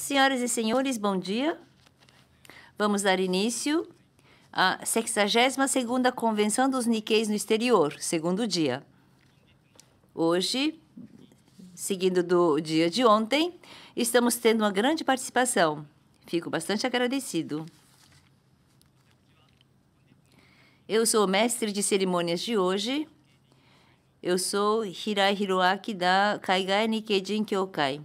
Senhoras e senhores, bom dia. Vamos dar início à 62ª Convenção dos Nikkeis no Exterior, segundo dia. Hoje, seguindo do dia de ontem, estamos tendo uma grande participação. Fico bastante agradecido. Eu sou o mestre de cerimônias de hoje. Eu sou Hirai Hiroaki da Kaigai Nikkei Jin Kyokai.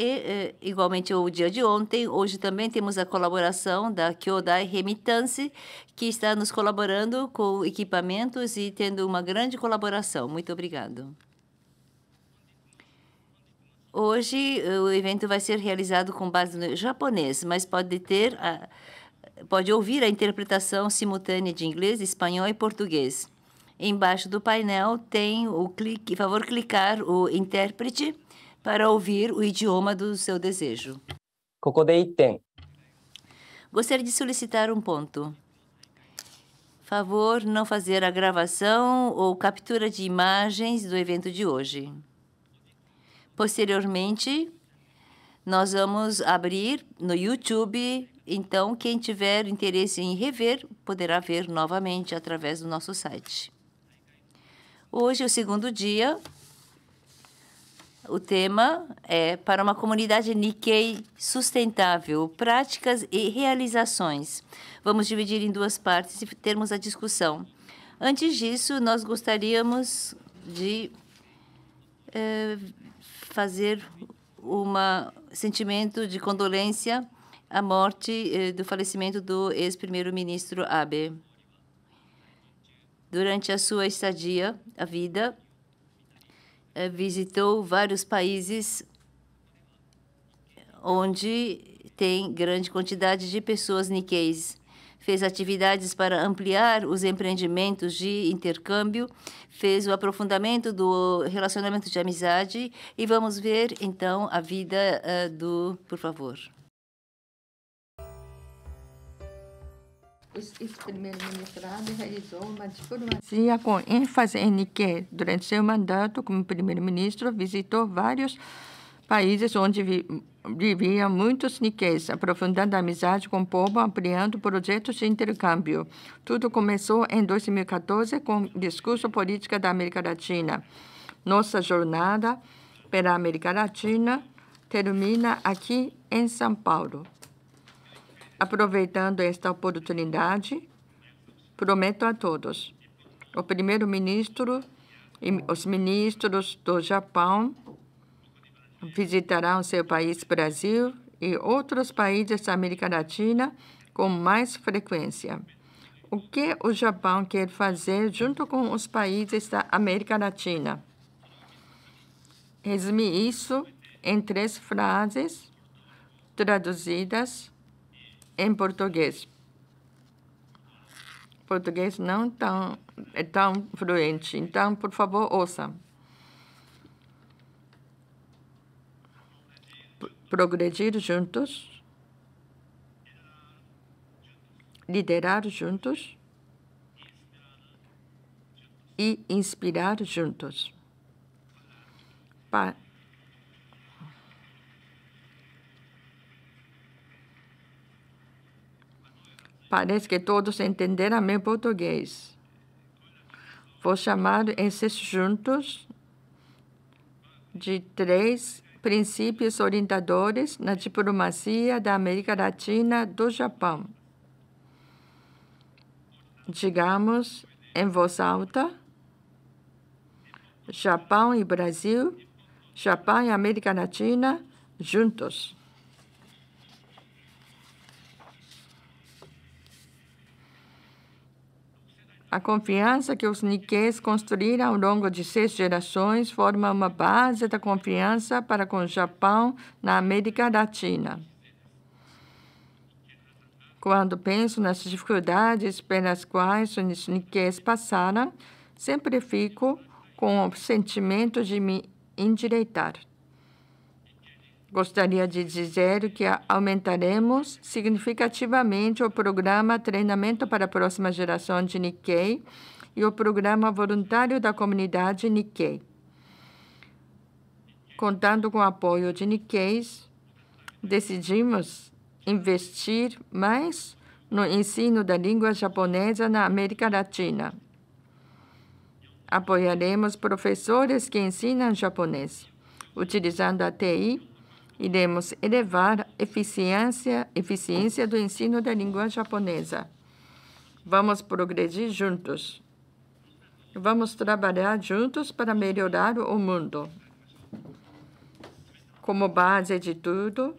E, eh, igualmente, o dia de ontem, hoje também temos a colaboração da Kyodai Remitance, que está nos colaborando com equipamentos e tendo uma grande colaboração. Muito obrigado. Hoje, eh, o evento vai ser realizado com base no japonês, mas pode ter a, pode ouvir a interpretação simultânea de inglês, espanhol e português. Embaixo do painel tem o clique, favor clicar o intérprete para ouvir o idioma do seu desejo. ここで1 de solicitar um ponto. Favor não fazer a gravação ou captura de imagens do evento de hoje. Posteriormente, nós vamos abrir no YouTube. Então, quem tiver interesse em rever, poderá ver novamente através do nosso site. Hoje é o segundo dia o tema é para uma comunidade Nikkei sustentável, práticas e realizações. Vamos dividir em duas partes e termos a discussão. Antes disso, nós gostaríamos de é, fazer um sentimento de condolência à morte é, do falecimento do ex-primeiro-ministro Abe. Durante a sua estadia, a vida, eh, visitou vários países onde tem grande quantidade de pessoas niqueis. Fez atividades para ampliar os empreendimentos de intercâmbio, fez o aprofundamento do relacionamento de amizade e vamos ver então a vida uh, do, por favor. ex-primeiro-ministrado realizou uma diplomacia com ênfase em que, durante seu mandato como primeiro-ministro, visitou vários países onde vi vivia muitos niqueis, aprofundando a amizade com o povo, ampliando projetos de intercâmbio. Tudo começou em 2014 com o discurso política da América Latina. Nossa jornada pela América Latina termina aqui em São Paulo. Aproveitando esta oportunidade, prometo a todos, o primeiro-ministro e os ministros do Japão visitarão seu país Brasil e outros países da América Latina com mais frequência. O que o Japão quer fazer junto com os países da América Latina? Resumi isso em três frases traduzidas em português. Português não tão, é tão fluente, então, por favor, ouça. Progredir juntos. Liderar juntos. E inspirar juntos. Para Parece que todos entenderam meu português. Vou chamar esses juntos de três princípios orientadores na diplomacia da América Latina do Japão. Digamos em voz alta: Japão e Brasil, Japão e América Latina juntos. A confiança que os Nikkeis construíram ao longo de seis gerações forma uma base da confiança para com o Japão na América Latina. Quando penso nas dificuldades pelas quais os Nikkeis passaram, sempre fico com o sentimento de me endireitar. Gostaria de dizer que aumentaremos significativamente o programa Treinamento para a Próxima Geração de Nikkei e o programa voluntário da comunidade Nikkei. Contando com o apoio de Nikkeis, decidimos investir mais no ensino da língua japonesa na América Latina. Apoiaremos professores que ensinam japonês, utilizando a TI iremos elevar a eficiência, eficiência do ensino da língua japonesa. Vamos progredir juntos. Vamos trabalhar juntos para melhorar o mundo. Como base de tudo,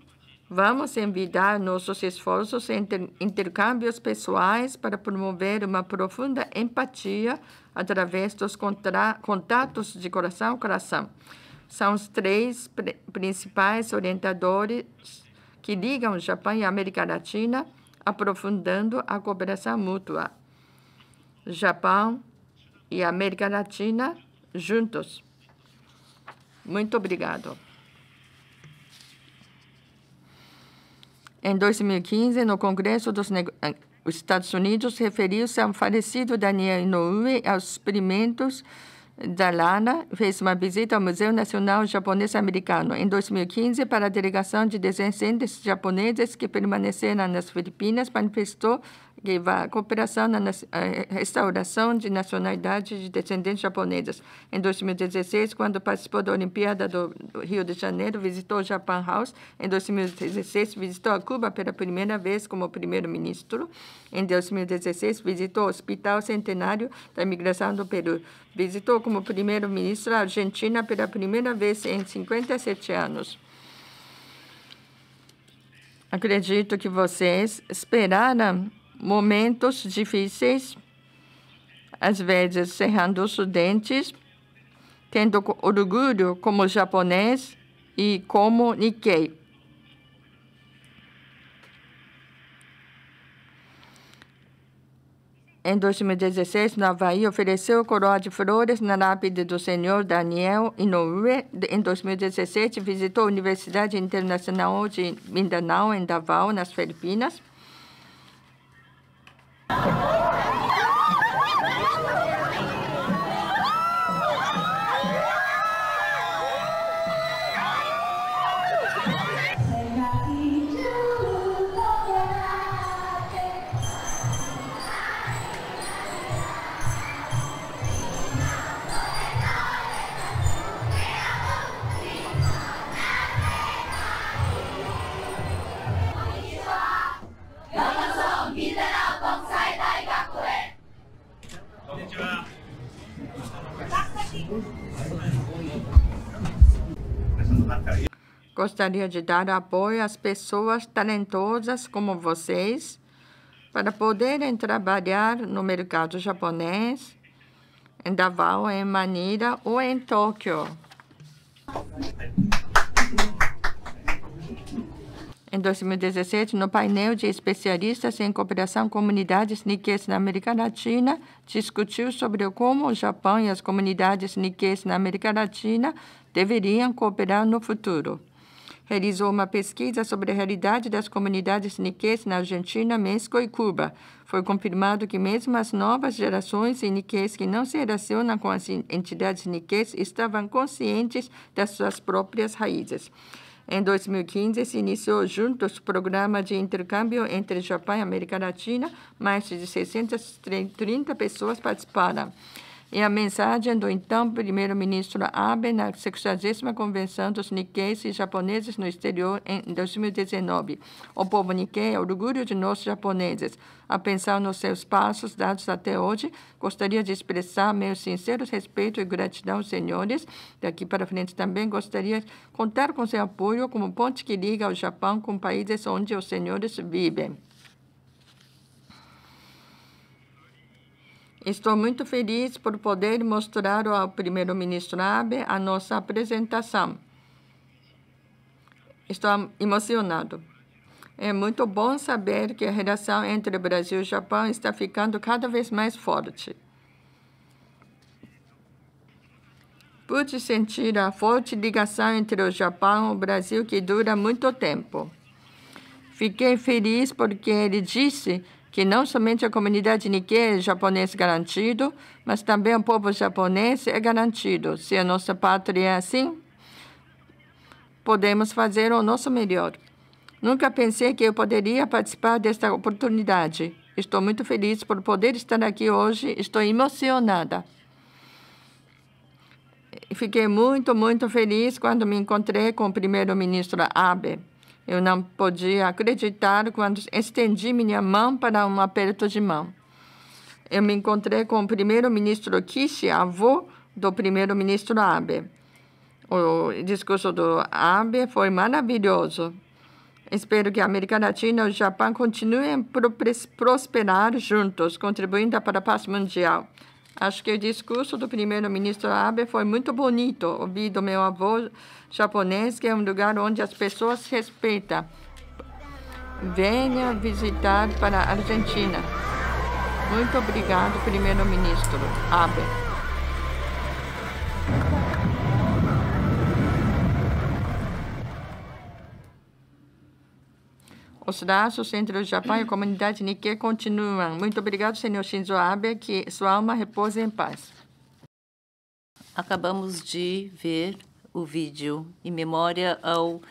vamos envidar nossos esforços em intercâmbios pessoais para promover uma profunda empatia através dos contatos de coração a coração são os três principais orientadores que ligam o Japão e a América Latina, aprofundando a cooperação mútua. Japão e América Latina juntos. Muito obrigado. Em 2015, no Congresso dos eh, Estados Unidos, referiu-se ao falecido Daniel Inoue aos experimentos Dalana fez uma visita ao Museu Nacional Japonês Americano em 2015 para a delegação de descendentes japoneses que permaneceram nas Filipinas manifestou a cooperação na restauração de nacionalidade de descendentes japoneses. Em 2016, quando participou da Olimpíada do Rio de Janeiro, visitou o Japan House. Em 2016, visitou a Cuba pela primeira vez como primeiro-ministro. Em 2016, visitou o Hospital Centenário da Imigração do Peru. Visitou como primeiro-ministro a Argentina pela primeira vez em 57 anos. Acredito que vocês esperaram momentos difíceis, às vezes cerrando os dentes, tendo orgulho como japonês e como Nikkei. Em 2016, no Havaí, ofereceu coroa de flores na lápide do senhor Daniel Inoue. Em 2017, visitou a Universidade Internacional de Mindanao, em Davao, nas Filipinas. よし Gostaria de dar apoio às pessoas talentosas como vocês para poderem trabalhar no mercado japonês em Davao, em Manila ou em Tóquio. Em 2017, no painel de especialistas em cooperação com comunidades niques na América Latina, discutiu sobre como o Japão e as comunidades niques na América Latina deveriam cooperar no futuro realizou uma pesquisa sobre a realidade das comunidades niquês na Argentina, México e Cuba. Foi confirmado que mesmo as novas gerações de que não se relacionam com as entidades niquês estavam conscientes das suas próprias raízes. Em 2015, se iniciou juntos o programa de intercâmbio entre Japão e América Latina. Mais de 630 pessoas participaram e a mensagem do então primeiro-ministro Abe na 60 Convenção dos Nikkeis e Japoneses no Exterior em 2019. O povo Nikkei é orgulho de nós japoneses. A pensar nos seus passos dados até hoje, gostaria de expressar meus sinceros respeito e gratidão aos senhores. Daqui para frente também gostaria de contar com seu apoio como ponte que liga o Japão com países onde os senhores vivem. Estou muito feliz por poder mostrar ao primeiro-ministro Abe a nossa apresentação. Estou emocionado. É muito bom saber que a relação entre o Brasil e o Japão está ficando cada vez mais forte. Pude sentir a forte ligação entre o Japão e o Brasil que dura muito tempo. Fiquei feliz porque ele disse que não somente a comunidade nikkei japonesa é garantido, mas também o povo japonês é garantido. Se a nossa pátria é assim, podemos fazer o nosso melhor. Nunca pensei que eu poderia participar desta oportunidade. Estou muito feliz por poder estar aqui hoje. Estou emocionada. Fiquei muito, muito feliz quando me encontrei com o primeiro-ministro Abe. Eu não podia acreditar quando estendi minha mão para um aperto de mão. Eu me encontrei com o primeiro-ministro Kishi, avô do primeiro-ministro Abe. O discurso do Abe foi maravilhoso. Espero que a América Latina e o Japão continuem a prosperar juntos, contribuindo para a paz mundial. Acho que o discurso do primeiro-ministro Abe foi muito bonito. Ouvi do meu avô japonês, que é um lugar onde as pessoas se respeitam. Venha visitar para a Argentina. Muito obrigado, primeiro-ministro Abe. Os laços entre o Japão e a comunidade Nikkei continuam. Muito obrigado, senhor Shinzo Abe, que sua alma repouse em paz. Acabamos de ver o vídeo em memória ao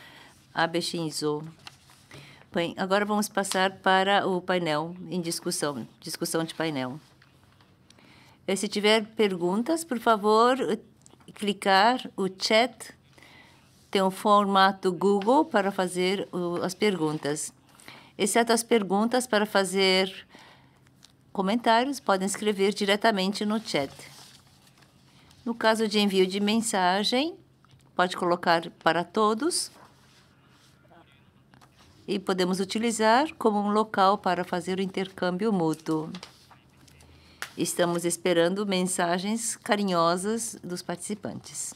Abe Shinzo. Bem, agora vamos passar para o painel em discussão, discussão de painel. Eh, se tiver perguntas, por favor, clicar o chat. Tem um formato Google para fazer as perguntas exceto as perguntas para fazer comentários, podem escrever diretamente no chat. No caso de envio de mensagem, pode colocar para todos e podemos utilizar como um local para fazer o intercâmbio mútuo. Estamos esperando mensagens carinhosas dos participantes.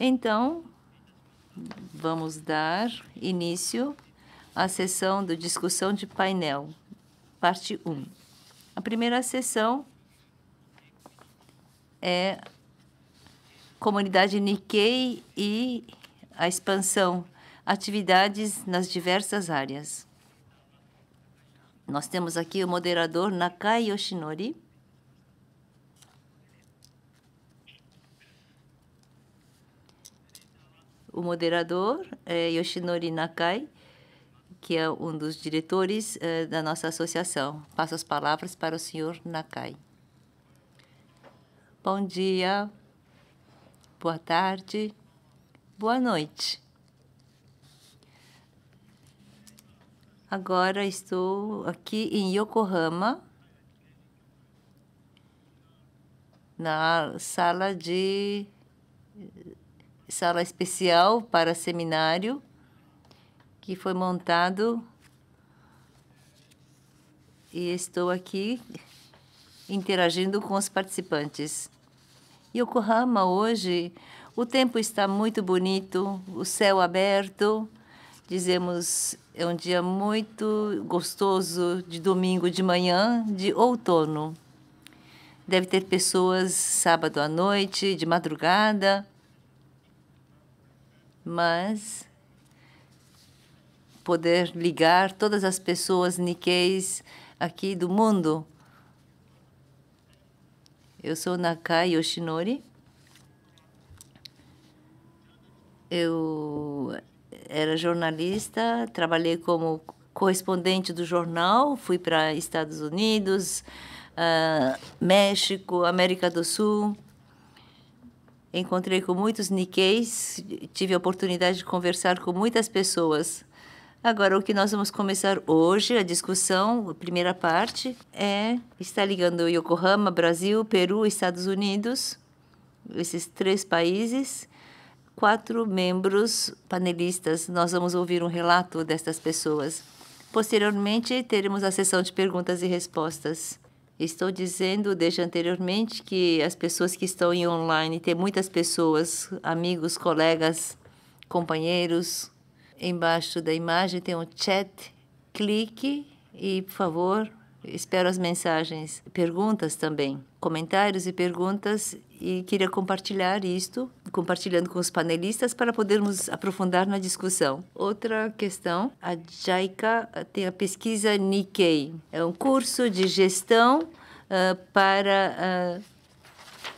Então, vamos dar início a sessão de discussão de painel, parte 1. A primeira sessão é comunidade Nikkei e a expansão, atividades nas diversas áreas. Nós temos aqui o moderador Nakai Yoshinori. O moderador é Yoshinori Nakai que é um dos diretores uh, da nossa associação. Passo as palavras para o senhor Nakai. Bom dia, boa tarde, boa noite. Agora estou aqui em Yokohama, na sala de sala especial para seminário que foi montado e estou aqui interagindo com os participantes. Yokohama hoje, o tempo está muito bonito, o céu aberto. Dizemos, é um dia muito gostoso de domingo de manhã, de outono. Deve ter pessoas sábado à noite, de madrugada. Mas poder ligar todas as pessoas niqueis aqui do mundo. Eu sou Nakai Yoshinori. Eu era jornalista, trabalhei como correspondente do jornal, fui para Estados Unidos, uh, México, América do Sul. Encontrei com muitos niqueis, tive a oportunidade de conversar com muitas pessoas. Agora, o que nós vamos começar hoje, a discussão, a primeira parte, é está ligando Yokohama, Brasil, Peru, Estados Unidos, esses três países, quatro membros panelistas. Nós vamos ouvir um relato destas pessoas. Posteriormente, teremos a sessão de perguntas e respostas. Estou dizendo desde anteriormente que as pessoas que estão em online, tem muitas pessoas, amigos, colegas, companheiros, Embaixo da imagem tem um chat. Clique e, por favor, espero as mensagens, perguntas também, comentários e perguntas. E queria compartilhar isto, compartilhando com os panelistas, para podermos aprofundar na discussão. Outra questão: a JICA tem a pesquisa Nikkei. É um curso de gestão uh, para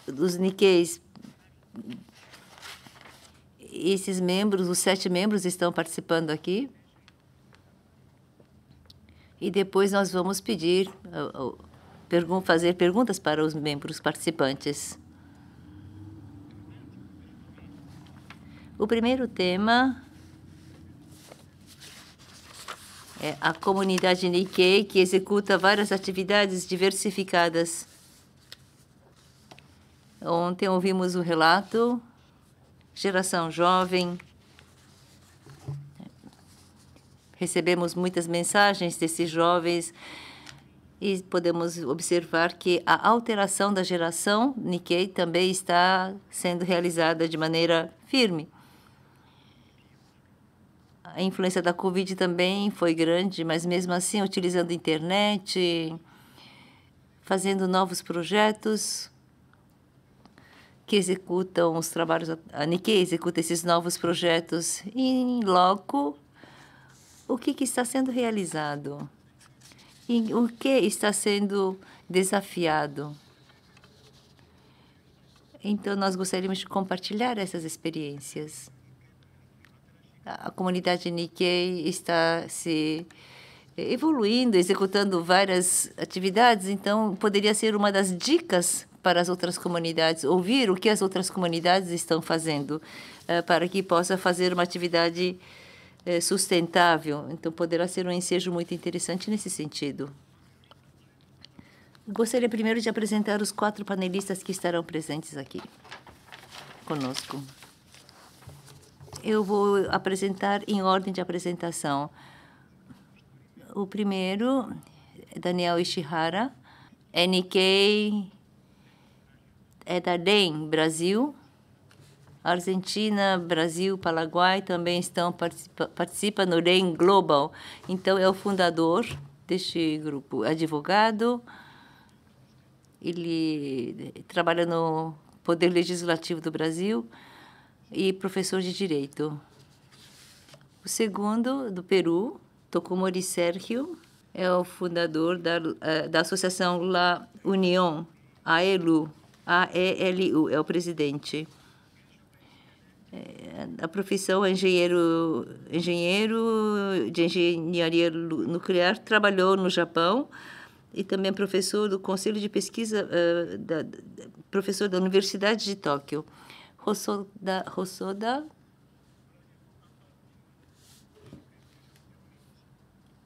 uh, os Nikkeis esses membros, os sete membros estão participando aqui. E depois nós vamos pedir, fazer perguntas para os membros participantes. O primeiro tema é a comunidade Nikkei, que executa várias atividades diversificadas. Ontem ouvimos o um relato geração jovem. Recebemos muitas mensagens desses jovens e podemos observar que a alteração da geração Nikkei também está sendo realizada de maneira firme. A influência da Covid também foi grande, mas mesmo assim, utilizando a internet, fazendo novos projetos, que executam os trabalhos, a Nikkei executa esses novos projetos em loco o que, que está sendo realizado e o que está sendo desafiado. Então, nós gostaríamos de compartilhar essas experiências. A comunidade Nikkei está se evoluindo, executando várias atividades, então poderia ser uma das dicas para as outras comunidades, ouvir o que as outras comunidades estão fazendo eh, para que possa fazer uma atividade eh, sustentável. Então, poderá ser um ensejo muito interessante nesse sentido. Gostaria primeiro de apresentar os quatro panelistas que estarão presentes aqui conosco. Eu vou apresentar em ordem de apresentação. O primeiro, Daniel Ishihara, NK é da DEM Brasil. Argentina, Brasil, Paraguai também estão participa, participa no DEM Global. Então é o fundador deste grupo, advogado. Ele eh, trabalha no Poder Legislativo do Brasil e professor de direito. O segundo, do Peru, Tocumori Sérgio, é o fundador da, eh, da associação La União, AELU, AELU, é o presidente. É, a profissão é engenheiro, engenheiro de engenharia nuclear, trabalhou no Japão e também é professor do Conselho de Pesquisa, uh, da, da, professor da Universidade de Tóquio. Hosoda, Hosoda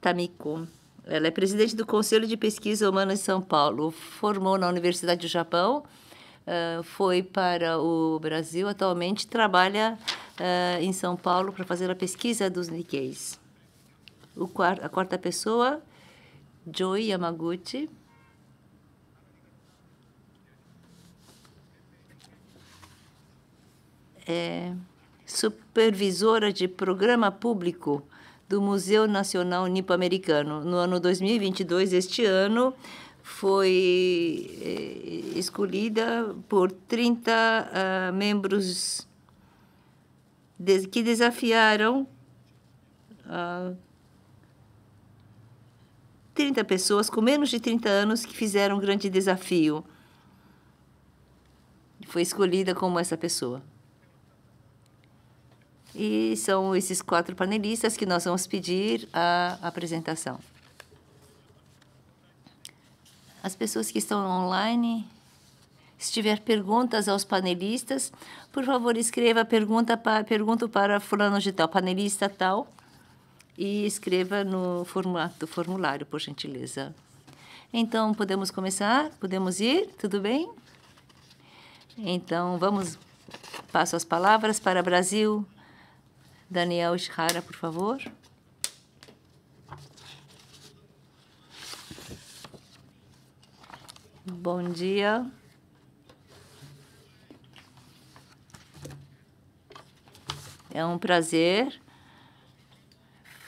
Tamiko. Ela é presidente do Conselho de Pesquisa Humana em São Paulo. Formou na Universidade do Japão foi para o Brasil, atualmente trabalha uh, em São Paulo para fazer a pesquisa dos Nikkeis. O quarto, a quarta pessoa, Joy Yamaguchi. É supervisora de programa público do Museu Nacional Nipo-Americano. No ano 2022, este ano, foi eh, escolhida por 30 uh, ah, membros de, que desafiaram uh, ah, 30 pessoas com menos de 30 anos que fizeram um grande desafio. Foi escolhida como essa pessoa. E são esses quatro panelistas que nós vamos pedir a apresentação as pessoas que estão online. Se tiver perguntas aos panelistas, por favor, escreva pergunta para, pergunto para fulano de tal, panelista tal, e escreva no formato do formulário, por gentileza. Então, podemos começar? Podemos ir? Tudo bem? Então, vamos. Passo as palavras para Brasil. Daniel Ishara, por favor. Bom dia. É um prazer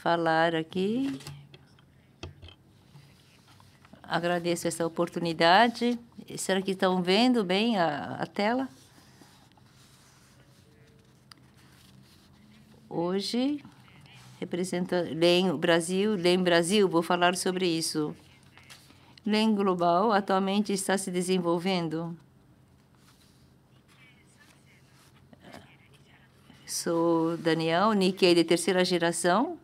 falar aqui. Agradeço essa oportunidade. Será que estão vendo bem a, a tela? Hoje representa Lem Brasil, Lem Brasil, vou falar sobre isso. Lem global atualmente está se desenvolvendo Sou Daniel Nikkei de terceira geração.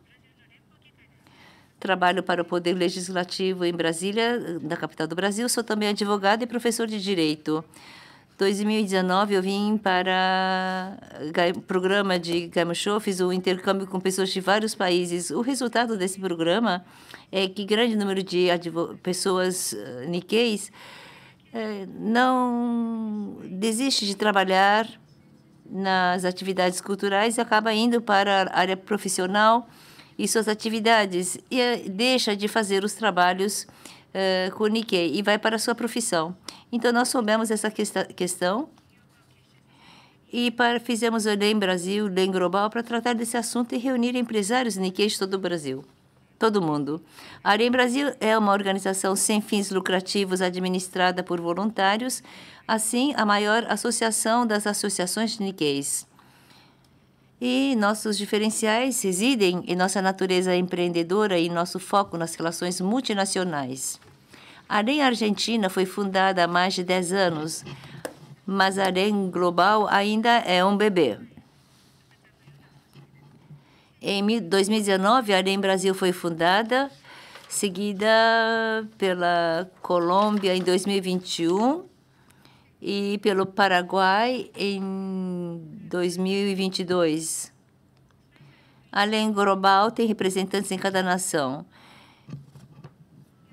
Trabalho para o Poder Legislativo em Brasília, da capital do Brasil. Sou também advogado e professor de Direito. 2019 eu vim para o programa de Game Show, fiz um intercâmbio com pessoas de vários países. O resultado desse programa é que grande número de pessoas eh, niqueis eh, não desiste de trabalhar nas atividades culturais e acaba indo para a área profissional e suas atividades e eh, deixa de fazer os trabalhos uh, com Nikkei e vai para a sua profissão. Então, nós soubemos essa questão e para, fizemos o Lei Brasil, o Global, para tratar desse assunto e reunir empresários niqueis de todo o Brasil. Todo mundo. A LEM Brasil é uma organização sem fins lucrativos administrada por voluntários, assim, a maior associação das associações niqueis. E nossos diferenciais residem em nossa natureza empreendedora e nosso foco nas relações multinacionais. AREM Argentina foi fundada há mais de 10 anos, mas AREM Global ainda é um bebê. Em 2019, a AREM Brasil foi fundada, seguida pela Colômbia em 2021 e pelo Paraguai em 2022. A AREM Global tem representantes em cada nação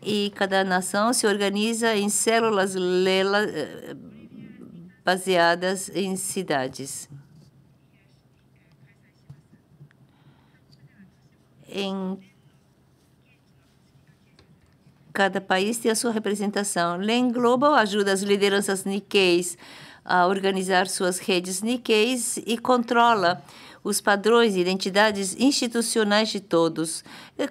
e cada nação se organiza em células lela, eh, baseadas em cidades. Em cada país tem a sua representação. Len Global ajuda as lideranças niqueis a organizar suas redes niqueis e controla os padrões e identidades institucionais de todos, é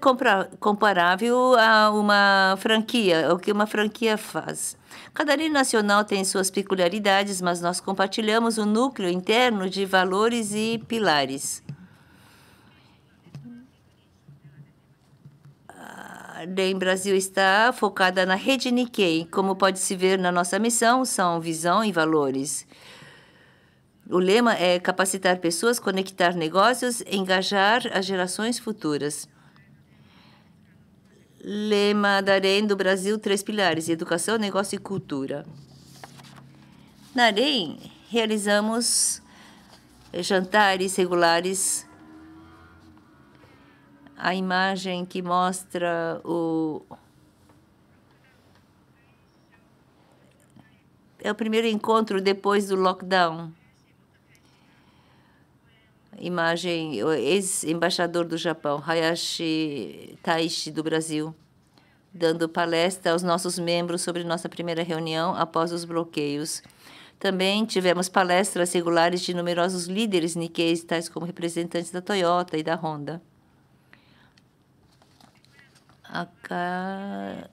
comparável a uma franquia, o que uma franquia faz. Cada lei nacional tem suas peculiaridades, mas nós compartilhamos um núcleo interno de valores e pilares. Lei Brasil está focada na rede Nikkei. Como pode se ver na nossa missão, são visão e valores. O lema é capacitar pessoas, conectar negócios, engajar as gerações futuras. Lema da Arém do Brasil, três pilares, educação, negócio e cultura. Na Arém, realizamos eh, jantares regulares. A imagem que mostra o é o primeiro encontro depois do lockdown imagem, o ex-embaixador do Japão, Hayashi Taishi, do Brasil, dando palestra aos nossos membros sobre nossa primeira reunião após os bloqueios. Também tivemos palestras regulares de numerosos líderes niqueis, tais como representantes da Toyota e da Honda.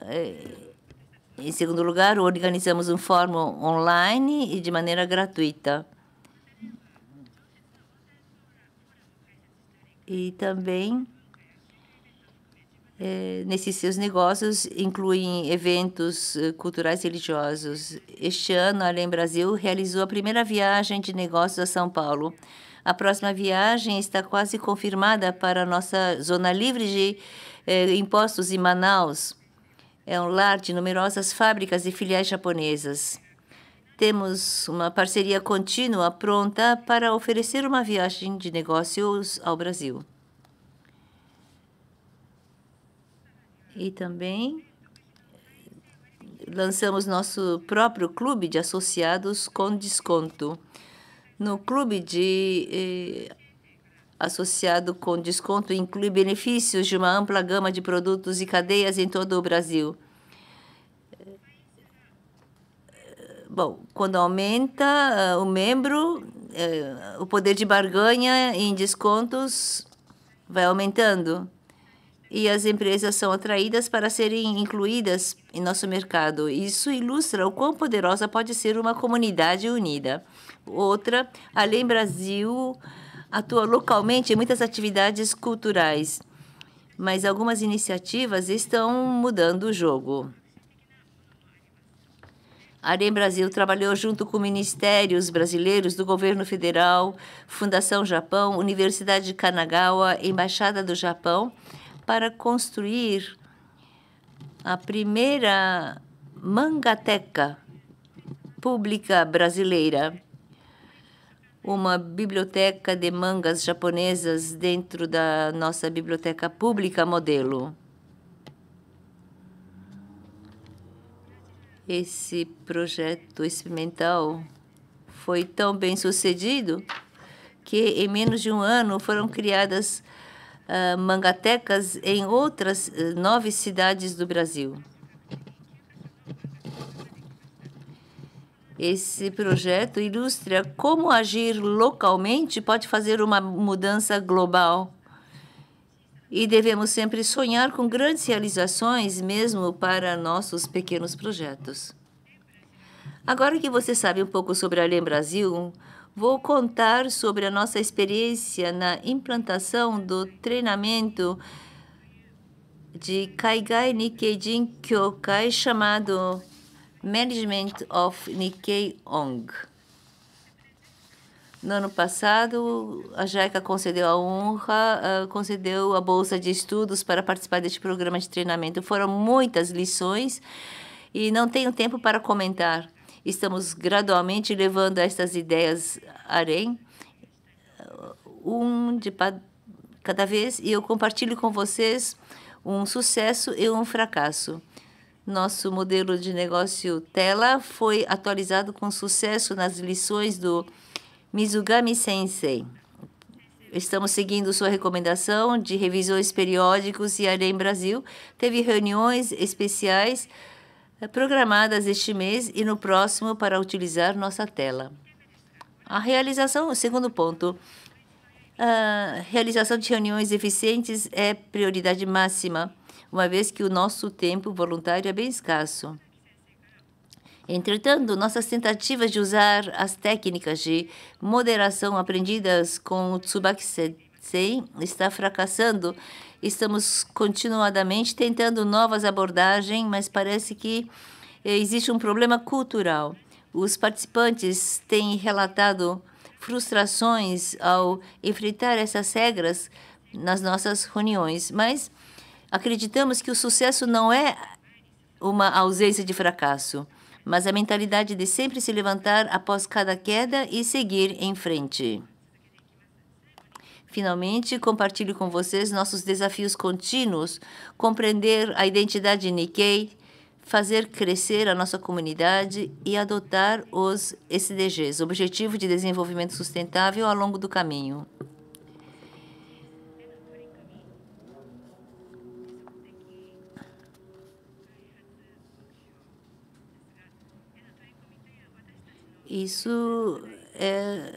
Eh, em segundo lugar, organizamos um fórum online e de maneira gratuita. e também é, nesses seus negócios incluem eventos eh, culturais e religiosos. Este ano, a Além Brasil realizou a primeira viagem de negócios a São Paulo. A próxima viagem está quase confirmada para a nossa zona livre de eh, impostos em Manaus. É um lar de numerosas fábricas e filiais japonesas. Temos uma parceria contínua pronta para oferecer uma viagem de negócios ao Brasil. E também eh, lançamos nosso próprio clube de associados com desconto. No clube de eh, associado com desconto inclui benefícios de uma ampla gama de produtos e cadeias em todo o Brasil. bom, quando aumenta uh, o membro, uh, o poder de barganha em descontos vai aumentando e as empresas são atraídas para serem incluídas em nosso mercado. Isso ilustra o quão poderosa pode ser uma comunidade unida. Outra, além Brasil, atua localmente em muitas atividades culturais, mas algumas iniciativas estão mudando o jogo. Arem Brasil trabalhou junto com ministérios brasileiros do governo federal, Fundação Japão, Universidade de Kanagawa, Embaixada do Japão, para construir a primeira mangateca pública brasileira, uma biblioteca de mangas japonesas dentro da nossa biblioteca pública modelo. esse projeto experimental foi tão bem sucedido que em menos de um ano foram criadas uh, mangatecas em outras uh, nove cidades do Brasil. Esse projeto ilustra como agir localmente pode fazer uma mudança global e devemos sempre sonhar com grandes realizações, mesmo para nossos pequenos projetos. Agora que você sabe um pouco sobre a Além Brasil, vou contar sobre a nossa experiência na implantação do treinamento de Kaigai jin Kyokai chamado Management of Nikkei ONG. No ano passado, a JECA concedeu a honra, uh, concedeu a bolsa de estudos para participar deste programa de treinamento. Foram muitas lições e não tenho tempo para comentar. Estamos gradualmente levando estas ideias além, ah, um de cada vez, e eu compartilho com vocês um sucesso e um fracasso. Nosso modelo de negócio Tela foi atualizado com sucesso nas lições do Mizugami Sensei. Estamos seguindo sua recomendação de revisões periódicos e Arém Brasil. Teve reuniões especiais eh, programadas este mês e no próximo para utilizar nossa tela. A realização, segundo ponto, a realização de reuniões eficientes é prioridade máxima, uma vez que o nosso tempo voluntário é bem escasso. Entretanto, nossas tentativas de usar as técnicas de moderação aprendidas com o Tsubaki Sensei está fracassando. Estamos continuadamente tentando novas abordagens, mas parece que eh, existe um problema cultural. Os participantes têm relatado frustrações ao enfrentar essas regras nas nossas reuniões, mas acreditamos que o sucesso não é uma ausência de fracasso mas a mentalidade de sempre se levantar após cada queda e seguir em frente. Finalmente, compartilho com vocês nossos desafios contínuos, compreender a identidade Nikkei, fazer crescer a nossa comunidade e adotar os SDGs, Objetivo de Desenvolvimento Sustentável, ao longo do caminho. Isso é.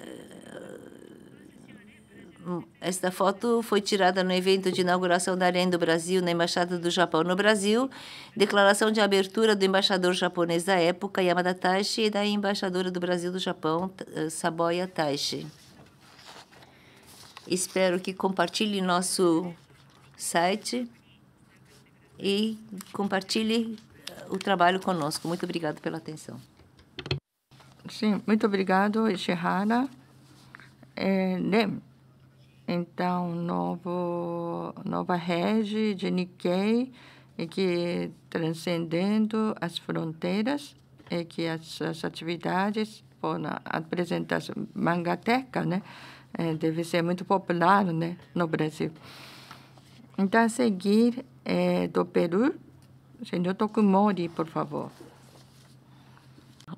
Hum, esta foto foi tirada no evento de inauguração da Arena do Brasil na Embaixada do Japão no Brasil, declaração de abertura do embaixador japonês da época, Yamada Taishi, e da embaixadora do Brasil do Japão, eh, Saboya Taishi. Espero que compartilhe nosso site e compartilhe eh, o trabalho conosco. Muito obrigada pela atenção. Sim, muito obrigado, Ishihara. É, né? Então, novo, nova rede de Nikkei, e que transcendendo as fronteiras, e que as, as atividades foram apresentadas. Mangateca, né? É, deve ser muito popular né? no Brasil. Então, a seguir, é, do Peru, senhor Tokumori, por favor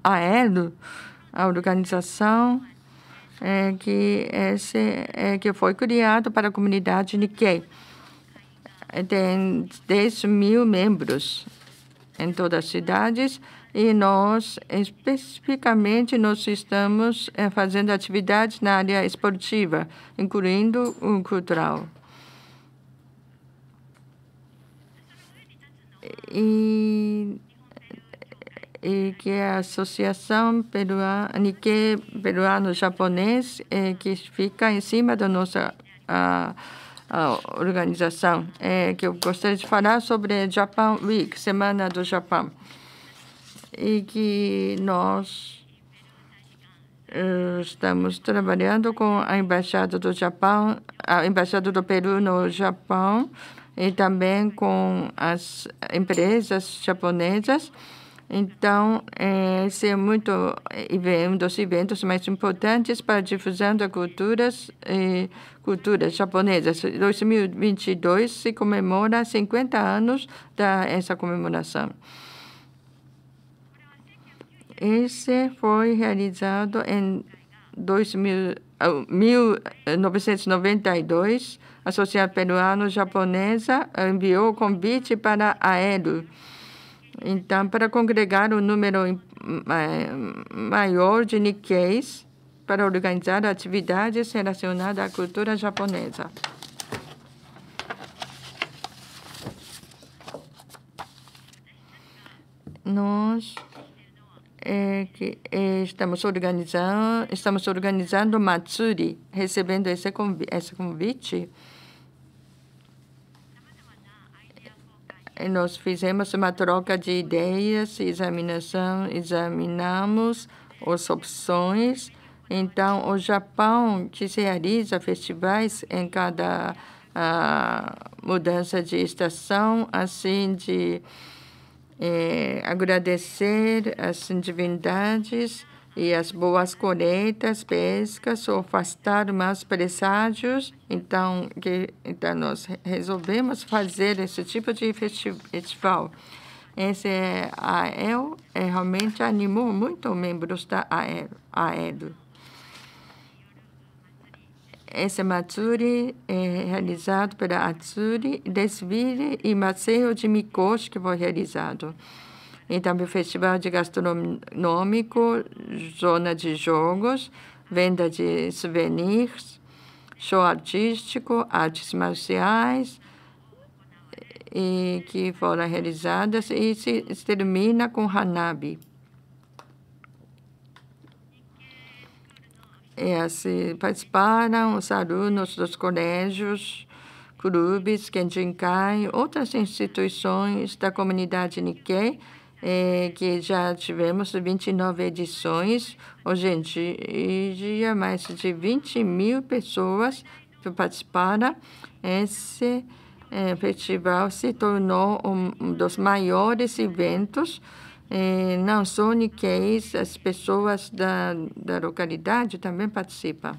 a EDO, a organização é, que, esse, é, que foi criada para a comunidade Nikkei. Tem 10 mil membros em todas as cidades e nós, especificamente, nós estamos é, fazendo atividades na área esportiva, incluindo o cultural. E e que é a Associação Peruana, Nikkei Peruano-Japonês, eh, que fica em cima da nossa a, a organização, é, que eu gostaria de falar sobre Japan Week, Semana do Japão, e que nós eh, estamos trabalhando com a Embaixada do Japão, a Embaixada do Peru no Japão, e também com as empresas japonesas, então, esse é muito, é, um dos eventos mais importantes para a difusão da culturas, é, cultura japonesa. 2022 se comemora 50 anos dessa comemoração. Esse foi realizado em 2000, 1992. Ah, a Associação Peruano-Japonesa enviou o convite para a ERU então, para congregar o um número hum, maior de Nikkeis, para organizar atividades é relacionadas à cultura japonesa. Nós é, que, é, estamos, organizando, estamos organizando Matsuri, recebendo esse convite, esse convite Eh, nós fizemos uma troca de ideias, examinação, examinamos as opções. Então, o Japão que se realiza festivais em cada uh, mudança de estação, assim de eh, agradecer as divindades e as boas colheitas, pescas, ou afastar maus presságios. Então, que, então, nós resolvemos fazer esse tipo de festival. Esse é, AEL é é realmente animou muito membros da AEL. Esse Matsuri é realizado pela Atsuri, desvire e Maceio de Mikoshi que foi realizado. Então, o Festival de Gastronômico, zona de jogos, venda de souvenirs, show artístico, artes marciais, e que foram realizadas, e se termina com Hanabi. E assim, participaram os alunos dos colégios, clubes, Kenjinkai, outras instituições da comunidade Nikkei, é, que já tivemos 29 edições. Hoje em dia, mais de 20 mil pessoas participaram. Esse é, festival se tornou um dos maiores eventos é, não só niqueis, as pessoas da, da localidade também participam.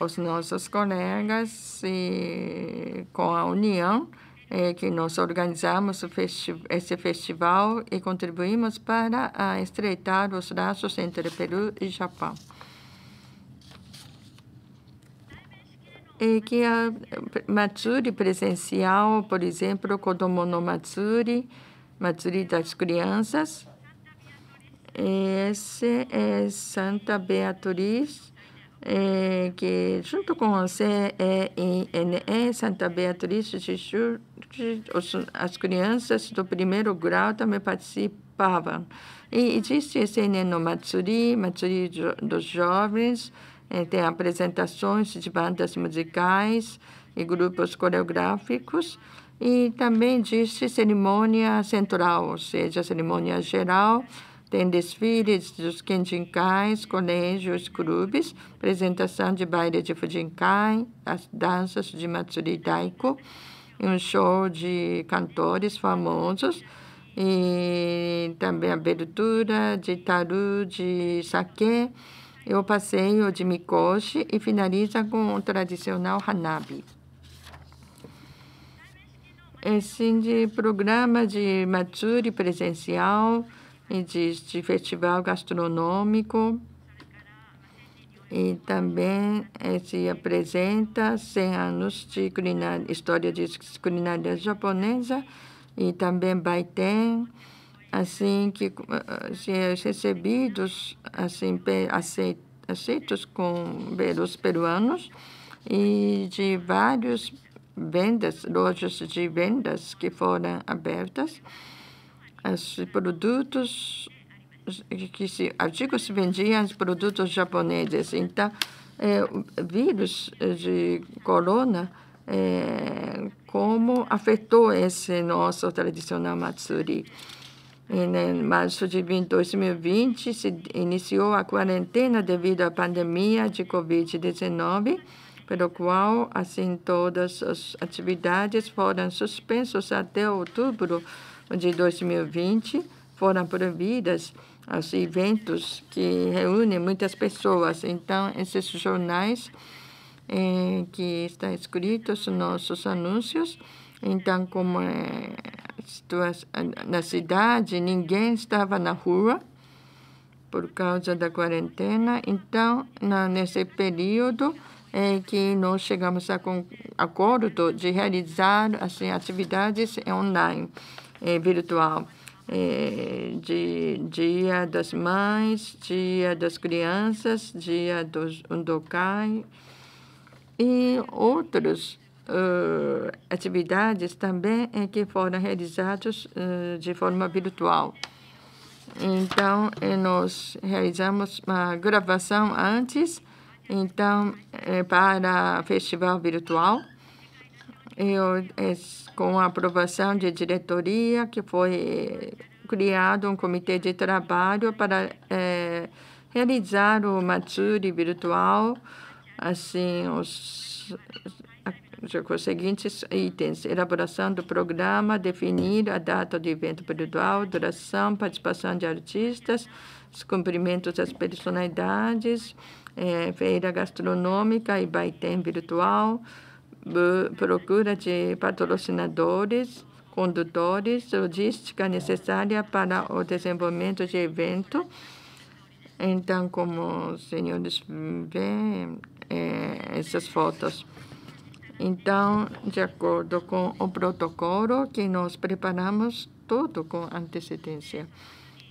os nossos colegas e com a União é, que nós organizamos festi esse festival e contribuímos para a estreitar os laços entre Peru e Japão. E que a Matsuri presencial, por exemplo, Kodomo no Matsuri, Matsuri das crianças, esse é Santa Beatriz é, que junto com você CENE, Santa Beatriz de Júri, as crianças do primeiro grau também participavam. E existe esse NE no Matsuri, Matsuri dos jovens, é, tem apresentações de bandas musicais e grupos coreográficos, e também existe cerimônia central, ou seja, cerimônia geral, tem desfiles dos quindincais, colégios, clubes, apresentação de baile de fujinkai, as danças de Matsuri Daiko, um show de cantores famosos e também a abertura de taru de sake, o passeio de mikoshi e finaliza com o tradicional hanabi. Esse programa de Matsuri presencial e diz de festival gastronômico e também eh, se apresenta 100 anos de culinária, história de culinária japonesa e também Baiten, assim que eh, se é recebidos assim aceitos com pelos peruanos e de vários vendas, lojas de vendas que foram abertas. Os produtos que se artigos se vendiam produtos japoneses. Então, é, vírus de corona é, como afetou esse nosso tradicional matsuri. Né, em março de 2020, se iniciou a quarentena devido à pandemia de Covid-19, pelo qual, assim, todas as atividades foram suspensas até outubro de 2020 foram proibidas os eventos que reúnem muitas pessoas. Então, esses jornais é, que estão escritos nossos anúncios, então, como é, na cidade ninguém estava na rua por causa da quarentena, então, na, nesse período, é que nós chegamos a acordo de realizar assim, atividades online. Eh, virtual. Eh, de Dia das Mães, Dia das Crianças, Dia dos Undokai e outras uh, eh, atividades também é que foram realizadas uh, de forma virtual. Então, nós realizamos uma gravação antes, então, para festival virtual. Eu com a aprovação de diretoria, que foi criado um comitê de trabalho para é, realizar o Matsuri virtual, assim, os, os seguintes itens. Elaboração do programa, definir a data do evento virtual, duração, participação de artistas, os cumprimentos das personalidades, é, feira gastronômica e baitem virtual, procura de patrocinadores, condutores, logística necessária para o desenvolvimento de evento. Então, como os senhores veem, é, essas fotos. Então, de acordo com o protocolo que nós preparamos tudo com antecedência.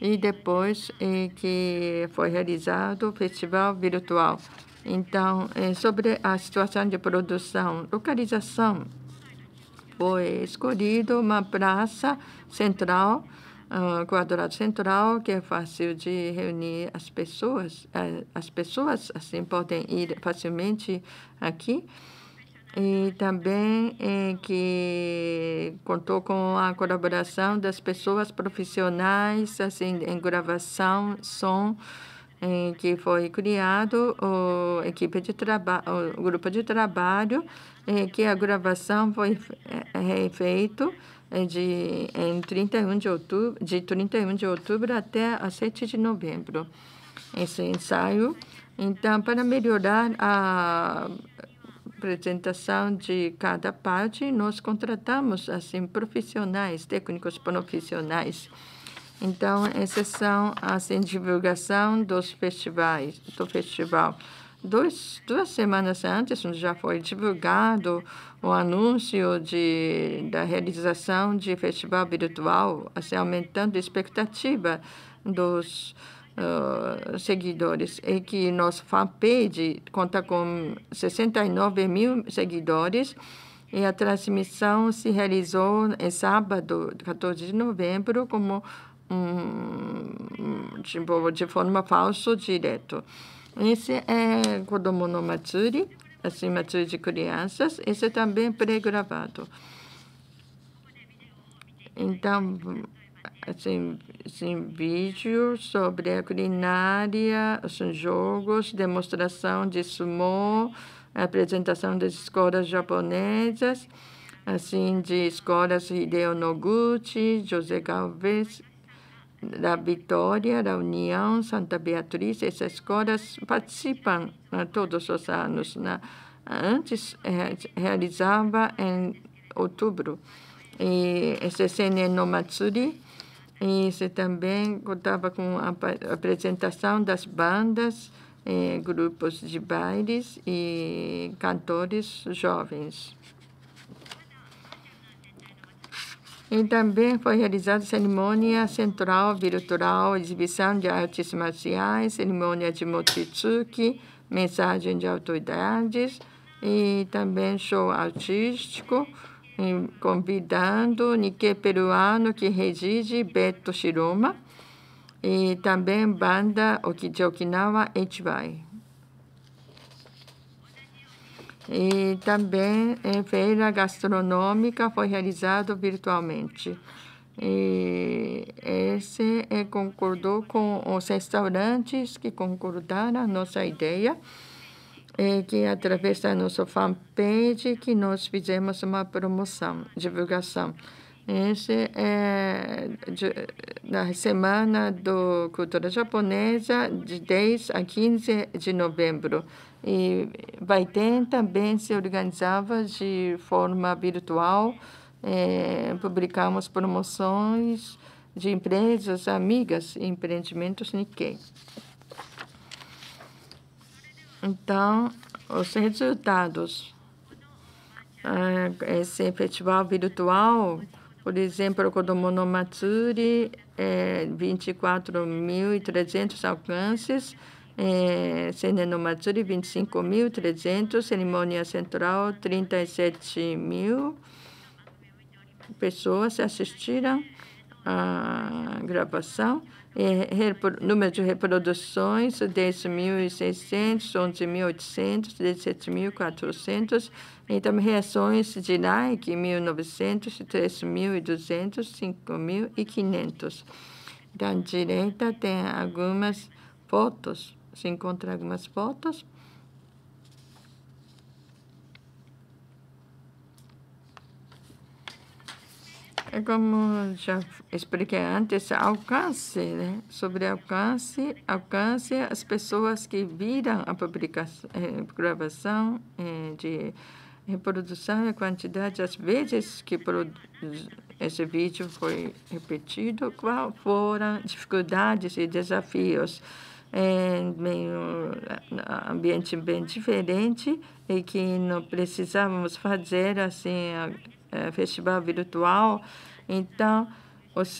E depois é que foi realizado o festival virtual. Então, eh, sobre a situação de produção, localização foi escolhido uma praça central, ah, quadrado central, que é fácil de reunir as pessoas. Eh, as pessoas assim podem ir facilmente aqui. E também é, que contou com a colaboração das pessoas profissionais assim, em gravação, som em que foi criado o, equipe de o grupo de trabalho, em que a gravação foi é, é feita é de, em 31 de, outubro, de 31 de outubro até a 7 de novembro. Esse ensaio, então, para melhorar a apresentação de cada parte, nós contratamos assim profissionais, técnicos profissionais então, essas são as divulgação dos festivais, do festival. Dois, duas semanas antes já foi divulgado o anúncio de, da realização de festival virtual, assim, aumentando a expectativa dos Uh, seguidores e que nosso fanpage conta com 69 mil seguidores e a transmissão se realizou em sábado, 14 de novembro, como Hum, de forma falsa, direto. Esse é Kodomo no Matsuri, assim, Matsuri de crianças. Esse é também pré-gravado. Então, assim, assim, vídeo sobre a culinária, assim, jogos, demonstração de sumo, apresentação das escolas japonesas, assim, de escolas Hideo Noguchi, José Galvez, da Vitória, da União, Santa Beatriz, essas escolas participam né, todos os anos. Né? Antes, eh, realizava em outubro. E esse cena no Matsuri. E você também contava com a apresentação das bandas, eh, grupos de bailes e cantores jovens. E também foi realizada cerimônia central, virtual, exibição de artes marciais, cerimônia de Mochizuki, mensagem de autoridades e também show artístico, convidando Nikkei peruano que reside Beto Shiroma e também banda de Okinawa H.Y. E também a eh, feira gastronômica foi realizada virtualmente. E esse eh, concordou com os restaurantes que concordaram a nossa ideia e eh, que através da nossa fanpage que nós fizemos uma promoção, divulgação. Esse é de, na semana do cultura japonesa de 10 a 15 de novembro. E Baiten também se organizava de forma virtual, é, publicamos promoções de empresas amigas e empreendimentos Nikkei. Então, os resultados. Eh, esse festival virtual, por exemplo, o Kodomono Matsuri, é, eh, 24.300 alcances, é, Senen no Matsuri, 25.300, cerimônia central, 37 mil pessoas assistiram à gravação. É, número de reproduções, 10.600, 11.800, 17.400. Então, reações de like, 1.900, 3.200, 5.500. Da direita tem algumas fotos se encontra algumas fotos. É como já expliquei antes, alcance, né? Sobre alcance, alcance, as pessoas que viram a publicação, eh, gravação eh, de reprodução e quantidade, as vezes que esse vídeo foi repetido, quais foram dificuldades e desafios. É, bem um ambiente bem diferente e que não precisávamos fazer assim a, a é, festival virtual. Então, os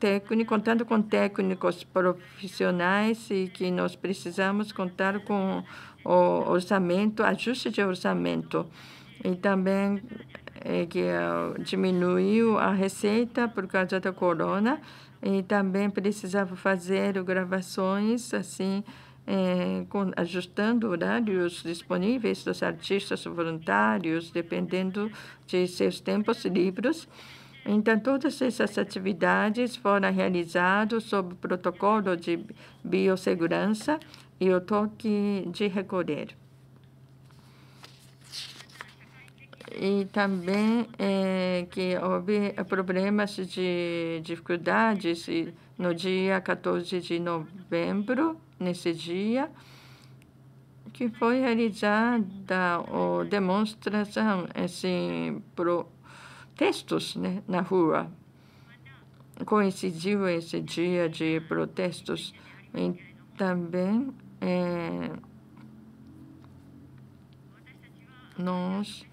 técnicos, contando com técnicos profissionais e que nós precisamos contar com o orçamento, ajuste de orçamento. E também é, que é, diminuiu a receita por causa da corona e também precisava fazer gravações assim é, com, ajustando horários né, disponíveis dos artistas voluntários dependendo de seus tempos livres então todas essas atividades foram realizadas sob protocolo de biossegurança e o toque de recolher e também é, que houve problemas de dificuldades no dia 14 de novembro, nesse dia, que foi realizada a demonstração, assim, protestos né, na rua. Coincidiu esse dia de protestos e também é, nós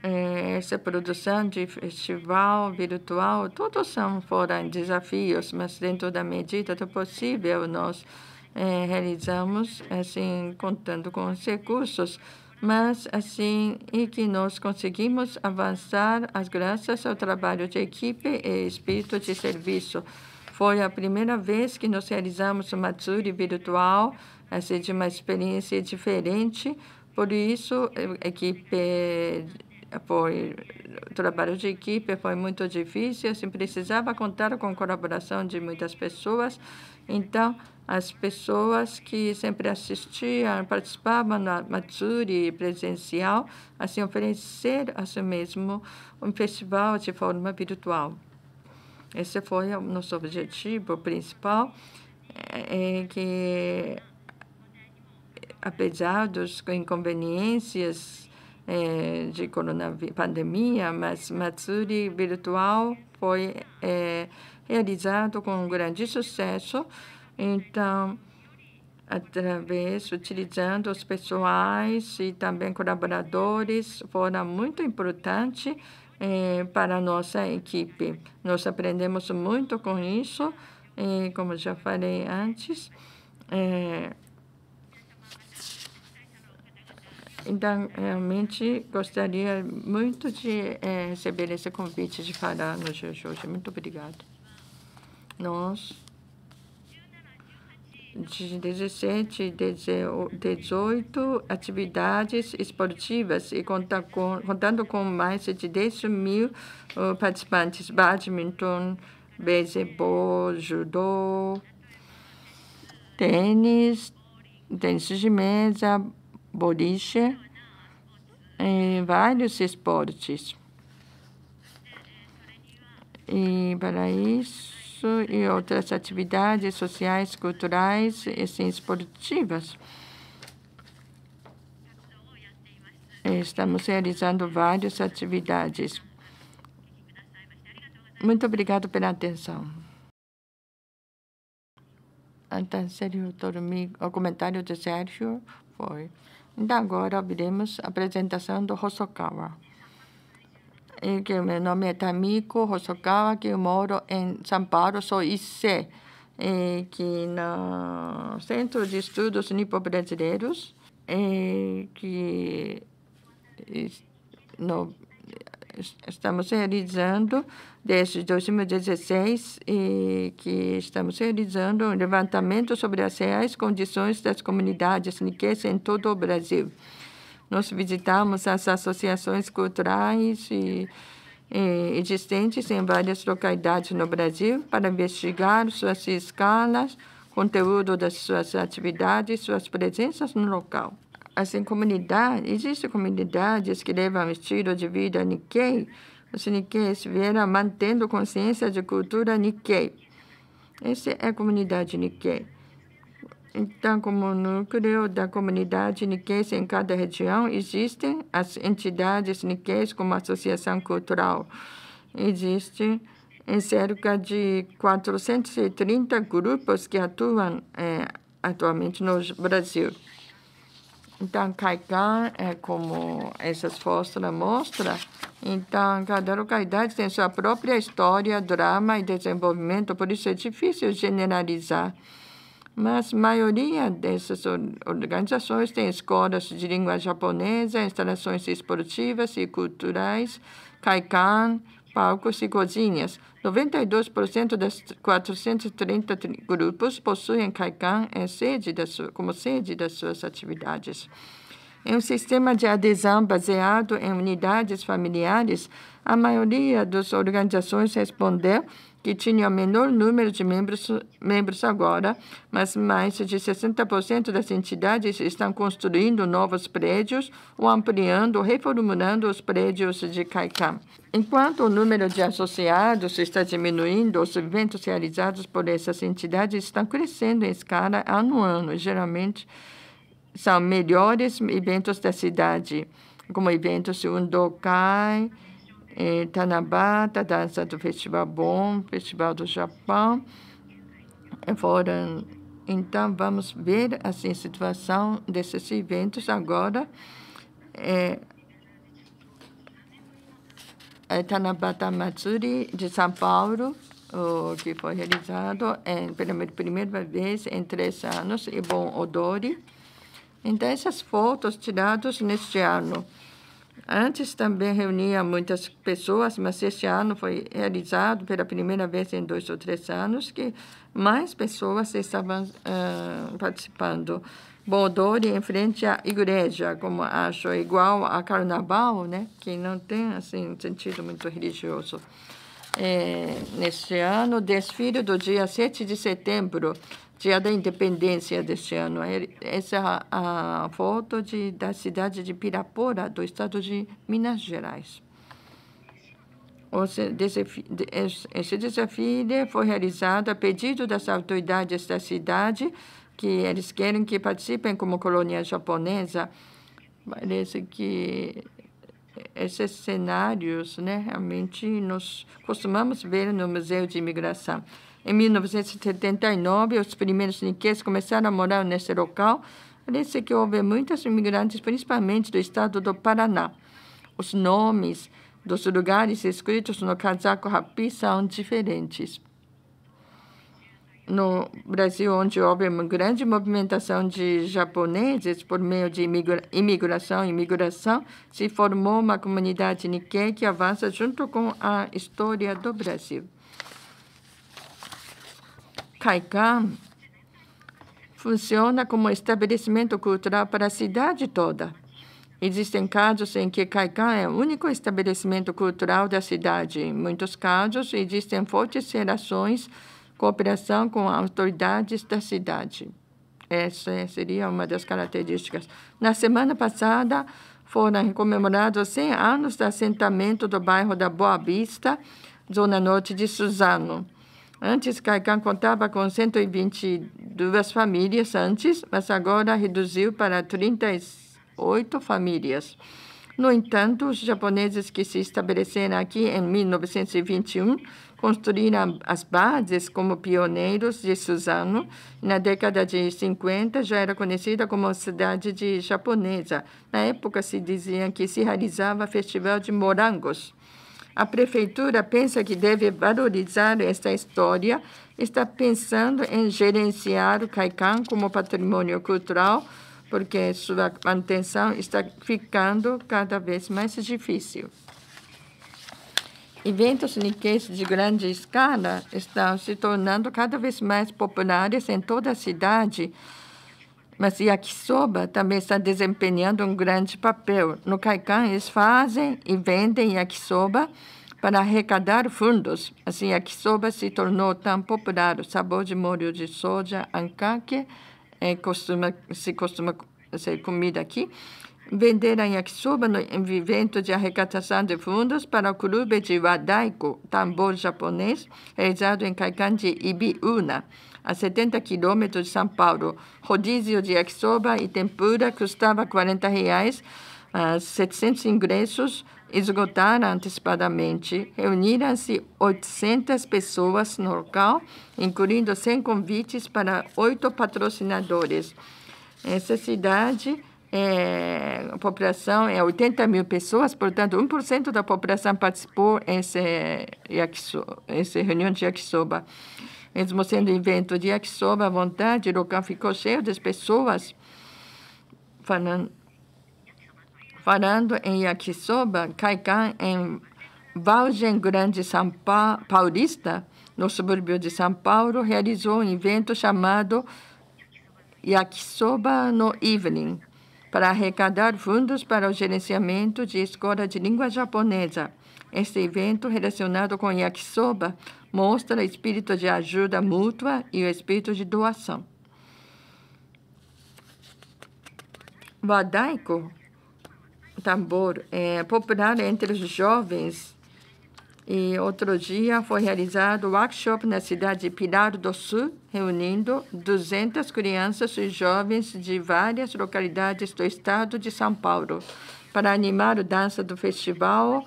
é, essa produção de festival virtual, todos são fora desafios, mas dentro da medida do possível nós é, realizamos assim contando com os recursos, mas assim e que nós conseguimos avançar as graças ao trabalho de equipe e espírito de serviço. Foi a primeira vez que nós realizamos o Matsuri virtual, assim de uma experiência diferente. Por isso, a é, equipe foi eh, trabalho de equipe, foi muito difícil, assim, precisava contar com a colaboração de muitas pessoas. Então, as pessoas que sempre assistiam, participavam na Matsuri presencial, assim, oferecer a si mesmo um festival de forma virtual. Esse foi o nosso objetivo principal, é que, apesar dos inconveniências é, de coronavírus, pandemia, mas Matsuri virtual foi é, realizado com um grande sucesso. Então, através, utilizando os pessoais e também colaboradores, foram muito importante é, para a nossa equipe. Nós aprendemos muito com isso, e, é, como já falei antes, é, Então, realmente gostaria muito de é, receber esse convite de falar no dia de hoje. Muito obrigado. Nós, de 17 e 18 atividades esportivas e conta com, contando com mais de 10 mil uh, participantes, badminton, beisebol, judô, tênis, tênis de mesa, boliche, em vários esportes. E para isso, e outras atividades sociais, culturais e sim, esportivas. Estamos realizando várias atividades. Muito obrigado pela atenção. Então, seria o, o comentário de Sérgio foi. Então, agora abrimos a apresentação do Hosokawa. É que meu nome é Tamiko Hosokawa, que eu moro em São Paulo, sou IC, é, que no Centro de Estudos Nipo-Brasileiros, é, que no estamos realizando desde 2016 e que estamos realizando um levantamento sobre as reais condições das comunidades niquês em todo o Brasil. Nós visitamos as associações culturais e, e existentes em várias localidades no Brasil para investigar suas escalas, conteúdo das suas atividades, suas presenças no local assim, comunidade, existem comunidades que levam estilo de vida Nikkei. Os Nikkeis vieram mantendo consciência de cultura Nikkei. Essa é a comunidade Nikkei. Então, como núcleo da comunidade nikkei em cada região, existem as entidades Nikkeis como associação cultural. Existem em cerca de 430 grupos que atuam é, atualmente no Brasil. Então, Kaikan, é como essas fósforas mostram, então, cada localidade tem sua própria história, drama e desenvolvimento, por isso é difícil generalizar. Mas a maioria dessas organizações tem escolas de língua japonesa, instalações esportivas e culturais, Kaikan, palcos e cozinhas. 92% das 430 grupos possuem Kaikan sede sua, como sede das suas atividades. Em um sistema de adesão baseado em unidades familiares, a maioria das organizações respondeu que tinha o menor número de membros, membros agora, mas mais de 60% das entidades estão construindo novos prédios ou ampliando, reformulando os prédios de Caicam. Enquanto o número de associados está diminuindo, os eventos realizados por essas entidades estão crescendo em escala ano a ano, geralmente são melhores eventos da cidade, como eventos de Undokai, é, Tanabata, tá dança do Festival Bom, Festival do Japão. É, Foram, então, vamos ver assim, a situação desses eventos agora. É, é Tanabata Matsuri de São Paulo, o, que foi realizado em, é, pela primeira vez em três anos, e Bom Odori. Então, essas fotos tiradas neste ano. Antes também reunia muitas pessoas, mas este ano foi realizado pela primeira vez em dois ou três anos que mais pessoas estavam uh, participando. Bodori em frente à igreja, como acho, igual a carnaval, né? que não tem assim sentido muito religioso. É, neste ano, desfile do dia 7 de setembro Dia da Independência deste ano. Essa é a, a foto de, da cidade de Pirapora, do estado de Minas Gerais. esse desafio foi realizado a pedido das autoridades da cidade, que eles querem que participem como colônia japonesa. Parece que esses cenários né, realmente nós costumamos ver no Museu de Imigração. Em 1979, os primeiros niquês começaram a morar nesse local. Parece que houve muitos imigrantes, principalmente do estado do Paraná. Os nomes dos lugares escritos no casaco rapi são diferentes. No Brasil, onde houve uma grande movimentação de japoneses por meio de imigra imigração e imigração, se formou uma comunidade nikkei que avança junto com a história do Brasil. Caican funciona como estabelecimento cultural para a cidade toda. Existem casos em que Caican é o único estabelecimento cultural da cidade. Em muitos casos, existem fortes relações, cooperação com autoridades da cidade. Essa seria uma das características. Na semana passada, foram comemorados 100 anos do assentamento do bairro da Boa Vista, zona norte de Suzano. Antes, Caicã contava com 122 famílias antes, mas agora reduziu para 38 famílias. No entanto, os japoneses que se estabeleceram aqui em 1921 construíram as bases como pioneiros de Suzano. Na década de 50, já era conhecida como cidade de japonesa. Na época, se dizia que se realizava festival de morangos. A prefeitura pensa que deve valorizar esta história, está pensando em gerenciar o Caicã como patrimônio cultural, porque sua manutenção está ficando cada vez mais difícil. Eventos niquês de grande escala estão se tornando cada vez mais populares em toda a cidade, mas yakisoba também está desempenhando um grande papel. No Kaikan, eles fazem e vendem yakisoba para arrecadar fundos. Assim, yakisoba se tornou tão popular. O sabor de molho de soja, ankake, é, eh, costuma, se costuma ser comida aqui. Vender a yakisoba no evento de arrecadação de fundos para o clube de Wadaiko, tambor japonês, realizado em Kaikan de Ibiúna a 70 quilômetros de São Paulo. Rodízio de yakisoba e tempura custava 40 reais. Uh, ah, 700 ingressos esgotaram antecipadamente. Reuniram-se 800 pessoas no local, incluindo 100 convites para oito patrocinadores. Essa cidade, é, a população é 80 mil pessoas, portanto, 1% da população participou dessa reunião de yakisoba. Mesmo sendo invento de Yakisoba à vontade, o local ficou cheio de pessoas falando, falando em Yakisoba, Kaikan, em Valgem Grande São pa, Paulista, no subúrbio de São Paulo, realizou um evento chamado Yakisoba no Evening, para arrecadar fundos para o gerenciamento de escola de língua japonesa. Este evento, relacionado com yakisoba, mostra o espírito de ajuda mútua e o espírito de doação. Wadaiko, tambor, é popular entre os jovens. E outro dia foi realizado um workshop na cidade de Pilar do Sul, reunindo 200 crianças e jovens de várias localidades do estado de São Paulo para animar a dança do festival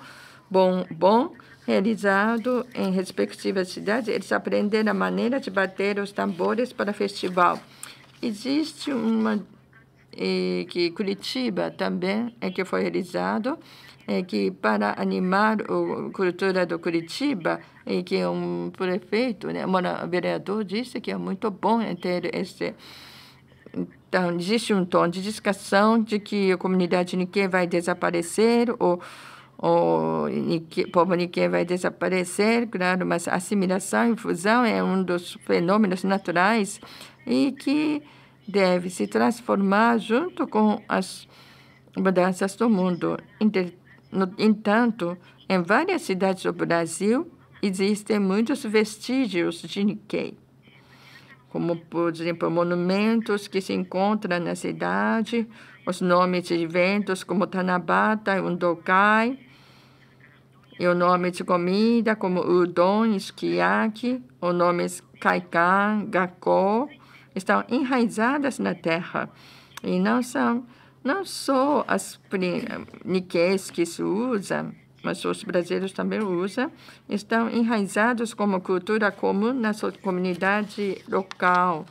bom, bom realizado em respectivas cidades, eles aprenderam a maneira de bater os tambores para festival. Existe uma e eh, que Curitiba também é que foi realizado é que para animar a cultura do Curitiba e eh, que um prefeito, né, um vereador disse que é muito bom ter esse então existe um tom de discussão de que a comunidade niquê vai desaparecer ou o povo Nikkei vai desaparecer, claro, mas assimilação e fusão é um dos fenômenos naturais e que deve se transformar junto com as mudanças do mundo. no Entanto, em várias cidades do Brasil, existem muitos vestígios de Nikkei, como, por exemplo, monumentos que se encontram na cidade, os nomes de eventos como Tanabata Undokai, e o nome de comida, como udon, esquiaque, os nomes kaiká, gakko, estão enraizadas na terra e não são não só as niquês que se usa, mas os brasileiros também usam, estão enraizados como cultura comum na sua comunidade local.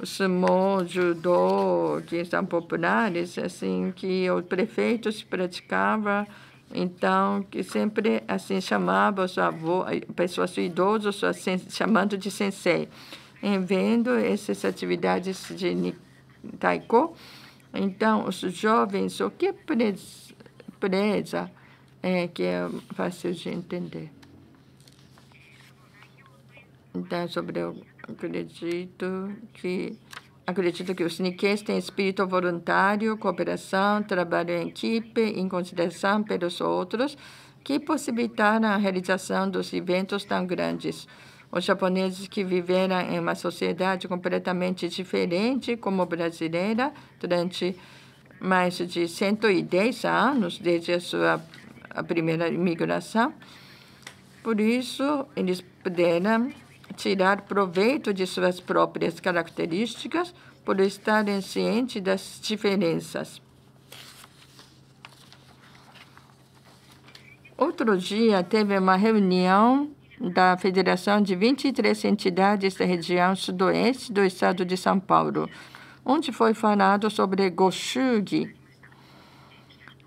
O sumo, judô, que são populares, assim, que os prefeitos praticavam então, que sempre assim chamava sua avó pessoas idosas, chamando de sensei. E vendo essas atividades de taiko, então os jovens, o que preza, preza é que é fácil de entender. Então, sobre eu acredito que Acredito que os niquês têm espírito voluntário, cooperação, trabalho em equipe, em consideração pelos outros, que possibilitaram a realização dos eventos tão grandes. Os japoneses que viveram em uma sociedade completamente diferente, como brasileira, durante mais de 110 anos, desde a sua primeira imigração. Por isso, eles puderam tirar proveito de suas próprias características por estarem cientes das diferenças. Outro dia teve uma reunião da Federação de 23 entidades da região sudoeste do estado de São Paulo, onde foi falado sobre Goshugi.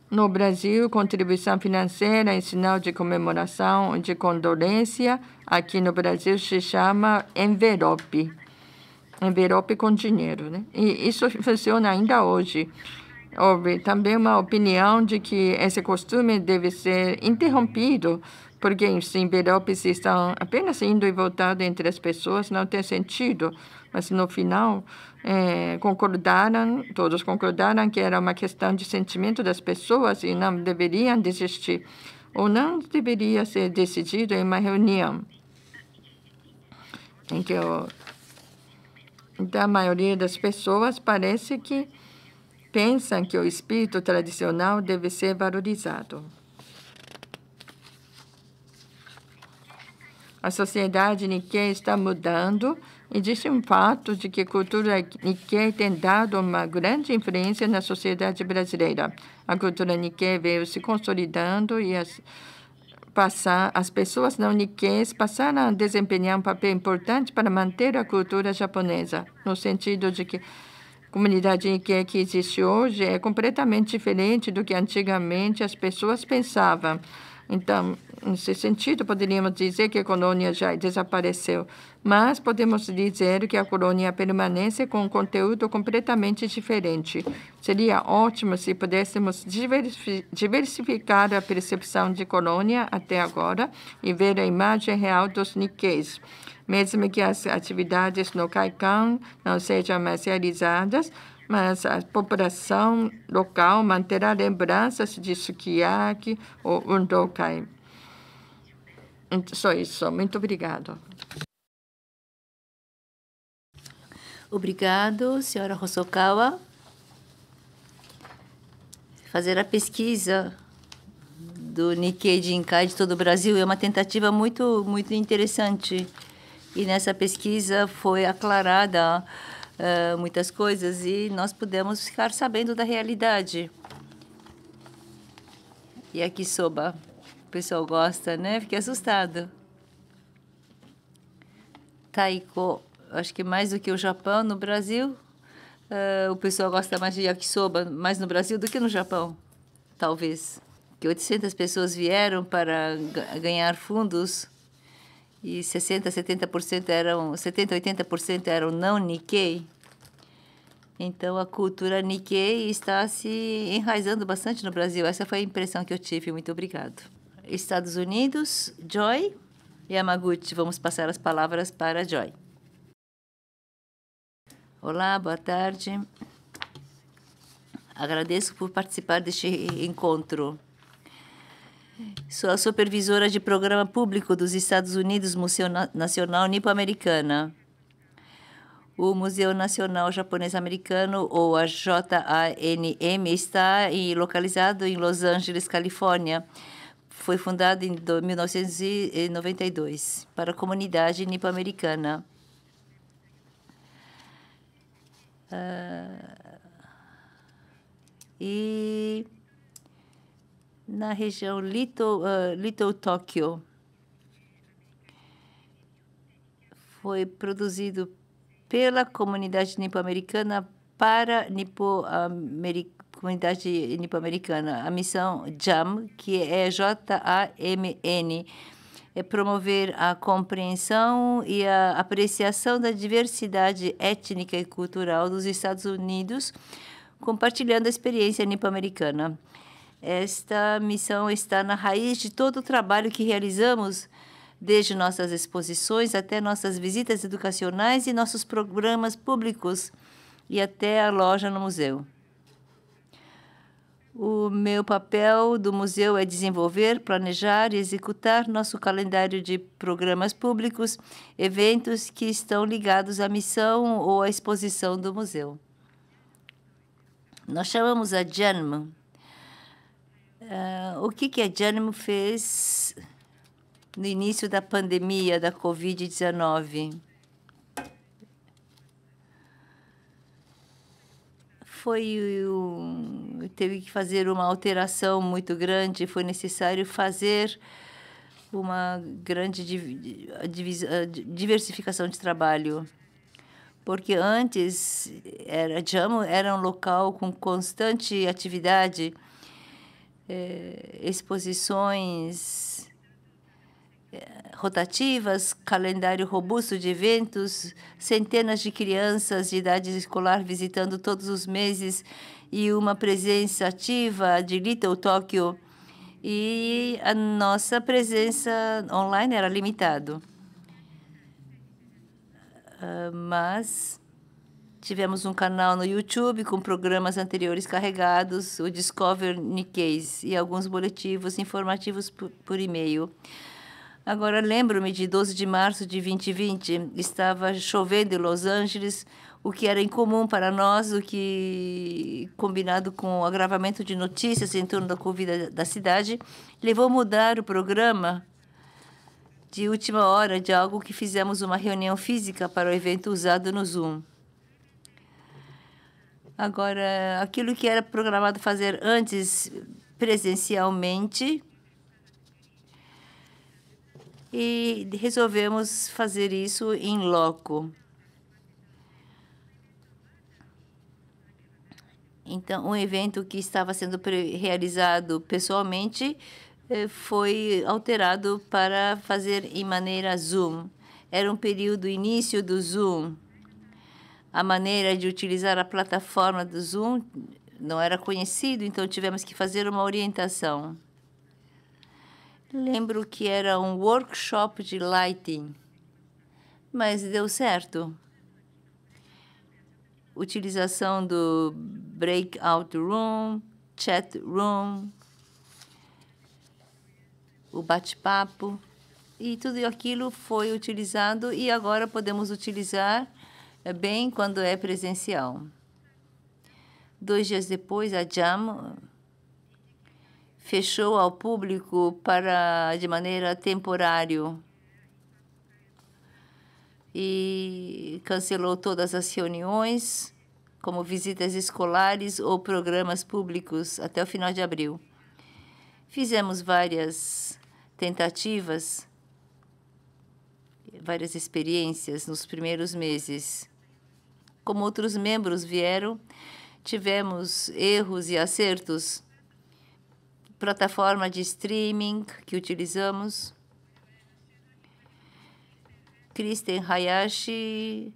No Brasil, contribuição financeira em sinal de comemoração e de condolência aqui no Brasil se chama envelope. Envelope com dinheiro, né? E isso funciona ainda hoje. Houve também uma opinião de que esse costume deve ser interrompido, porque os envelopes estão apenas indo e voltando entre as pessoas, não tem sentido. Mas no final, é, concordaram, todos concordaram que era uma questão de sentimento das pessoas e não deveriam desistir ou não deveria ser decidido em uma reunião em que eu, da maioria das pessoas parece que pensam que o espírito tradicional deve ser valorizado. A sociedade Nikkei está mudando. Existe um fato de que a cultura Nikkei tem dado uma grande influência na sociedade brasileira. A cultura Nikkei veio se consolidando e as passar, as pessoas não niquês passaram a desempenhar um papel importante para manter a cultura japonesa, no sentido de que a comunidade Nikkei que existe hoje é completamente diferente do que antigamente as pessoas pensavam. Então, Nesse sentido, poderíamos dizer que a colônia já desapareceu, mas podemos dizer que a colônia permanece com um conteúdo completamente diferente. Seria ótimo se pudéssemos diversificar a percepção de colônia até agora e ver a imagem real dos nikkeis, Mesmo que as atividades no Caicão não sejam mais realizadas, mas a população local manterá lembranças de Sukiyaki ou Undokai. Então, só isso. Muito obrigado. Obrigado, senhora Hosokawa. Fazer a pesquisa do Nikkei de Incai de todo o Brasil é uma tentativa muito, muito interessante. E nessa pesquisa foi aclarada uh, muitas coisas e nós pudemos ficar sabendo da realidade. E aqui soba pessoal gosta, né? Fiquei assustado. Taiko, acho que mais do que o Japão, no Brasil, uh, o pessoal gosta mais de yakisoba, mais no Brasil do que no Japão, talvez. Que 800 pessoas vieram para ganhar fundos e 60, 70% eram, 70, 80% eram não Nikkei. Então a cultura Nikkei está se enraizando bastante no Brasil. Essa foi a impressão que eu tive. Muito obrigado. Estados Unidos, Joy Yamaguchi. Vamos passar as palavras para Joy. Olá, boa tarde. Agradeço por participar deste encontro. Sou a supervisora de programa público dos Estados Unidos, Museu Nacional Nipo-Americana. O Museu Nacional Japonês Americano, ou a JANM, está localizado em Los Angeles, Califórnia foi fundada em 1992 para a comunidade nipo-americana. Uh, e na região Little, uh, Little Tóquio foi produzido pela comunidade nipo-americana para nipo comunidade nipo-americana. A missão JAM, que é J-A-M-N, é promover a compreensão e a apreciação da diversidade étnica e cultural dos Estados Unidos, compartilhando a experiência nipo-americana. Esta missão está na raiz de todo o trabalho que realizamos, desde nossas exposições até nossas visitas educacionais e nossos programas públicos, e até a loja no museu. O meu papel do museu é desenvolver, planejar e executar nosso calendário de programas públicos, eventos que estão ligados à missão ou à exposição do museu. Nós chamamos a Janmo. Uh, eh, o que, que a Janmo fez no início da pandemia da Covid-19? foi um, teve que fazer uma alteração muito grande, foi necessário fazer uma grande diversificação de trabalho. Porque antes era Jamo era um local com constante atividade, é, exposições, rotativas, calendário robusto de eventos, centenas de crianças de idade escolar visitando todos os meses e uma presença ativa de Little Tóquio. E a nossa presença online era limitada. Ah, mas tivemos um canal no YouTube com programas anteriores carregados, o Discover Nikkeis e alguns boletivos informativos por, por e-mail. Agora, lembro-me de 12 de março de 2020, estava chovendo em Los Angeles, o que era incomum para nós, o que, combinado com o agravamento de notícias em torno da Covid da cidade, levou a mudar o programa de última hora de algo que fizemos uma reunião física para o evento usado no Zoom. Agora, aquilo que era programado fazer antes presencialmente, e resolvemos fazer isso em loco. Então, um evento que estava sendo realizado pessoalmente eh, foi alterado para fazer em maneira Zoom. Era um período início do Zoom. A maneira de utilizar a plataforma do Zoom não era conhecido, então tivemos que fazer uma orientação. Lembro que era um workshop de lighting, mas deu certo. Utilização do breakout room, chat room, o bate-papo e tudo aquilo foi utilizado e agora podemos utilizar eh, bem quando é presencial. Dois dias depois, a Jam fechou ao público para de maneira temporária e cancelou todas as reuniões, como visitas escolares ou programas públicos até o final de abril. Fizemos várias tentativas, várias experiências nos primeiros meses. Como outros membros vieram, tivemos erros e acertos plataforma de streaming que utilizamos. Kristen Hayashi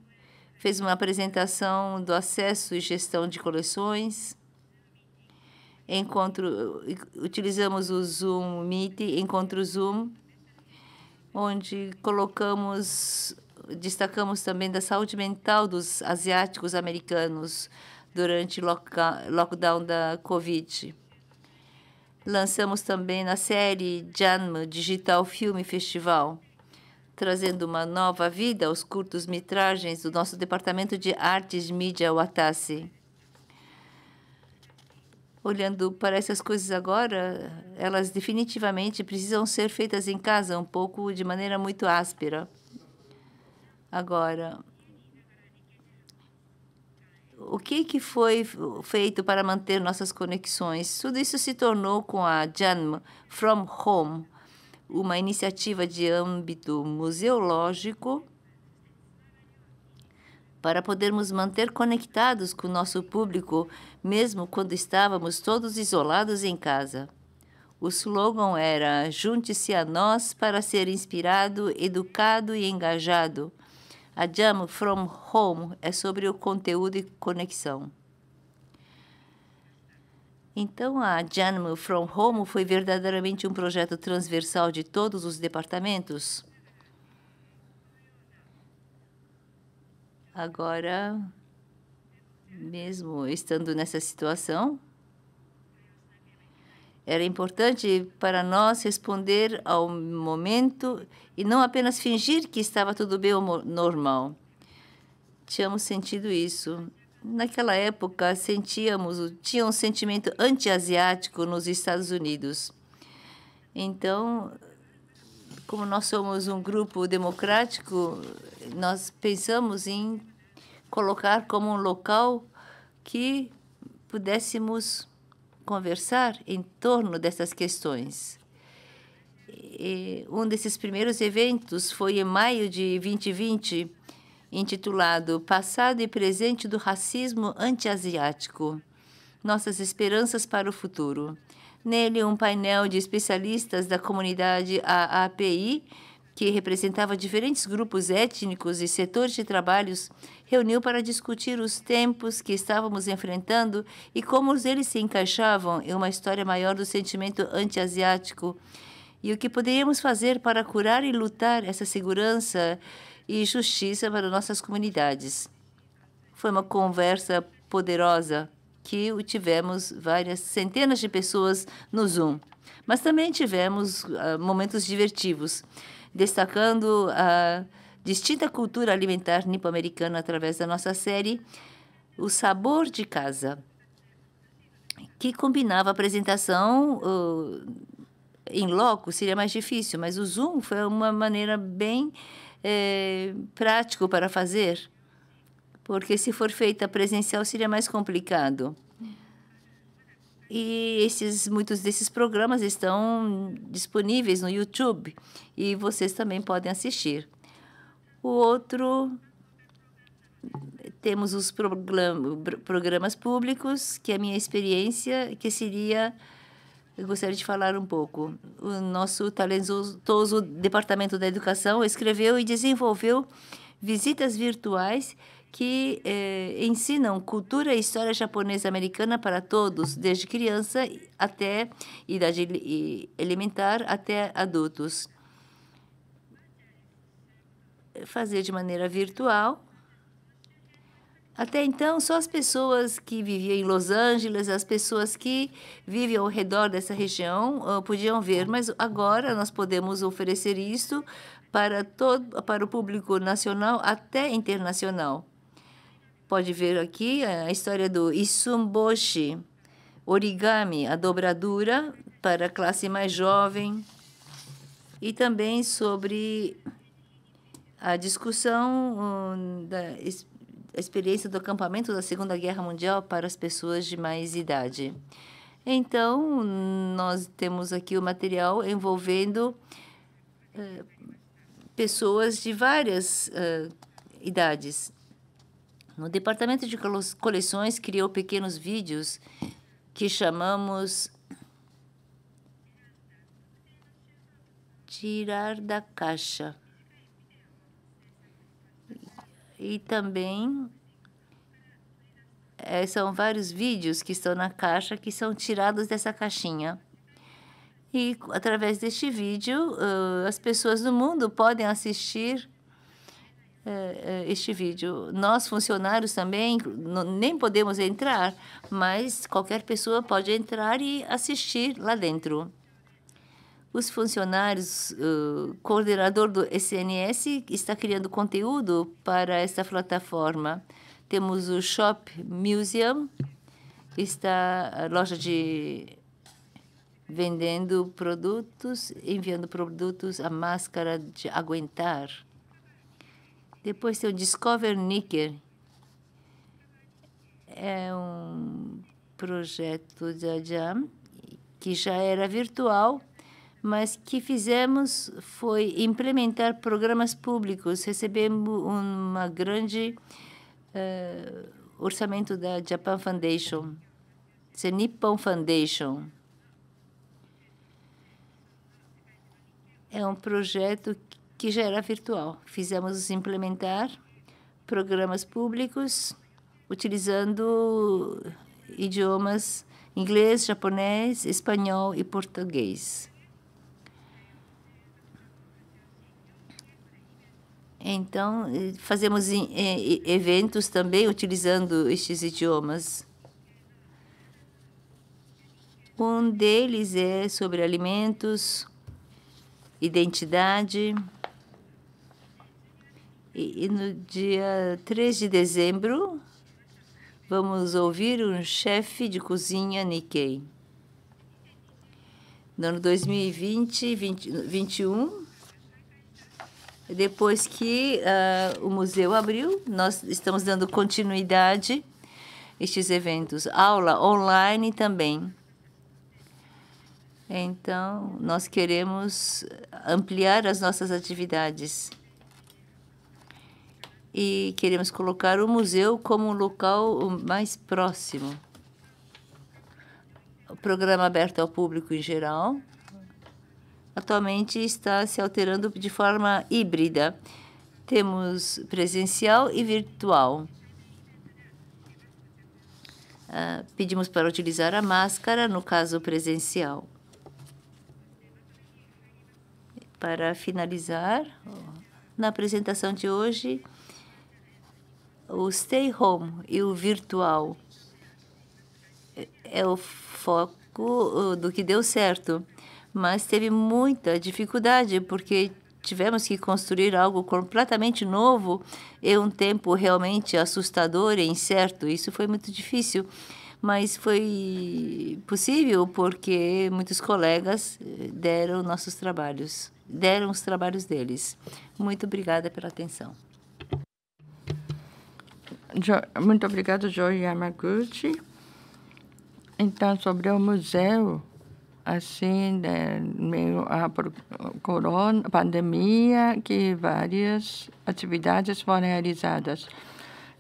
fez uma apresentação do acesso e gestão de coleções. Encontro, utilizamos o Zoom Meet, encontro Zoom, onde colocamos, destacamos também da saúde mental dos asiáticos americanos durante o lockdown da Covid lançamos também na série Janma Digital Film Festival, trazendo uma nova vida aos curtos-metragens do nosso Departamento de Artes Mídia Watasi. Olhando para essas coisas agora, elas definitivamente precisam ser feitas em casa, um pouco de maneira muito áspera. Agora, o que, que foi feito para manter nossas conexões. Tudo isso se tornou com a Janma From Home, uma iniciativa de âmbito museológico para podermos manter conectados com o nosso público, mesmo quando estávamos todos isolados em casa. O slogan era Junte-se a nós para ser inspirado, educado e engajado. A Jam From Home é sobre o conteúdo e conexão. Então, a Jam From Home foi verdadeiramente um projeto transversal de todos os departamentos. Agora, mesmo estando nessa situação, era importante para nós responder ao momento e não apenas fingir que estava tudo bem ou normal. Tínhamos sentido isso. Naquela época, sentíamos, tinha um sentimento anti-asiático nos Estados Unidos. Então, como nós somos um grupo democrático, nós pensamos em colocar como um local que pudéssemos conversar em torno dessas questões. E um desses primeiros eventos foi em maio de 2020, intitulado Passado e Presente do Racismo Antiasiático Nossas Esperanças para o Futuro. Nele, um painel de especialistas da comunidade AAPI que representava diferentes grupos étnicos e setores de trabalhos, reuniu para discutir os tempos que estávamos enfrentando e como eles se encaixavam em uma história maior do sentimento anti-asiático e o que poderíamos fazer para curar e lutar essa segurança e justiça para nossas comunidades. Foi uma conversa poderosa que tivemos várias centenas de pessoas no Zoom, mas também tivemos uh, momentos divertidos destacando a distinta cultura alimentar nipo-americana através da nossa série O Sabor de Casa, que combinava a apresentação em loco, seria mais difícil, mas o Zoom foi uma maneira bem é, eh, prática para fazer, porque se for feita presencial seria mais complicado. E esses, muitos desses programas estão disponíveis no YouTube e vocês também podem assistir. O outro, temos os programas públicos, que é a minha experiência, que seria eu gostaria de falar um pouco. O nosso talentoso Departamento da Educação escreveu e desenvolveu visitas virtuais que eh, ensinam cultura e história japonesa americana para todos, desde criança até idade elementar até adultos. Fazer de maneira virtual. Até então, só as pessoas que viviam em Los Angeles, as pessoas que vivem ao redor dessa região, ah, podiam ver, mas agora nós podemos oferecer isso para, todo, para o público nacional até internacional. Pode ver aqui é, a história do Isumboshi, origami, a dobradura para a classe mais jovem, e também sobre a discussão hum, da experiência do acampamento da Segunda Guerra Mundial para as pessoas de mais idade. Então, nós temos aqui o material envolvendo eh, pessoas de várias eh, idades. No departamento de coleções, criou pequenos vídeos que chamamos Tirar da Caixa. E também é, são vários vídeos que estão na caixa que são tirados dessa caixinha. E através deste vídeo, uh, as pessoas do mundo podem assistir eh, eh, este vídeo. Nós, funcionários também, nem podemos entrar, mas qualquer pessoa pode entrar e assistir lá dentro. Os funcionários, o eh, coordenador do SNS está criando conteúdo para esta plataforma. Temos o Shop Museum, está a loja de vendendo produtos, enviando produtos, a máscara de aguentar depois tem o Discover Nicker. É um projeto da Jam que já era virtual, mas que fizemos foi implementar programas públicos. Recebemos uma grande uh, orçamento da Japan Foundation, da Nippon Foundation. É um projeto que já era virtual. Fizemos implementar programas públicos utilizando idiomas inglês, japonês, espanhol e português. Então, fazemos eventos também utilizando estes idiomas. Um deles é sobre alimentos, identidade. E, e no dia 3 de dezembro, vamos ouvir um chefe de cozinha Nikkei. No ano 2020 2021, depois que uh, o museu abriu, nós estamos dando continuidade a estes eventos. Aula online também. Então, nós queremos ampliar as nossas atividades e queremos colocar o museu como um local mais próximo. O programa aberto ao público em geral atualmente está se alterando de forma híbrida. Temos presencial e virtual. Uh, pedimos para utilizar a máscara no caso presencial. Para finalizar, na apresentação de hoje, o stay home e o virtual é, é o foco do que deu certo, mas teve muita dificuldade porque tivemos que construir algo completamente novo em um tempo realmente assustador e incerto. Isso foi muito difícil, mas foi possível porque muitos colegas eh, deram nossos trabalhos, deram os trabalhos deles. Muito obrigada pela atenção. Muito obrigada, Joe Yamaguchi. Então, sobre o museu, assim, né, meio a corona, pandemia, que várias atividades foram realizadas.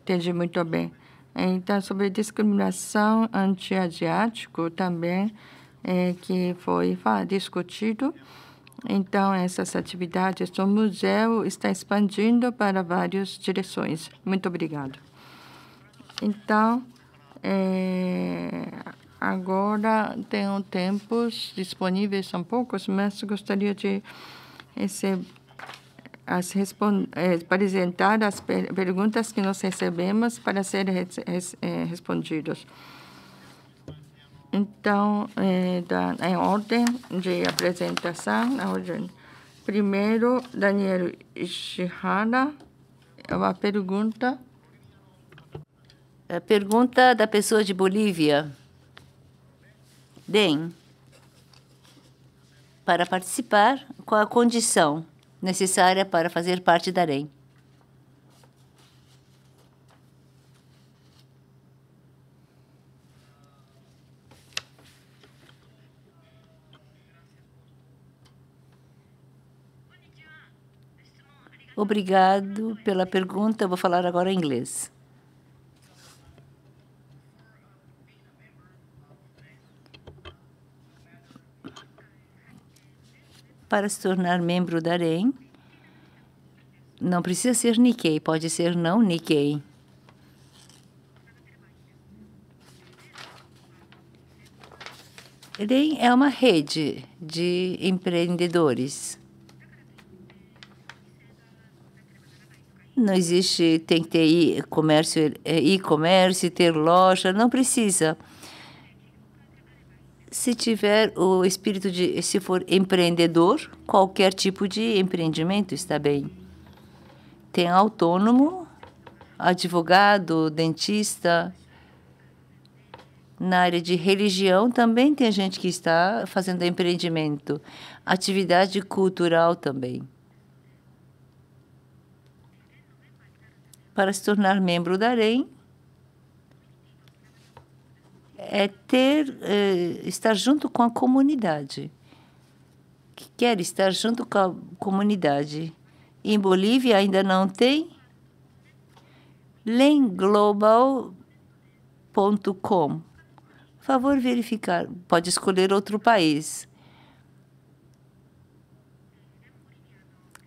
Entendi muito bem. Então, sobre discriminação anti-asiático também, é, que foi discutido. Então, essas atividades do museu estão expandindo para várias direções. Muito obrigado. Então, é, agora tenho tempos disponíveis, são poucos, mas gostaria de receber as apresentar é, as per perguntas que nós recebemos para serem res res é, respondidas. Então, é, da, em é ordem de apresentação, na ordem. primeiro, Daniel Ishihara, uma pergunta a pergunta da pessoa de Bolívia. Bem, Para participar, qual a condição necessária para fazer parte da REM? Obrigado pela pergunta. vou falar agora em inglês. para se tornar membro da Arém. Não precisa ser Nikkei, pode ser não Nikkei. Arém é uma rede de empreendedores. Não existe, tem que ter e-comércio, e eh, ter loja, não precisa se tiver o espírito de, se for empreendedor, qualquer tipo de empreendimento está bem. Tem autônomo, advogado, dentista. Na área de religião também tem gente que está fazendo empreendimento. Atividade cultural também. Para se tornar membro da AREM, é ter é, estar junto com a comunidade que quer estar junto com a comunidade em Bolívia ainda não tem lenglobal.com favor verificar pode escolher outro país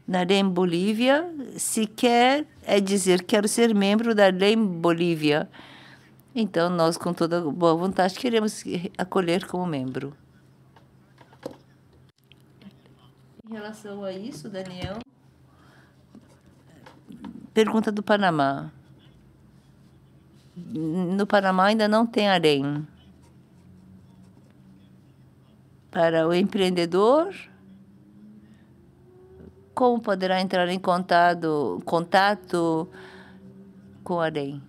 na Lei Bolívia, se quer é dizer quero ser membro da Lei Bolívia então, nós, com toda boa vontade, queremos acolher como membro. Em relação a isso, Daniel, pergunta do Panamá. No Panamá ainda não tem harém. Para o empreendedor, como poderá entrar em contato, contato com o harém?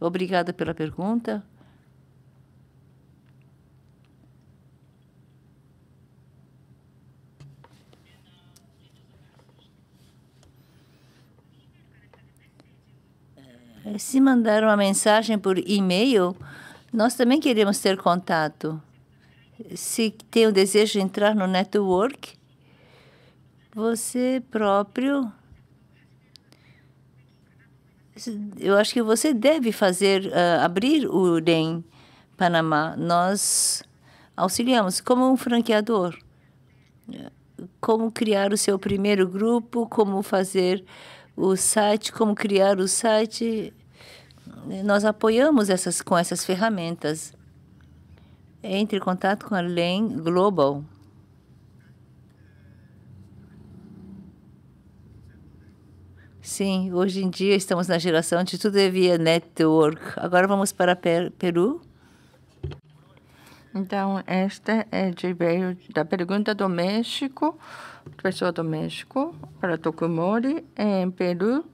Obrigada pela pergunta. É, se mandar uma mensagem por e-mail, nós também queremos ter contato. Se tem o desejo de entrar no network, você próprio eu acho que você deve fazer uh, abrir o DEM Panamá. Nós auxiliamos como um franqueador. Como criar o seu primeiro grupo, como fazer o site, como criar o site. Nós apoiamos essas com essas ferramentas. Entre em contato com a LEM Global. Sim, hoje em dia estamos na geração de tudo é via network. Agora vamos para Peru. Então, esta é de veio da pergunta do México, pessoa do México, para Tokumori, em Peru.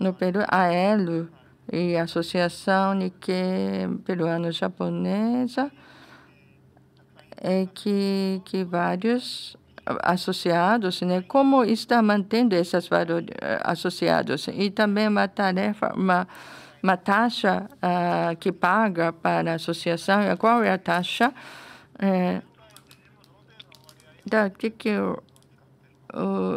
No Peru, a ELO e a Associação Nikkei Peruano-Japonesa, é que, que vários associados, assim, né? Como está mantendo esses valores eh, associados assim? e também uma tarefa, uma uma taxa uh, que paga para a associação, qual é a taxa eh, é, da que que o,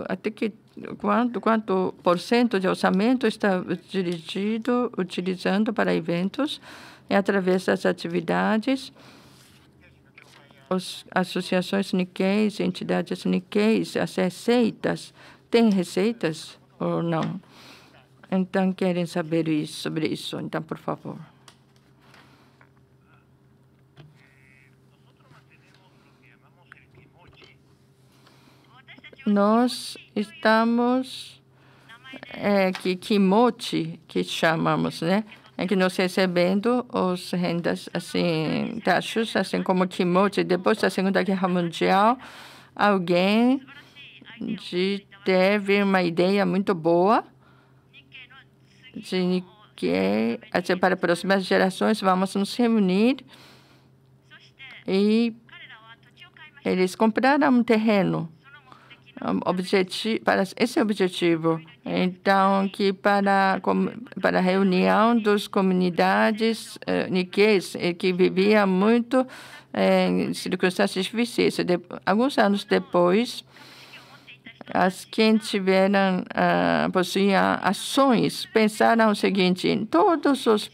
até que quanto quanto por cento de orçamento está dirigido utilizando para eventos e através das atividades as associações niqueis, entidades niqueis, as receitas, têm receitas ou não? Então, querem saber isso, sobre isso. Então, por favor. Nós estamos... É, que kimochi, que chamamos, né? em que nós recebendo os rendas assim taxas assim como Timóteo depois da Segunda Guerra Mundial alguém de, teve uma ideia muito boa de que assim, para próximas gerações vamos nos reunir e eles compraram um terreno objetivo, para esse objetivo então, que para, para a reunião das comunidades eh, eh, que vivia muito eh, em circunstâncias difíceis. De, alguns anos depois, as que tiveram, ah, possuíam ações, pensaram o seguinte, todos os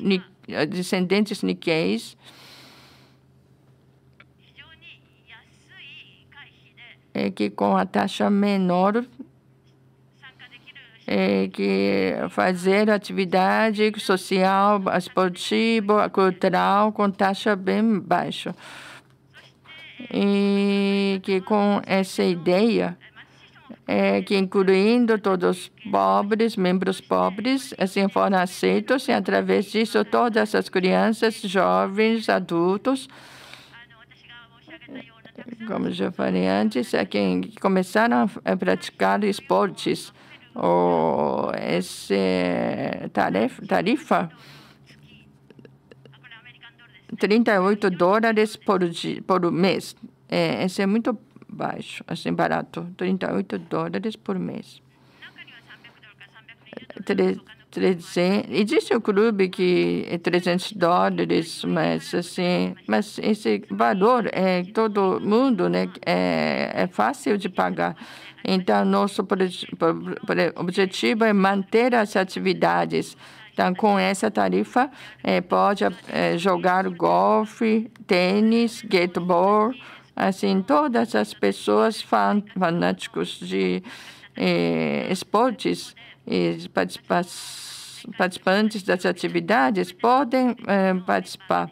ni, descendentes niqueis eh, que com a taxa menor é, que fazer atividade social, esportiva, cultural com taxa bem baixa. E que com essa ideia, é que incluindo todos os pobres, membros pobres, assim foram aceitos e através disso todas as crianças, jovens, adultos, como já falei antes, é quem começaram a praticar esportes ou esse tarif, tarifa 38 dólares por, por mês. É, esse é muito baixo, assim, barato. 38 dólares por mês. 300, existe um clube que é 300 dólares, mas assim, mas esse valor é todo mundo, né? É, é fácil de pagar. Então, nosso objetivo é manter as atividades. Então, com essa tarifa, é, pode é, jogar golfe, tênis, gateball, assim, todas as pessoas fan, fanáticos de é, esportes e participação participantes das atividades podem é, participar,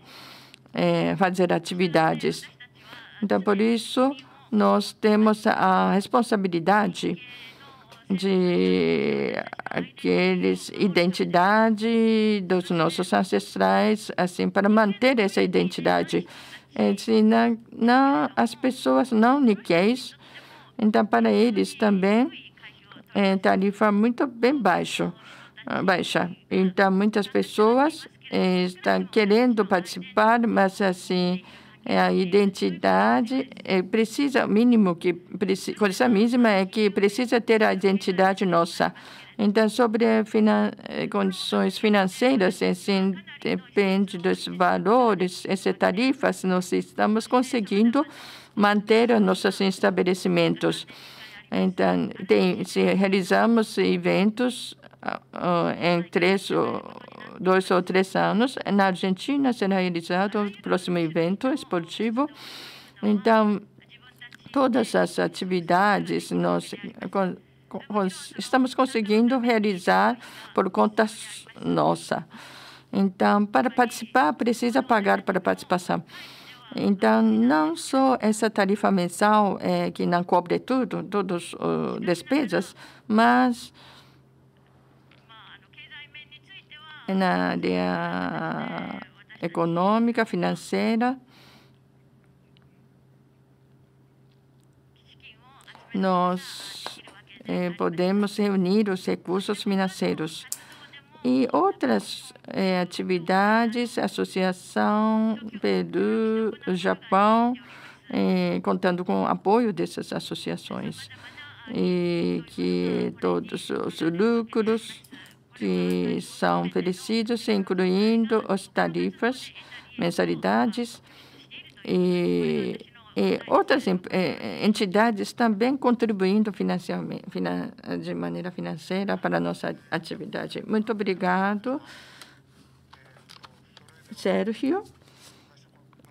é, fazer atividades. Então, por isso, nós temos a responsabilidade de aqueles identidade dos nossos ancestrais, assim, para manter essa identidade. É, se não, não, as pessoas não niquéis, então para eles também é tarifa muito bem baixo. Ah, baixa. Então, muitas pessoas eh, estão querendo participar, mas assim é a identidade é, precisa, o mínimo que precisa, condição mínima é que precisa ter a identidade nossa. Então, sobre finan eh, condições financeiras, é assim, depende dos valores, essas tarifas, nós estamos conseguindo manter os nossos estabelecimentos. Então, tem, se realizamos eventos em três ou dois ou três anos. Na Argentina será realizado o próximo evento esportivo. Então, todas as atividades nós estamos conseguindo realizar por conta nossa. Então, para participar, precisa pagar para participação. Então, não só essa tarifa mensal é, que não cobre tudo, todas as despesas, mas na área econômica, financeira. Nós eh, podemos reunir os recursos financeiros e outras eh, atividades, Associação Peru, Japão, eh, contando com o apoio dessas associações e que todos os lucros que são oferecidos, incluindo as tarifas, mensalidades e, e outras eh, eh, entidades também contribuindo de maneira financeira para a nossa atividade. Muito obrigado, Sérgio.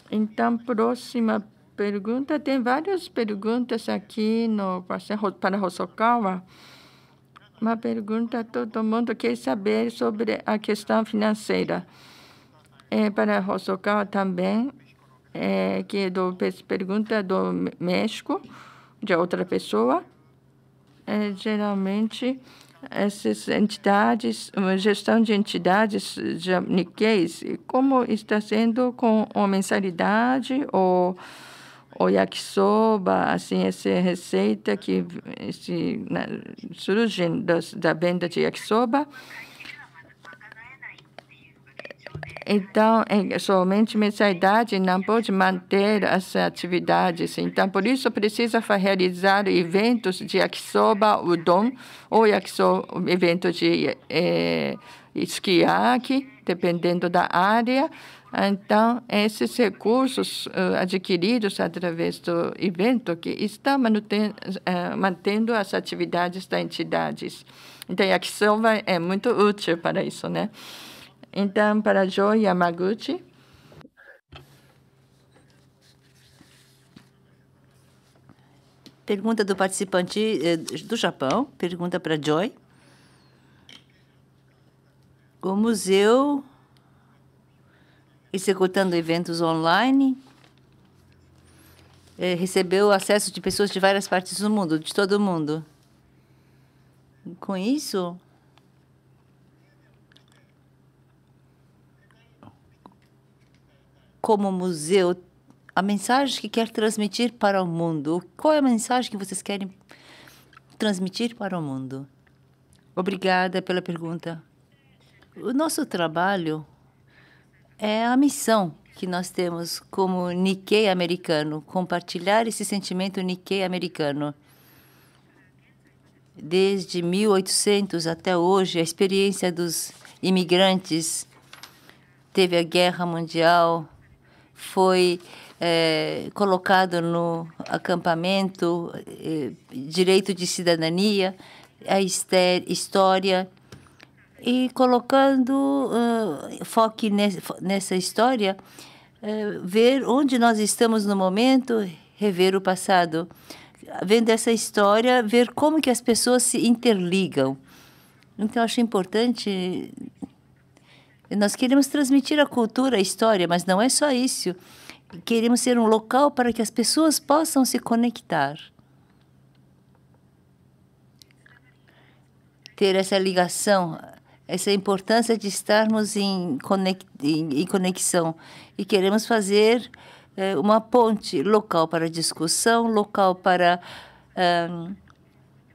Então, próxima pergunta. Tem várias perguntas aqui no, para Hosokawa uma pergunta. Todo mundo quer saber sobre a questão financeira. É, para Hosokawa também, é, que é do pergunta do México, de outra pessoa. É, geralmente, essas entidades, gestão de entidades niqueis, como está sendo com a mensalidade ou o yakisoba, assim, essa receita que esse, né, surge das, da venda de yakisoba. Então, é, somente mensalidade não pode manter as atividades. Assim. Então, por isso, precisa realizar eventos de yakisoba, udon, ou yakisoba, evento de eh, esquiar, dependendo da área. Ah, então, esses recursos uh, adquiridos através do evento que está mantendo, uh, eh, mantendo as atividades das entidades. Então, a ação é muito útil para isso, né? Então, para Joy Yamaguchi. Pergunta do participante eh, do Japão. Pergunta para Joy. O museu executando eventos online. É, recebeu acesso de pessoas de várias partes do mundo, de todo o mundo. Com isso, como museu, a mensagem que quer transmitir para o mundo. Qual é a mensagem que vocês querem transmitir para o mundo? Obrigada pela pergunta. O nosso trabalho é a missão que nós temos como Nikkei americano, compartilhar esse sentimento Nikkei americano. Desde 1800 até hoje, a experiência dos imigrantes teve a guerra mundial, foi é, colocado no acampamento, é, direito de cidadania, a história e colocando uh, foco nessa história, uh, ver onde nós estamos no momento, rever o passado. Vendo essa história, ver como que as pessoas se interligam. Então, acho importante. Nós queremos transmitir a cultura, a história, mas não é só isso. Queremos ser um local para que as pessoas possam se conectar. Ter essa ligação essa importância de estarmos em, conexão e queremos fazer é, uma ponte local para discussão, local para é,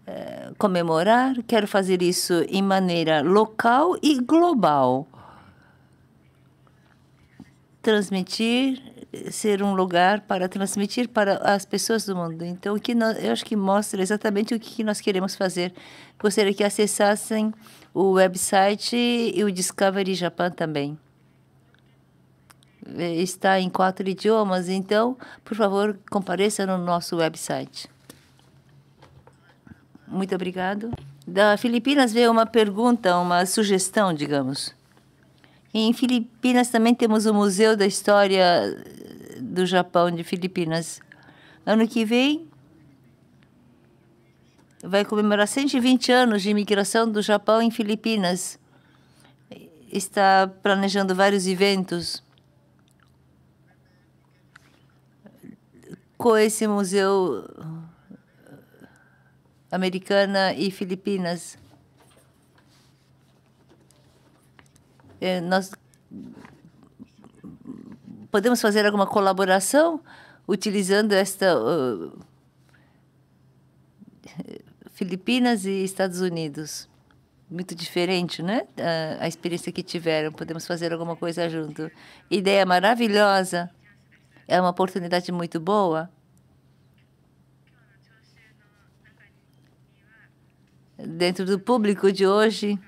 é, comemorar. Quero fazer isso em maneira local e global. Transmitir, ser um lugar para transmitir para as pessoas do mundo. Então, o que nós, eu acho que mostra exatamente o que nós queremos fazer. Gostaria que acessassem o website e o Discovery Japan também. É, está em quatro idiomas, então, por favor, compareça no nosso website. Muito obrigado. Da Filipinas veio uma pergunta, uma sugestão, digamos. Em Filipinas também temos o Museu da História do Japão de Filipinas. Ano que vem, vai comemorar 120 anos de imigração do Japão em Filipinas. Está planejando vários eventos. Com esse museu uh, americana e Filipinas. É, nós podemos fazer alguma colaboração utilizando esta uh, Filipinas e Estados Unidos. Muito diferente, né? A, a experiência que tiveram. Podemos fazer alguma coisa junto. Ideia maravilhosa. É uma oportunidade muito boa. Dentro do público de hoje,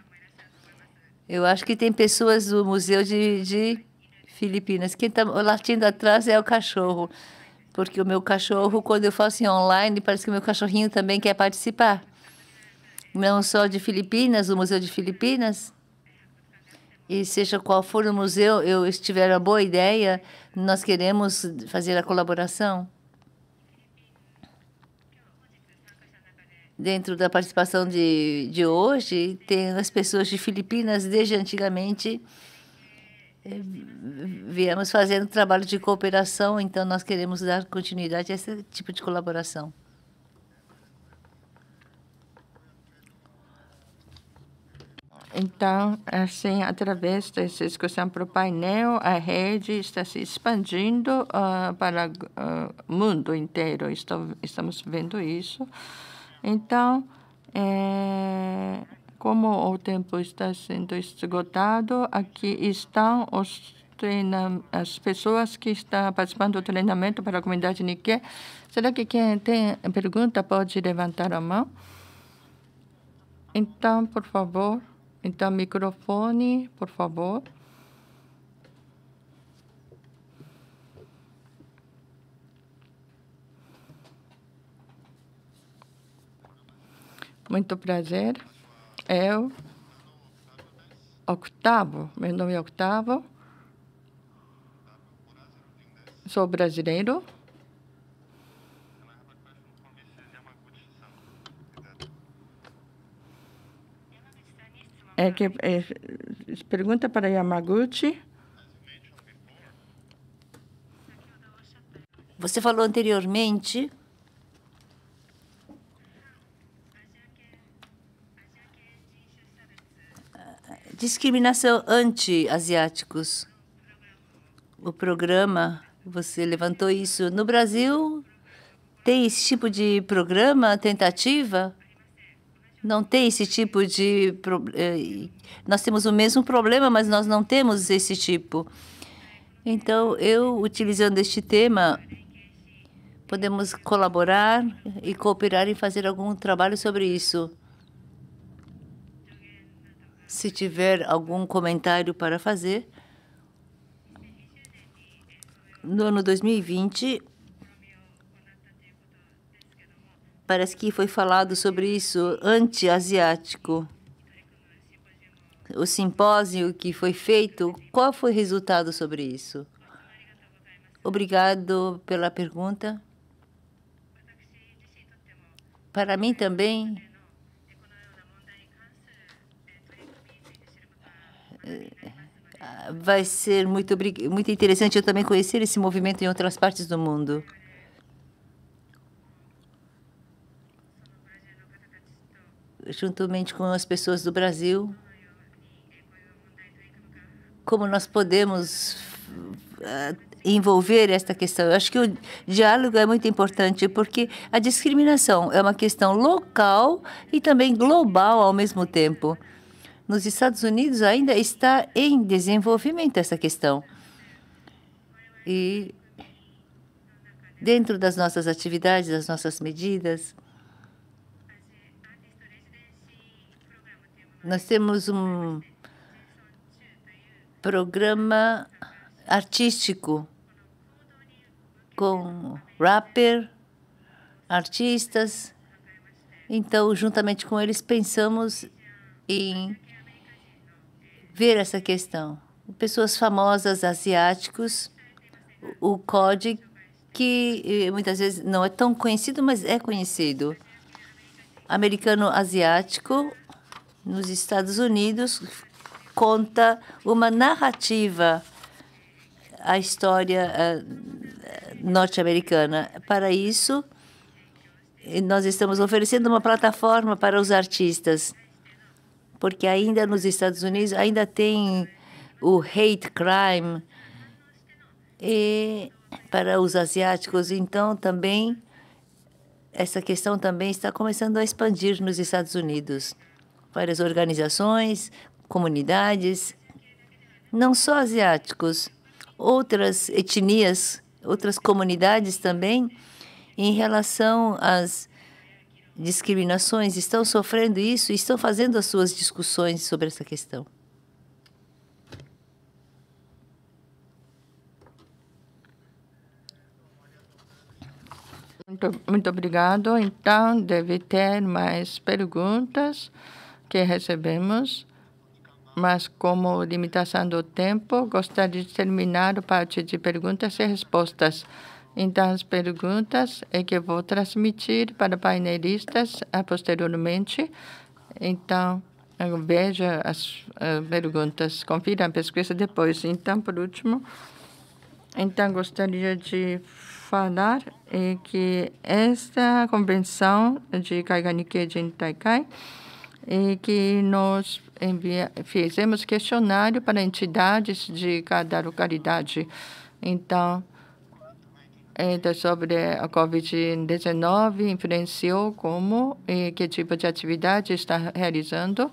eu acho que tem pessoas do Museu de, de Filipinas. Quem está latindo atrás é o cachorro porque o meu cachorro, quando eu faço em online, parece que o meu cachorrinho também quer participar. Não só de Filipinas, o Museu de Filipinas, e seja qual for o museu, eu estiver uma boa ideia, nós queremos fazer a colaboração. Dentro da participação de, de hoje, tem as pessoas de Filipinas desde antigamente é, viemos fazendo trabalho de cooperação, então nós queremos dar continuidade a esse tipo de colaboração. Então, assim, através dessa discussão para o painel, a rede está se expandindo uh, para o uh, ah, mundo inteiro. Estou, estamos vendo isso. Então, é como o tempo está sendo esgotado, aqui estão os as pessoas que estão participando do treinamento para a comunidade Nikkei. Será que quem tem pergunta pode levantar a mão? Então, por favor. Então, microfone, por favor. Muito prazer. Eu, é Octavo. Meu nome é Octavo. Sou brasileiro. É que é, pergunta para Yamaguchi. Você falou anteriormente discriminação anti-asiáticos. O programa, você levantou isso. No Brasil, tem esse tipo de programa, tentativa? Não tem esse tipo de. É, nós temos o mesmo problema, mas nós não temos esse tipo. Então, eu, utilizando este tema, podemos colaborar e cooperar em fazer algum trabalho sobre isso. Se tiver algum comentário para fazer, no ano 2020, parece que foi falado sobre isso, anti-asiático. O simpósio que foi feito, qual foi o resultado sobre isso? Obrigado pela pergunta. Para mim também, vai ser muito, muito interessante eu também conhecer esse movimento em outras partes do mundo. Juntamente com as pessoas do Brasil, como nós podemos ah, envolver esta questão. Eu acho que o diálogo é muito importante, porque a discriminação é uma questão local e também global ao mesmo tempo nos Estados Unidos ainda está em desenvolvimento essa questão. E dentro das nossas atividades, das nossas medidas, nós temos um programa artístico com rapper, artistas. Então, juntamente com eles, pensamos em ver essa questão. Pessoas famosas asiáticos, o código que eh, muitas vezes não é tão conhecido, mas é conhecido. Americano-asiático, nos Estados Unidos, conta uma narrativa a história eh, eh, norte-americana. Para isso, nós estamos oferecendo uma plataforma para os artistas porque ainda nos Estados Unidos ainda tem o hate crime e para os asiáticos então também essa questão também está começando a expandir nos Estados Unidos várias organizações comunidades não só asiáticos outras etnias outras comunidades também em relação às discriminações, estão sofrendo isso e estão fazendo as suas discussões sobre essa questão. Muito, muito obrigado. Então, deve ter mais perguntas que recebemos, mas como limitação do tempo, gostaria de terminar a parte de perguntas e respostas. Então, as perguntas é que eu vou transmitir para painelistas ah, posteriormente. Então, veja as perguntas, confira a pesquisa depois. Então, por último, então gostaria de falar é que esta convenção de Kaiganike de Taikai é que nós envia, fizemos questionário para entidades de cada localidade. Então, então, sobre a Covid-19 influenciou como e que tipo de atividade está realizando.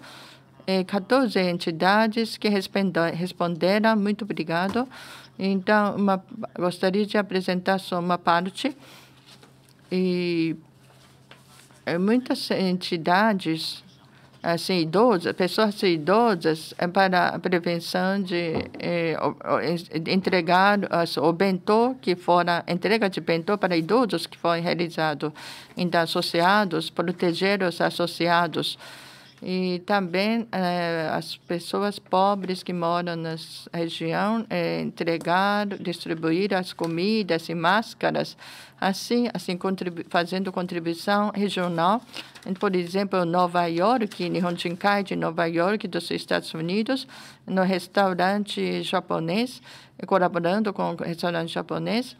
14 entidades que responderam. Muito obrigado. Então, uma, gostaria de apresentar só uma parte. E é, muitas entidades assim, idosos, pessoas idosas é para a prevenção de eh, entregar o bentô que fora entrega de bentô para idosos que foi realizado então associados proteger os associados e também eh, as pessoas pobres que moram na região eh, entregar, distribuir as comidas e máscaras, assim, assim contribu fazendo contribuição regional. Então, por exemplo, Nova York, Nihon Shinkai de Nova York, dos Estados Unidos, no restaurante japonês, colaborando com o restaurante japonês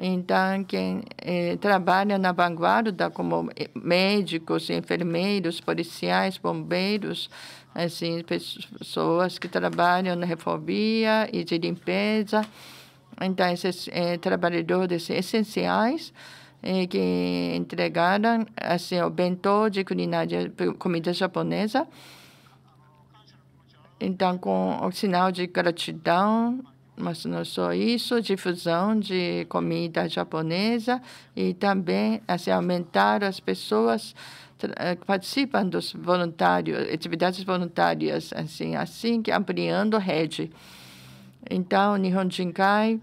então, quem eh, trabalha na vanguarda, como eh, médicos, enfermeiros, policiais, bombeiros, assim, pessoas que trabalham na refobia e de limpeza, então, esses eh, trabalhadores essenciais eh, que entregaram assim, o bentô de culinária, comida japonesa. Então, com o sinal de gratidão, mas não só isso, difusão de comida japonesa e também assim, aumentar as pessoas eh, que participam dos voluntários, atividades voluntárias, assim, assim que ampliando a rede. Então, Nihon Jinkai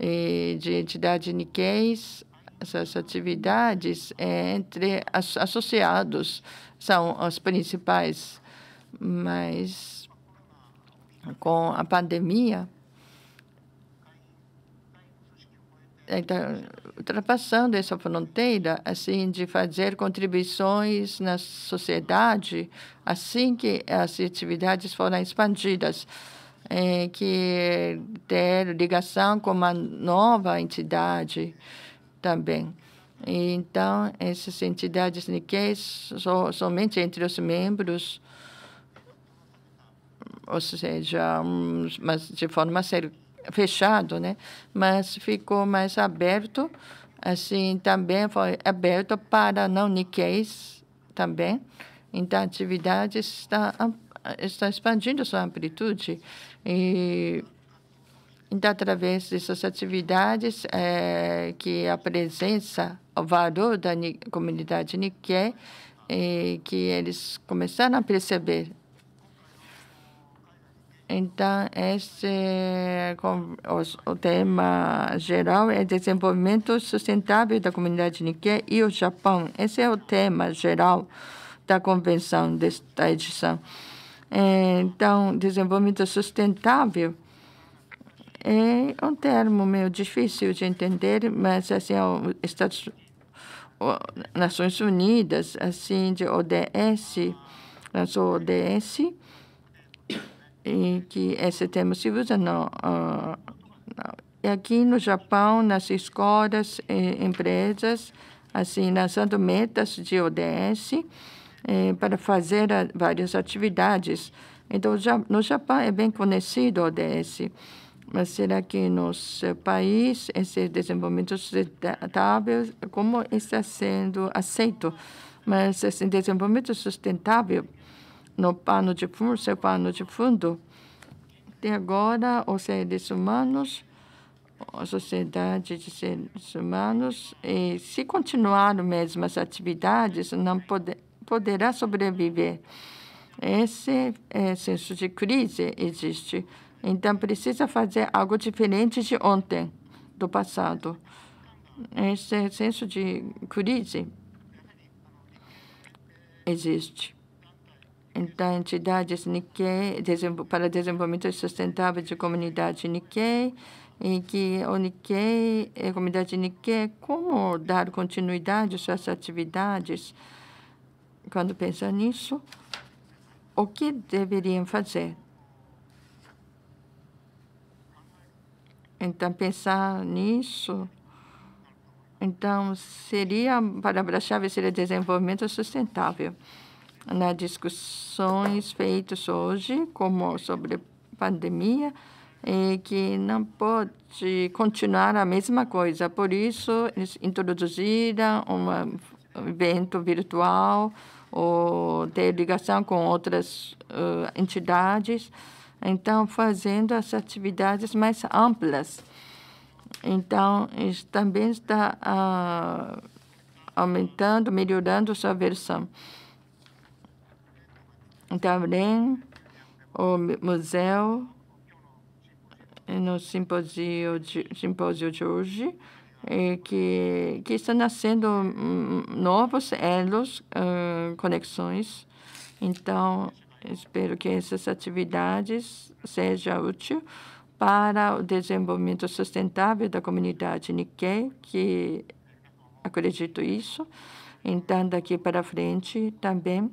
e de entidade Nikkeis, essas atividades é, entre as, associados são as principais, mas com a pandemia então, ultrapassando essa fronteira, assim, de fazer contribuições na sociedade, assim que as atividades foram expandidas, é, que ter ligação com uma nova entidade também. Então, essas entidades Nikkeis, so, somente entre os membros, ou seja, mas de forma cercada, fechado, né? Mas ficou mais aberto, assim, também foi aberto para não niqueis também. Então, a atividade está, está expandindo sua amplitude. E, então, através dessas atividades, é, que a presença, o valor da comunidade niquei, é, que eles começaram a perceber então, esse, é o, o tema geral é desenvolvimento sustentável da comunidade Nikkei e o Japão. Esse é o tema geral da convenção desta edição. É, então, desenvolvimento sustentável é um termo meio difícil de entender, mas assim, é o Estados, Nações Unidas, assim, de ODS, lançou ODS, e que esse termo se usa não uh, aqui no Japão, nas escolas e eh, empresas, assim, lançando metas de ODS eh, para fazer a, várias atividades. Então, já, no Japão é bem conhecido o ODS, mas será que nos países esse desenvolvimento sustentável, como está sendo aceito? Mas esse assim, desenvolvimento sustentável no pano de fundo, seu pano de fundo. E agora, os seres humanos, a sociedade de seres humanos, e se continuar mesmo as atividades, não pode, poderá sobreviver. Esse é, senso de crise existe. Então, precisa fazer algo diferente de ontem, do passado. Esse senso de crise existe da então, entidade Nikkei para desenvolvimento sustentável de comunidade Nikkei e que o Nikkei, a comunidade Nikkei, como dar continuidade às suas atividades? Quando pensa nisso, o que deveriam fazer? Então, pensar nisso, então, seria, a palavra-chave seria desenvolvimento sustentável nas né, discussões feitas hoje, como sobre pandemia, que não pode continuar a mesma coisa. Por isso, eles introduziram um evento virtual ou ter ligação com outras uh, entidades. Então, fazendo as atividades mais amplas. Então, isso também está uh, aumentando, melhorando sua versão também então, o museu no simpósio de, simpósio de hoje, que, que estão nascendo hum, hum, novos elos, uh, conexões. Então, espero que essas atividades sejam úteis para o desenvolvimento sustentável da comunidade Nikkei, que acredito isso. Então, daqui para frente também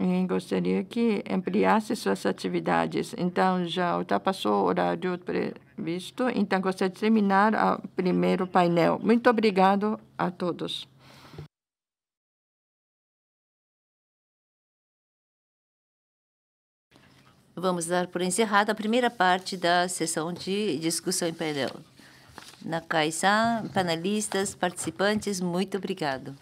e eh, gostaria que ampliasse suas atividades. Então, já ultrapassou o horário previsto, então gostaria de terminar o primeiro painel. Muito obrigado a todos. Vamos dar por encerrada a primeira parte da sessão de discussão em painel. Nakai-san, panelistas, participantes, muito obrigado.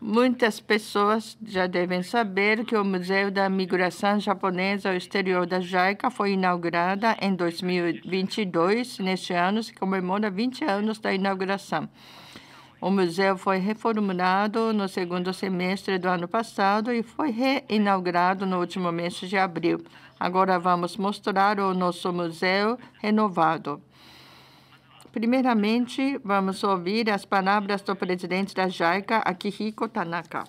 Muitas pessoas já devem saber que o Museu da Migração Japonesa ao Exterior da JICA foi inaugurado em 2022. Neste ano se comemora 20 anos da inauguração. O museu foi reformulado no segundo semestre do ano passado e foi reinaugurado no último mês de abril. Agora vamos mostrar o nosso museu renovado. Primeiramente, vamos ouvir as palavras do presidente da JICA, Akihiko Tanaka.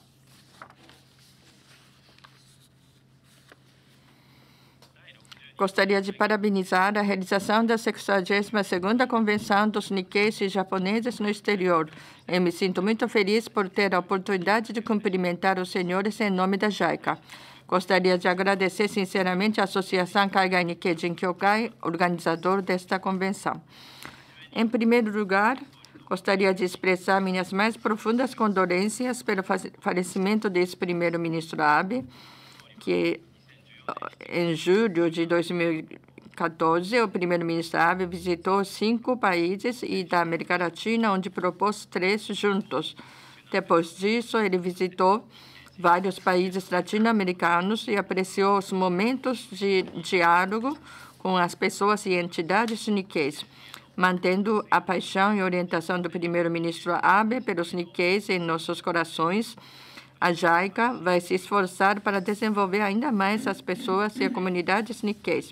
Gostaria de parabenizar a realização da 62ª Convenção dos Nikkeis e Japoneses no Exterior. Eu me sinto muito feliz por ter a oportunidade de cumprimentar os senhores em nome da JICA. Gostaria de agradecer sinceramente à Associação Kaigai Nikkei Jinkyokai, organizador desta convenção. Em primeiro lugar, gostaria de expressar minhas mais profundas condolências pelo falecimento desse primeiro-ministro Abe, que em julho de 2014, o primeiro-ministro Abe visitou cinco países e da América Latina, onde propôs três juntos. Depois disso, ele visitou vários países latino-americanos e apreciou os momentos de diálogo com as pessoas e entidades niquês mantendo a paixão e orientação do primeiro-ministro Abe pelos Nikkeis em nossos corações, a JICA vai se esforçar para desenvolver ainda mais as pessoas e a comunidade Nikkeis.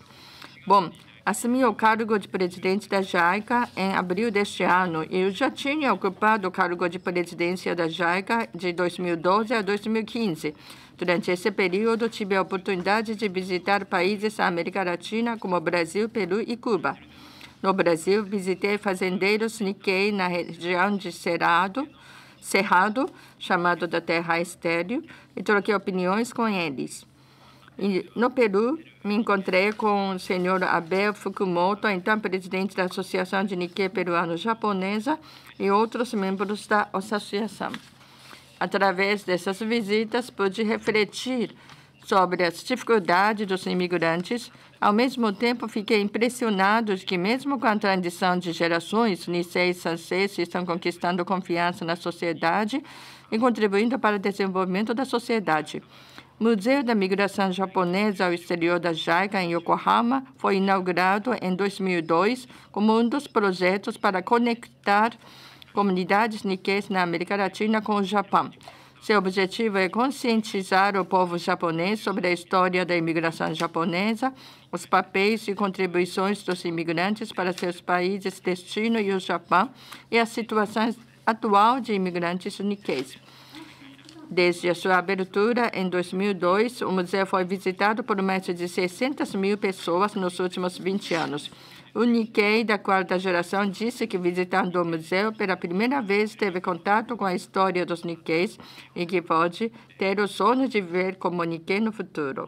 Bom, assumi o cargo de presidente da JICA em abril deste ano. Eu já tinha ocupado o cargo de presidência da JICA de 2012 a 2015. Durante esse período, tive a oportunidade de visitar países da América Latina, como Brasil, Peru e Cuba. No Brasil, visitei fazendeiros Nikkei na região de Cerrado, Cerrado, chamado da Terra Estéreo, e troquei opiniões com eles. E no Peru, me encontrei com o senhor Abel Fukumoto, então presidente da Associação de Nikkei Peruano-Japonesa, e outros membros da associação. Através dessas visitas, pude refletir sobre as dificuldades dos imigrantes ao mesmo tempo, fiquei impressionado de que, mesmo com a transição de gerações, Nisei e Sansei estão conquistando confiança na sociedade e contribuindo para o desenvolvimento da sociedade. O Museu da Migração Japonesa ao Exterior da JICA, em Yokohama, foi inaugurado em 2002 como um dos projetos para conectar comunidades niqueis na América Latina com o Japão. Seu objetivo é conscientizar o povo japonês sobre a história da imigração japonesa, os papéis e contribuições dos imigrantes para seus países destino e o Japão, e a situação atual de imigrantes niqueis. Desde a sua abertura em 2002, o museu foi visitado por mais de 600 mil pessoas nos últimos 20 anos. O Nikkei, da quarta geração, disse que visitando o museu pela primeira vez teve contato com a história dos Nikkeis e que pode ter o sonho de ver como Nikkei no futuro.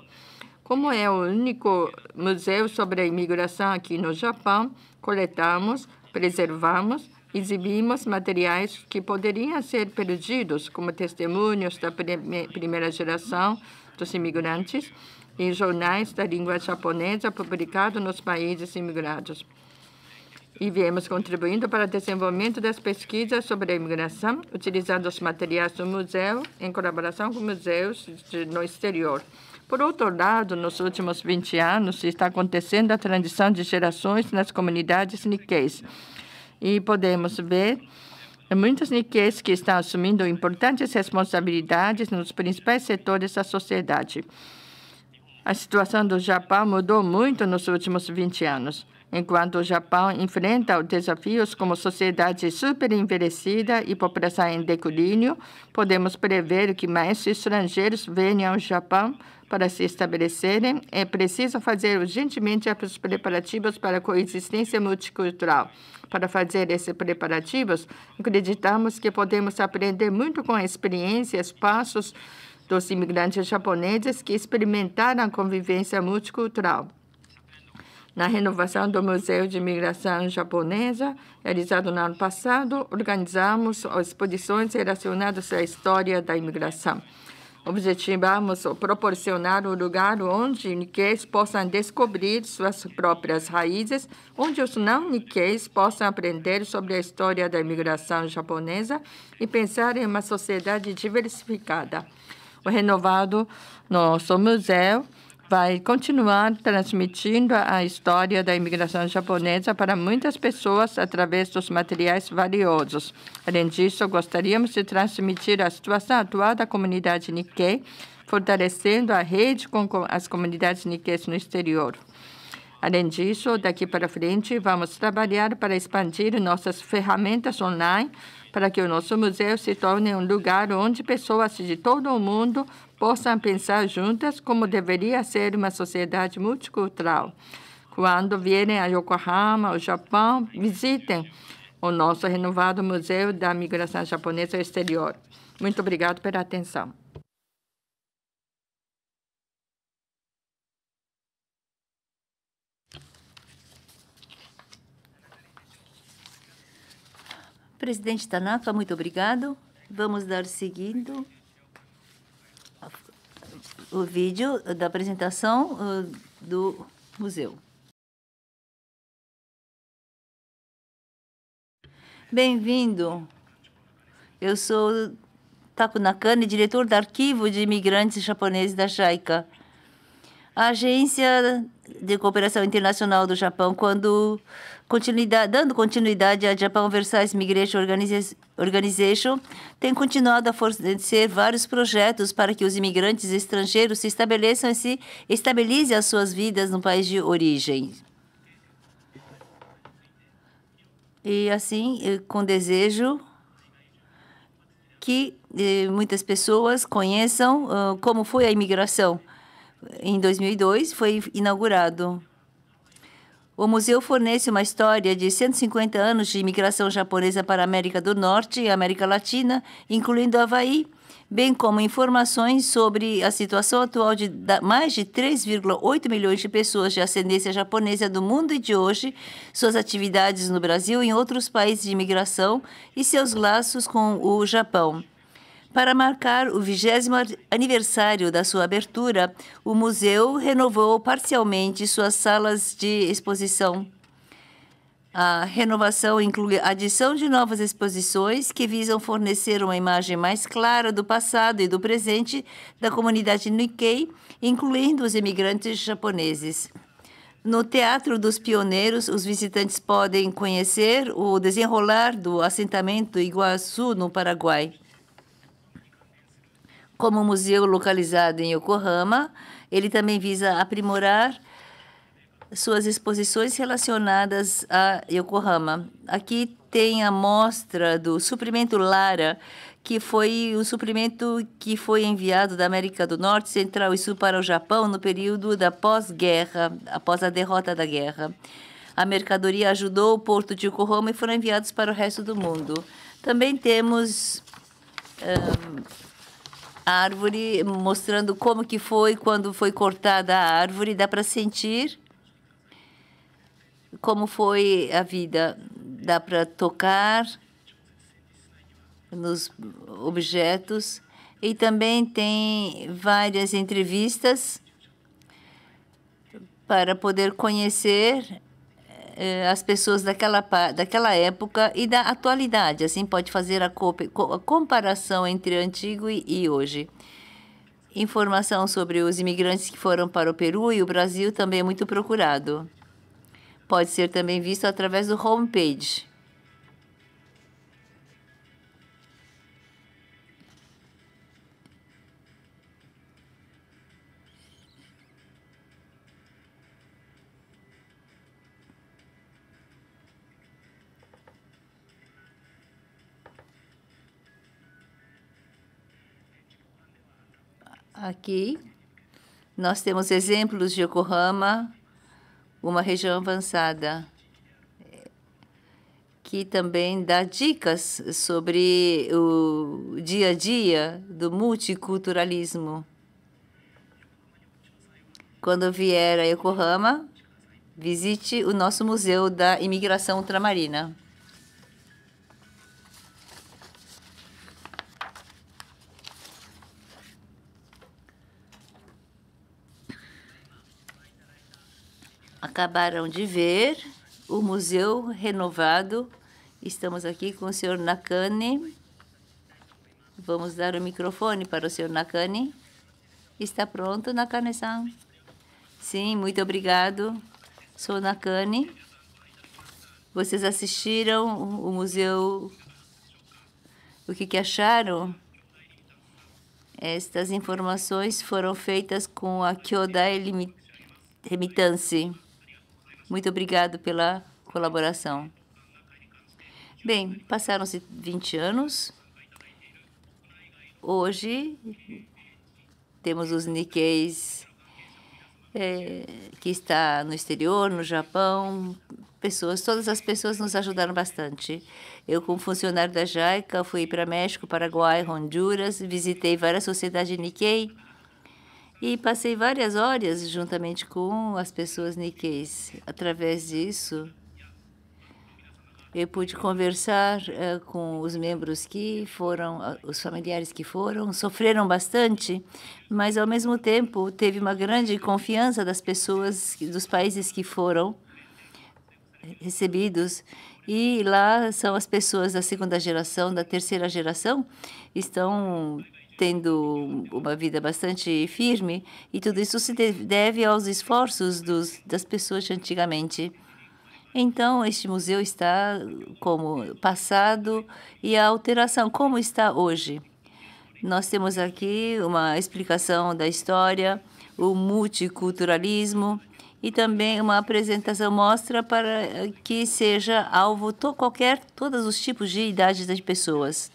Como é o único museu sobre a imigração aqui no Japão, coletamos, preservamos exibimos materiais que poderiam ser perdidos, como testemunhos da primeira geração dos imigrantes, em jornais da língua japonesa publicados nos países imigrados. E viemos contribuindo para o desenvolvimento das pesquisas sobre a imigração, utilizando os materiais do museu em colaboração com museus de, no exterior. Por outro lado, nos últimos 20 anos, está acontecendo a transição de gerações nas comunidades niquês. E podemos ver muitos niquês que estão assumindo importantes responsabilidades nos principais setores da sociedade. A situação do Japão mudou muito nos últimos 20 anos. Enquanto o Japão enfrenta desafios como sociedade envelhecida e população em declínio, podemos prever que mais estrangeiros venham ao Japão para se estabelecerem. É preciso fazer urgentemente os preparativos para a coexistência multicultural. Para fazer esses preparativos, acreditamos que podemos aprender muito com experiências, passos dos imigrantes japoneses que experimentaram a convivência multicultural. Na renovação do Museu de Imigração Japonesa, realizado no ano passado, organizamos exposições relacionadas à história da imigração. Objetivamos proporcionar um lugar onde niqueis possam descobrir suas próprias raízes, onde os não niqueis possam aprender sobre a história da imigração japonesa e pensar em uma sociedade diversificada. O renovado nosso museu vai continuar transmitindo a história da imigração japonesa para muitas pessoas através dos materiais valiosos. Além disso, gostaríamos de transmitir a situação atual da comunidade Nikkei, fortalecendo a rede com as comunidades Nikkeis no exterior. Além disso, daqui para frente, vamos trabalhar para expandir nossas ferramentas online para que o nosso museu se torne um lugar onde pessoas de todo o mundo possam pensar juntas como deveria ser uma sociedade multicultural. Quando vierem a Yokohama, o Japão, visitem o nosso renovado Museu da Migração Japonesa Exterior. Muito obrigado pela atenção. Presidente Tanaka, muito obrigado. Vamos dar seguindo o vídeo da apresentação uh, do museu. Bem-vindo. Eu sou Taku Nakane, diretor do Arquivo de Imigrantes Japoneses da JICA a Agência de Cooperação Internacional do Japão, quando continuidade, dando continuidade à Japan Versailles Migration Organization, tem continuado a fornecer vários projetos para que os imigrantes estrangeiros se estabeleçam e se estabilizem as suas vidas no país de origem. E assim, eh, com desejo que eh, muitas pessoas conheçam ah, como foi a imigração em 2002 foi inaugurado. O museu fornece uma história de 150 anos de imigração japonesa para a América do Norte e América Latina, incluindo Havaí, bem como informações sobre a situação atual de mais de 3,8 milhões de pessoas de ascendência japonesa do mundo e de hoje, suas atividades no Brasil e em outros países de imigração e seus laços com o Japão. Para marcar o 20 aniversário da sua abertura, o museu renovou parcialmente suas salas de exposição. A renovação inclui a adição de novas exposições que visam fornecer uma imagem mais clara do passado e do presente da comunidade Nikkei, incluindo os imigrantes japoneses. No Teatro dos Pioneiros, os visitantes podem conhecer o desenrolar do assentamento Iguaçu, no Paraguai. Como museu localizado em Yokohama, ele também visa aprimorar suas exposições relacionadas a Yokohama. Aqui tem a mostra do suprimento Lara, que foi um suprimento que foi enviado da América do Norte, Central e Sul para o Japão no período da pós-guerra, após a derrota da guerra. A mercadoria ajudou o porto de Yokohama e foram enviados para o resto do mundo. Também temos. Um, árvore, mostrando como que foi quando foi cortada a árvore, dá para sentir como foi a vida, dá para tocar nos objetos e também tem várias entrevistas para poder conhecer eh, as pessoas daquela, daquela época e da atualidade. Assim, pode fazer a, co a comparação entre antigo e, e hoje. Informação sobre os imigrantes que foram para o Peru e o Brasil também é muito procurado. Pode ser também visto através do homepage. Aqui nós temos exemplos de Yokohama, uma região avançada, que também dá dicas sobre o dia a dia do multiculturalismo. Quando vier a Yokohama, visite o nosso Museu da Imigração Ultramarina. acabaram de ver o museu renovado. Estamos aqui com o senhor Nakane. Vamos dar o microfone para o senhor Nakane. Está pronto, Nakane-san? Sim, muito obrigado. Sou Nakane. Vocês assistiram o museu? O que, que acharam? Estas informações foram feitas com a Kyodai Remitance. Muito obrigado pela colaboração. Bem, passaram-se 20 anos. Hoje temos os Nikkeis é, que está no exterior, no Japão, pessoas, todas as pessoas nos ajudaram bastante. Eu, como funcionário da JICA, fui para México, Paraguai, Honduras, visitei várias sociedades Nikkei e passei várias horas juntamente com as pessoas niqueis. Através disso, eu pude conversar uh, com os membros que foram, uh, os familiares que foram, sofreram bastante, mas ao mesmo tempo teve uma grande confiança das pessoas dos países que foram eh, recebidos. E lá são as pessoas da segunda geração, da terceira geração, estão tendo uma vida bastante firme, e tudo isso se deve aos esforços dos, das pessoas de antigamente. Então, este museu está como passado e a alteração, como está hoje. Nós temos aqui uma explicação da história, o multiculturalismo e também uma apresentação mostra para que seja alvo to qualquer, todos os tipos de idades das pessoas.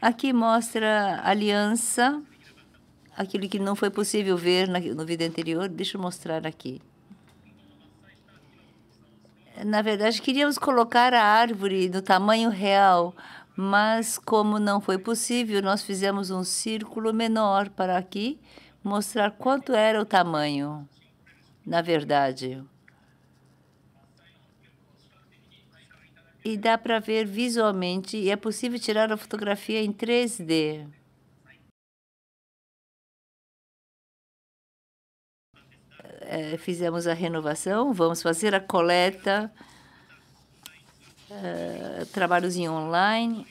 Aqui mostra aliança, aquilo que não foi possível ver no vídeo anterior. Deixa eu mostrar aqui. Na verdade, queríamos colocar a árvore no tamanho real, mas como não foi possível, nós fizemos um círculo menor para aqui mostrar quanto era o tamanho, na verdade. e dá para ver visualmente e é possível tirar a fotografia em 3D. É, fizemos a renovação, vamos fazer a coleta, é, trabalhos em online,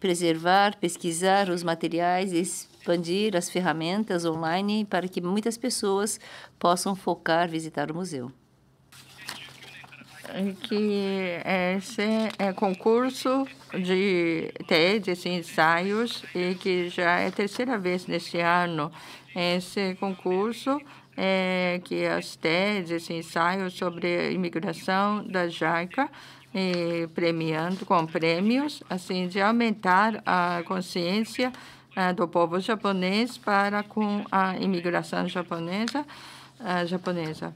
preservar, pesquisar os materiais, expandir as ferramentas online para que muitas pessoas possam focar visitar o museu que é, é concurso de TEDs assim, ensaios e que já é a terceira vez neste ano. Esse concurso é que as TEDs assim, ensaios sobre imigração da JICA, e premiando com prêmios, assim, de aumentar a consciência é, do povo japonês para com a imigração japonesa, é, japonesa.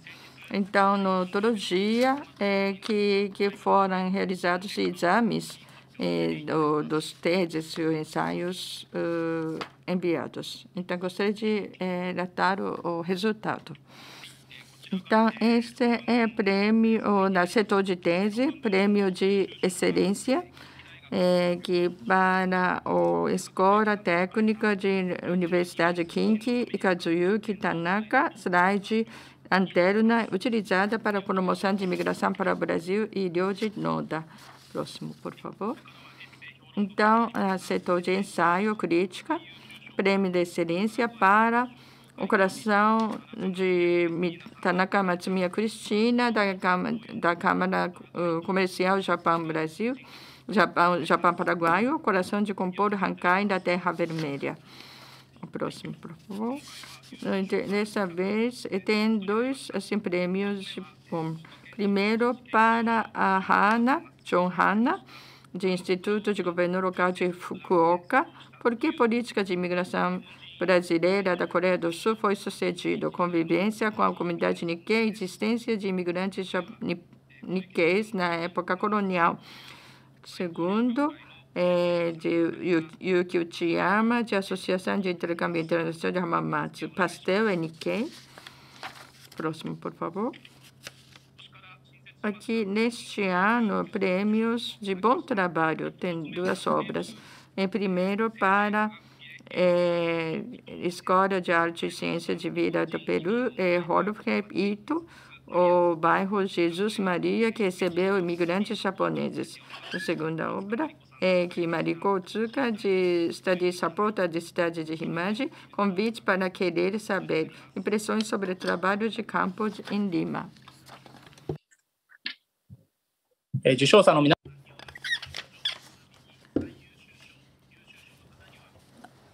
Então, no todo dia é, que, que foram realizados exames é, do, dos testes e ensaios uh, enviados. Então, gostaria de é, o, o resultado. Então, este é o prêmio na setor de tese, prêmio de excelência, é, que para a Escola Técnica de Universidade Kinki e Kazuyuki Tanaka, slide Anterna, utilizada para a promoção de imigração para o Brasil e de Noda. Próximo, por favor. Então, setor de ensaio, crítica, prêmio de excelência para o coração de Tanaka tá Matsumiya Cristina, da, Câmara, da Câmara eh, Comercial Japão-Brasil, Japão-Paraguai, o coração de compor Hankai da Terra Vermelha. O próximo, por favor nessa vez, eh, tem dois assim, prêmios. Bom, primeiro para a Hana, John Hana, do Instituto de Governo Local de Fukuoka, porque a política de imigração brasileira da Coreia do Sul foi sucedida. Convivência com a comunidade Nikkei, existência de imigrantes Nikkeis na época colonial. Segundo, é, de Uchiyama, de Associação de Intercâmbio Internacional de Hamamatsu. Pastel NK. Próximo, por favor. Aqui, neste ano, prêmios de bom trabalho. Tem duas obras. Em primeiro, para é, Escola de Arte e Ciência de Vida do Peru, é, Jorge Ito, o bairro Jesus Maria, que recebeu imigrantes japoneses. A segunda obra que Mariko Tsuka, de Study Support da cidade de Himaji, convite para querer saber impressões sobre o trabalho de campo em Lima. É,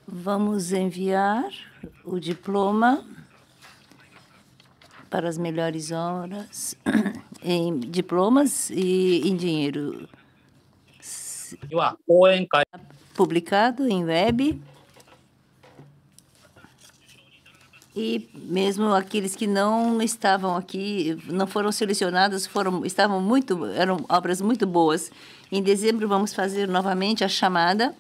Vamos enviar o diploma para as melhores horas em diplomas e em dinheiro publicado em web. E mesmo aqueles que não estavam aqui, não foram selecionados, foram, estavam muito, eram obras muito boas. Em dezembro vamos fazer novamente a chamada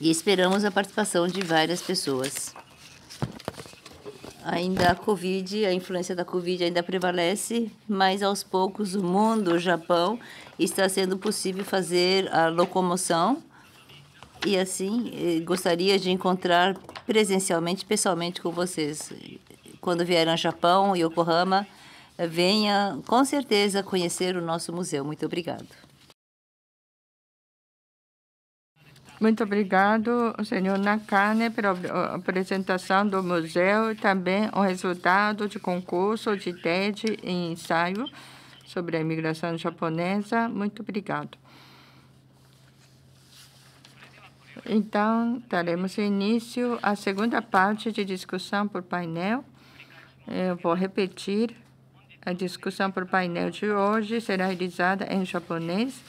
e esperamos a participação de várias pessoas. Ainda a Covid, a influência da Covid ainda prevalece, mas aos poucos o mundo, o Japão, está sendo possível fazer a locomoção e assim eh, gostaria de encontrar presencialmente, pessoalmente com vocês. Quando vierem ao Japão, Yokohama, venha com certeza conhecer o nosso museu. Muito obrigado. Muito obrigado, senhor Nakane, pela apresentação do museu e também o resultado de concurso de TED em ensaio sobre a imigração japonesa. Muito obrigado. Então, daremos início à segunda parte de discussão por painel. Eu vou repetir. A discussão por painel de hoje será realizada em japonês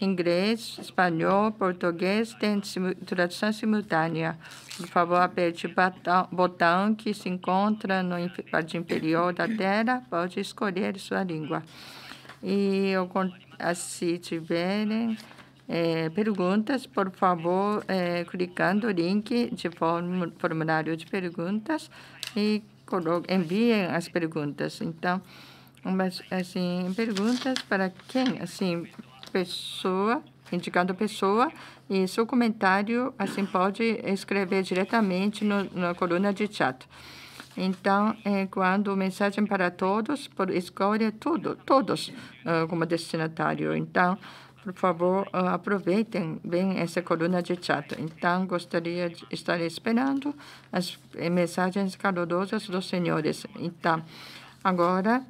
inglês, espanhol, português tem tradução simultânea. Por favor, aperte o botão, botão que se encontra no parte inferior da tela. Pode escolher sua língua. E se tiverem é, perguntas, por favor, é, clicando no link de formulário de perguntas e enviem as perguntas. Então, assim, perguntas para quem? Assim, pessoa, indicando a pessoa, e seu comentário assim pode escrever diretamente no, na coluna de chat. Então, é quando mensagem para todos, por escolha tudo, todos uh, como destinatário. Então, por favor, uh, aproveitem bem essa coluna de chat. Então, gostaria de estar esperando as eh, mensagens calorosas dos senhores. Então, agora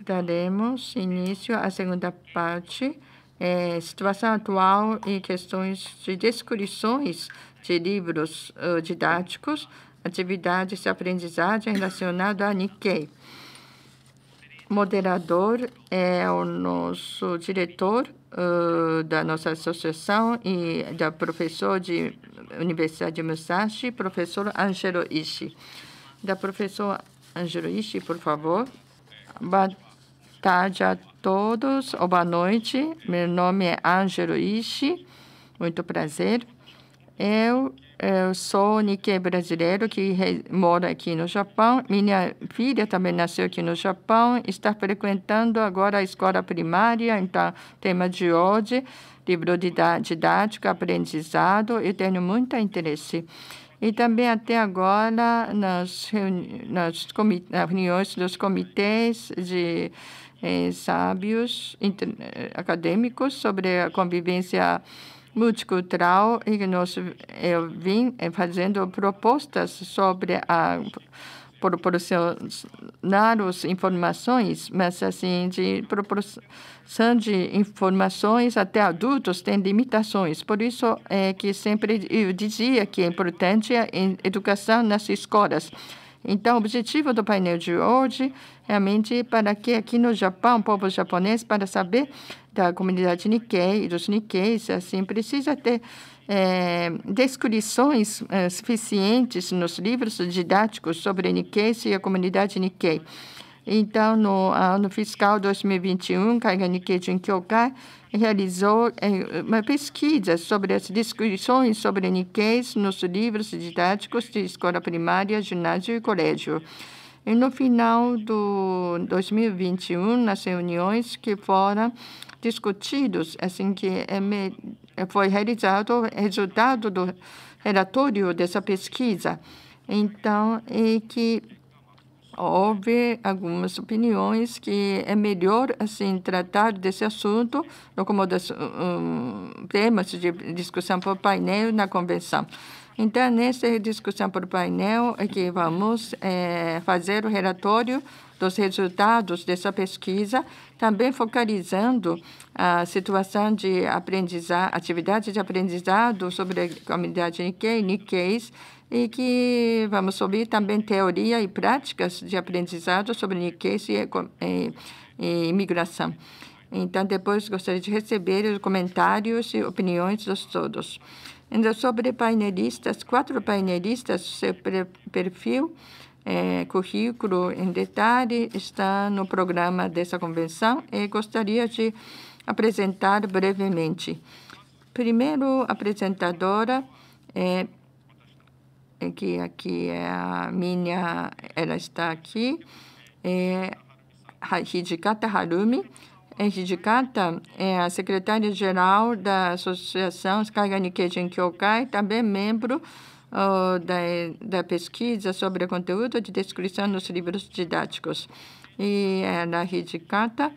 daremos início à segunda parte é, situação atual e questões de descrições de livros uh, didáticos, atividades de aprendizagem relacionado a Nikkei. Moderador é o nosso diretor uh, da nossa associação e da professor de Universidade de Musashi, professor Angelo Ishi. Da professor Angelo Ishi, por favor. Boa tarde a todos, boa noite. Meu nome é Ângelo Ishi, muito prazer. Eu, eu sou Nikkei brasileiro que mora aqui no Japão. Minha filha também nasceu aqui no Japão, está frequentando agora a escola primária, então, tema de hoje, livro didático, aprendizado, eu tenho muito interesse. E também até agora, nas, reuni nas, nas reuniões dos comitês de é, sábios é, acadêmicos sobre a convivência multicultural e nós é, eu vim fazendo propostas sobre a proporcionar as informações, mas assim de proporção de informações até adultos tem limitações. Por isso é que sempre eu dizia que é importante a educação nas escolas então, o objetivo do painel de hoje é realmente para que aqui no Japão, o povo japonês, para saber da comunidade Nikkei e dos Nikkeis, assim, precisa ter é, descrições é, suficientes nos livros didáticos sobre Nikkei e a comunidade Nikkei. Então, no ano fiscal 2021, Kaiga Nikkei Junkyokai, realizou é, uma pesquisa sobre as discussões sobre Niquês nos livros didáticos de escola primária, ginásio e colégio. E no final de 2021, nas reuniões que foram discutidos, assim que é é, foi realizado o resultado do relatório dessa pesquisa. Então, é que houve algumas opiniões que é melhor assim tratar desse assunto no como um, temas de discussão por painel na convenção. Então, nessa discussão por painel é que vamos é, fazer o relatório dos resultados dessa pesquisa, também focalizando a situação de aprendizagem, atividade de aprendizado sobre a comunidade Nikkei, Nikkeis, e que vamos ouvir também teoria e práticas de aprendizado sobre riqueza e, e, e imigração. Então, depois gostaria de receber os comentários e opiniões dos todos. Ainda sobre painelistas, quatro painelistas, seu perfil, é, currículo em detalhe está no programa dessa convenção e gostaria de apresentar brevemente. Primeiro, apresentadora é que aqui é a minha, ela está aqui, é, Hidikata Harumi. É, Hidikata é a secretária-geral da Associação Skaganikkei Kyokai, também membro da, da pesquisa sobre conteúdo de descrição nos livros didáticos. E é ela, Hidikata,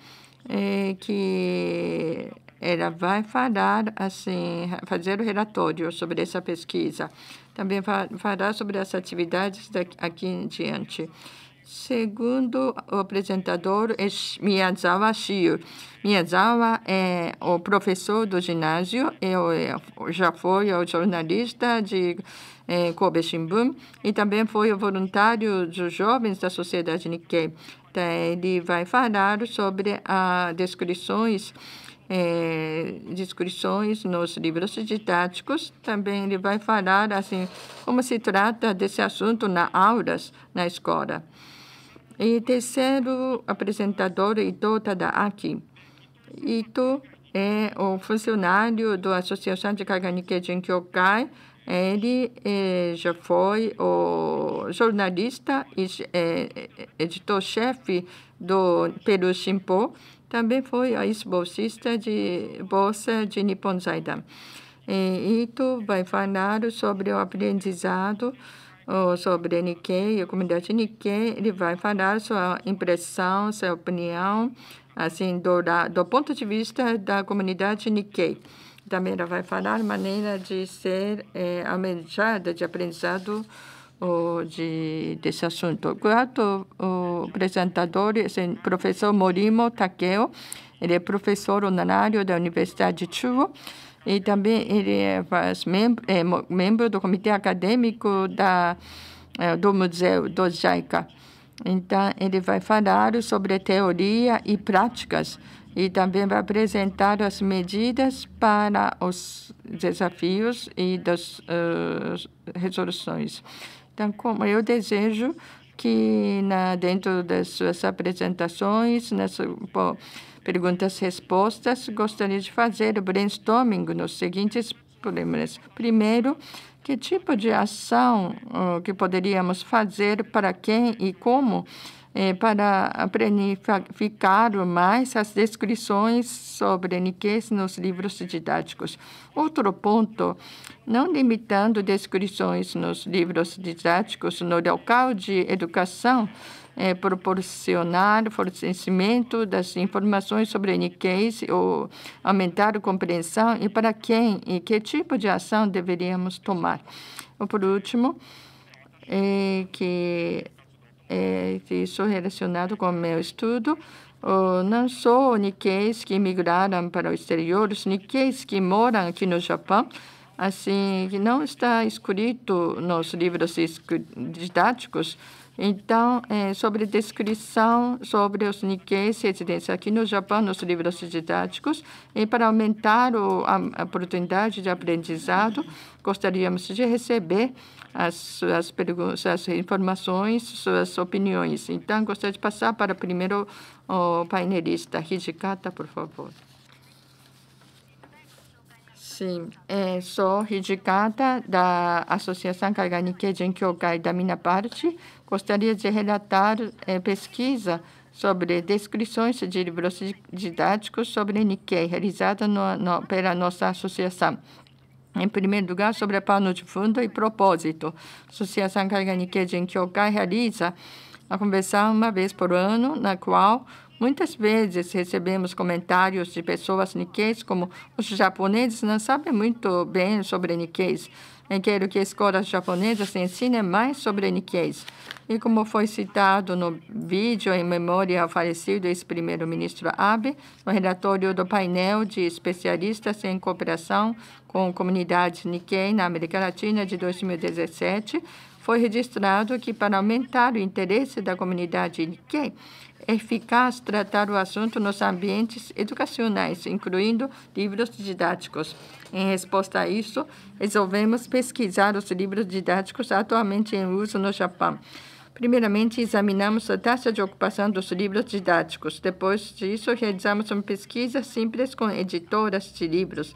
é, que ela vai falar, assim, fazer o relatório sobre essa pesquisa também fará sobre as atividades daqui em diante. Segundo o apresentador Miyazawa Shio, Miyazawa é o professor do ginásio, eu é é, já foi o jornalista de é, Kobe Shimbun e também foi o voluntário dos jovens da sociedade Nikkei. Tá, ele vai falar sobre as descrições é, descrições nos livros didáticos. Também ele vai falar assim como se trata desse assunto na aulas na escola. E terceiro apresentador, Ito Tadaaki. Ito é o funcionário da Associação de Kaganike Jinkyokai. Ele é, já foi o jornalista e é, editor-chefe do Peru Shinpo também foi a ex-bolsista de bolsa de Nippon Zaidan. E Ito vai falar sobre o aprendizado sobre Nikkei, a comunidade Nikkei. Ele vai falar sua impressão, sua opinião, assim, do, do ponto de vista da comunidade Nikkei. Também ela vai falar maneira de ser é, almejada de aprendizado de, desse assunto. Quarto, apresentador é o professor Morimo Takeo. Ele é professor honorário da Universidade de Chuo e também ele é, membro, é membro do comitê acadêmico da, é, do Museu do JICA. Então, ele vai falar sobre teoria e práticas e também vai apresentar as medidas para os desafios e das uh, resoluções. Então, como eu desejo que na, dentro das suas apresentações, nas bom, perguntas respostas, gostaria de fazer o brainstorming nos seguintes problemas. Primeiro, que tipo de ação uh, que poderíamos fazer para quem e como é, para planificar mais as descrições sobre niquês nos livros didáticos. Outro ponto, não limitando descrições nos livros didáticos no local de educação, é, proporcionar fornecimento das informações sobre niquês ou aumentar a compreensão e para quem e que tipo de ação deveríamos tomar. Por último, é que é, isso relacionado com meu estudo, não só Nikkeis que migraram para o exterior, os Nikkeis que moram aqui no Japão, assim, que não está escrito nos livros didáticos, então, é, sobre descrição sobre os Nikkeis residentes aqui no Japão, nos livros didáticos, e para aumentar o, a, a oportunidade de aprendizado, gostaríamos de receber as, suas perguntas, as informações, suas opiniões. Então, gostaria de passar para o primeiro o painelista, Hijikata, por favor. Sim, é, sou Hijikata, da Associação de Jinkyokai da minha parte. Gostaria de relatar é, pesquisa sobre descrições de livros didáticos sobre Nikkei, realizada no, no, pela nossa associação. Em primeiro lugar, sobre a pano de fundo e propósito. A Associação Carga Nikkei Kyokai realiza a conversão uma vez por ano, na qual muitas vezes recebemos comentários de pessoas niqueis como os japoneses não sabem muito bem sobre niqueis. Eu quero que escolas japonesas ensinem mais sobre niqueis. E como foi citado no vídeo em memória ao falecido ex-primeiro-ministro Abe, no relatório do painel de especialistas em cooperação com comunidades Nikkei na América Latina de 2017, foi registrado que, para aumentar o interesse da comunidade Nikkei, é eficaz tratar o assunto nos ambientes educacionais, incluindo livros didáticos. Em resposta a isso, resolvemos pesquisar os livros didáticos atualmente em uso no Japão. Primeiramente, examinamos a taxa de ocupação dos livros didáticos. Depois disso, realizamos uma pesquisa simples com editoras de livros.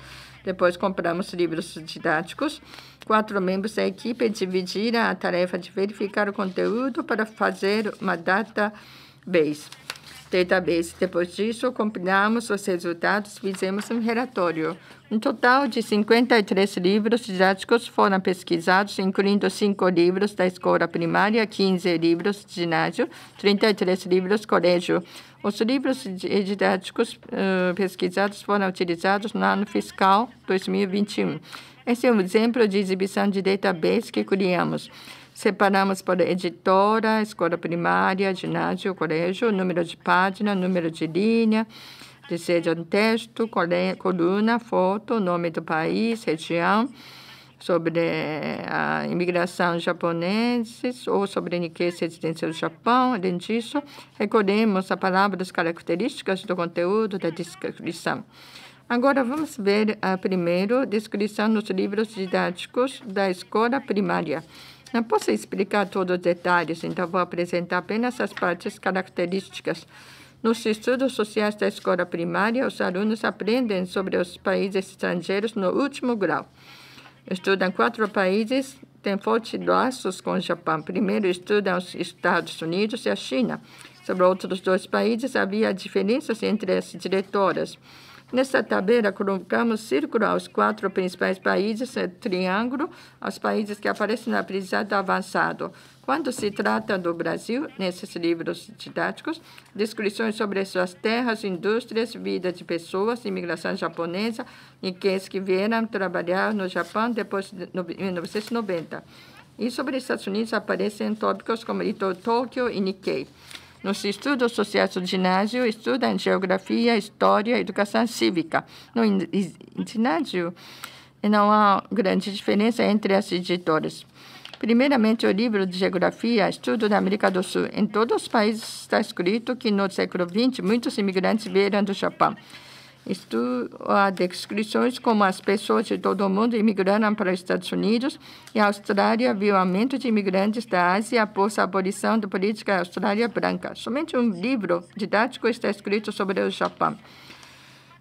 Depois compramos livros didáticos. Quatro membros da equipe dividiram a tarefa de verificar o conteúdo para fazer uma database database. Depois disso, combinamos os resultados e fizemos um relatório. Um total de 53 livros didáticos foram pesquisados, incluindo 5 livros da escola primária, 15 livros de ginásio, 33 livros colégio. Os livros didáticos uh, pesquisados foram utilizados no ano fiscal 2021. Esse é um exemplo de exibição de database que criamos. Separamos por editora, escola primária, ginásio, colégio, número de página, número de linha, de seja texto, coluna, foto, nome do país, região, sobre eh, a imigração japonesa ou sobre a riqueza residencial do Japão. Além disso, recolhemos as palavras características do conteúdo da descrição. Agora vamos ver a ah, primeiro descrição nos livros didáticos da escola primária. Não posso explicar todos os detalhes, então vou apresentar apenas as partes características. Nos estudos sociais da escola primária, os alunos aprendem sobre os países estrangeiros no último grau. Estudam quatro países, têm fortes laços com o Japão. Primeiro estudam os Estados Unidos e a China. Sobre outros dois países, havia diferenças entre as diretoras. Nesta tabela, colocamos círculo aos quatro principais países, triângulo aos países que aparecem na aprendizado avançado. Quando se trata do Brasil, nesses livros didáticos, descrições sobre suas terras, indústrias, vida de pessoas, imigração japonesa, e riquezas que vieram trabalhar no Japão depois de 1990. E sobre os Estados Unidos aparecem tópicos como Tóquio e Nikkei. Nos estudos sociais do ginásio, estuda em geografia, história, educação cívica. No ginásio, não há grande diferença entre as editoras. Primeiramente, o livro de Geografia, Estudo da América do Sul. Em todos os países está escrito que no século XX, muitos imigrantes vieram do Japão. Isto, há descrições como as pessoas de todo o mundo emigraram para os Estados Unidos e a Austrália viu aumento de imigrantes da Ásia após a abolição da política austrália branca. Somente um livro didático está escrito sobre o Japão.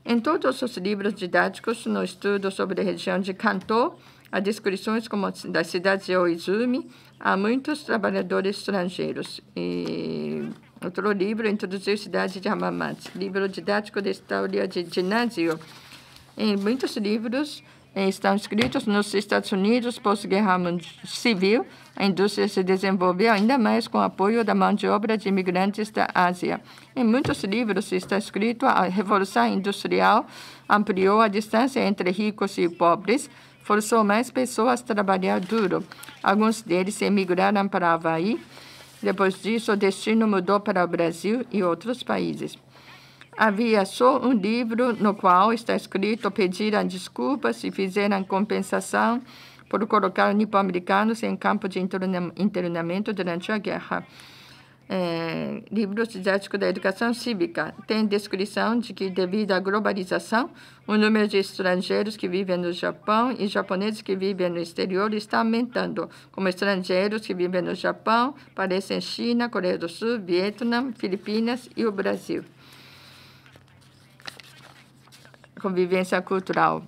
Em todos os livros didáticos, no estudo sobre a região de Kanto, há descrições como das cidades de Oizumi, há muitos trabalhadores estrangeiros. E Outro livro, Introduziu Cidade de Hamamatsu, livro didático da história de ginásio. Em muitos livros eh, estão escritos nos Estados Unidos, pós-guerra civil, a indústria se desenvolveu ainda mais com o apoio da mão de obra de imigrantes da Ásia. Em muitos livros está escrito a Revolução Industrial ampliou a distância entre ricos e pobres, forçou mais pessoas a trabalhar duro. Alguns deles emigraram para Havaí depois disso, o destino mudou para o Brasil e outros países. Havia só um livro no qual está escrito pediram desculpas e fizeram compensação por colocar nipo-americanos em campo de internamento durante a guerra é, livro didático da educação cívica, tem descrição de que, devido à globalização, o número de estrangeiros que vivem no Japão e japoneses que vivem no exterior está aumentando, como estrangeiros que vivem no Japão parecem China, Coreia do Sul, Vietnã, Filipinas e o Brasil. Convivência cultural.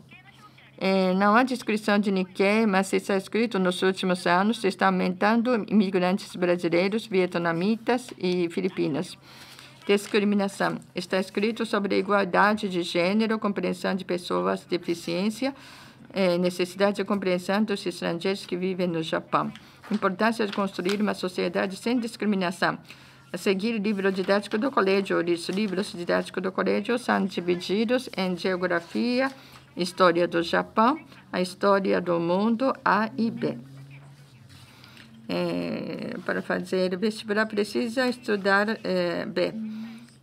É, não há descrição de Nikkei, mas está escrito nos últimos anos está aumentando imigrantes brasileiros, vietnamitas e filipinas. Discriminação. Está escrito sobre igualdade de gênero, compreensão de pessoas de deficiência, é, necessidade de compreensão dos estrangeiros que vivem no Japão. Importância de construir uma sociedade sem discriminação. A seguir, livro didático do colégio. Os livros didáticos do colégio são divididos em geografia, História do Japão, a história do mundo A e B. É, para fazer vestibular precisa estudar é, B.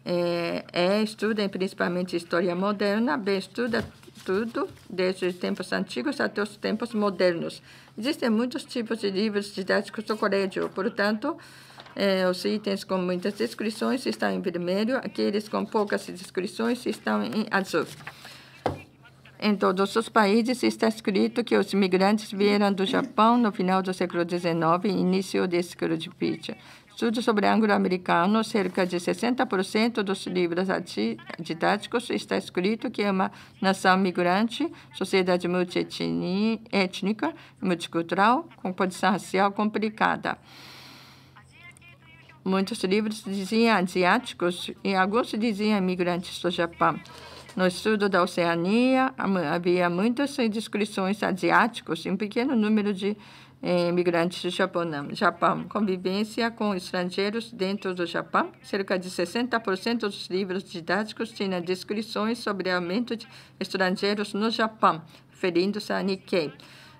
É, é, estuda principalmente história moderna, B estuda tudo, desde os tempos antigos até os tempos modernos. Existem muitos tipos de livros didáticos do colégio, portanto, é, os itens com muitas descrições estão em vermelho, aqueles com poucas descrições estão em azul. Em todos os países está escrito que os imigrantes vieram do Japão no final do século XIX e início do século XX. Estudos sobre anglo-americano, cerca de 60% dos livros didáticos está escrito que é uma nação migrante, sociedade multietnica, multicultural, composição racial complicada. Muitos livros diziam asiáticos e alguns diziam imigrantes do Japão. No estudo da Oceania, havia muitas descrições asiáticas e um pequeno número de eh, imigrantes do Japão. Japão. Convivência com estrangeiros dentro do Japão. Cerca de 60% dos livros didáticos tinham descrições sobre aumento de estrangeiros no Japão, referindo-se a Nikkei.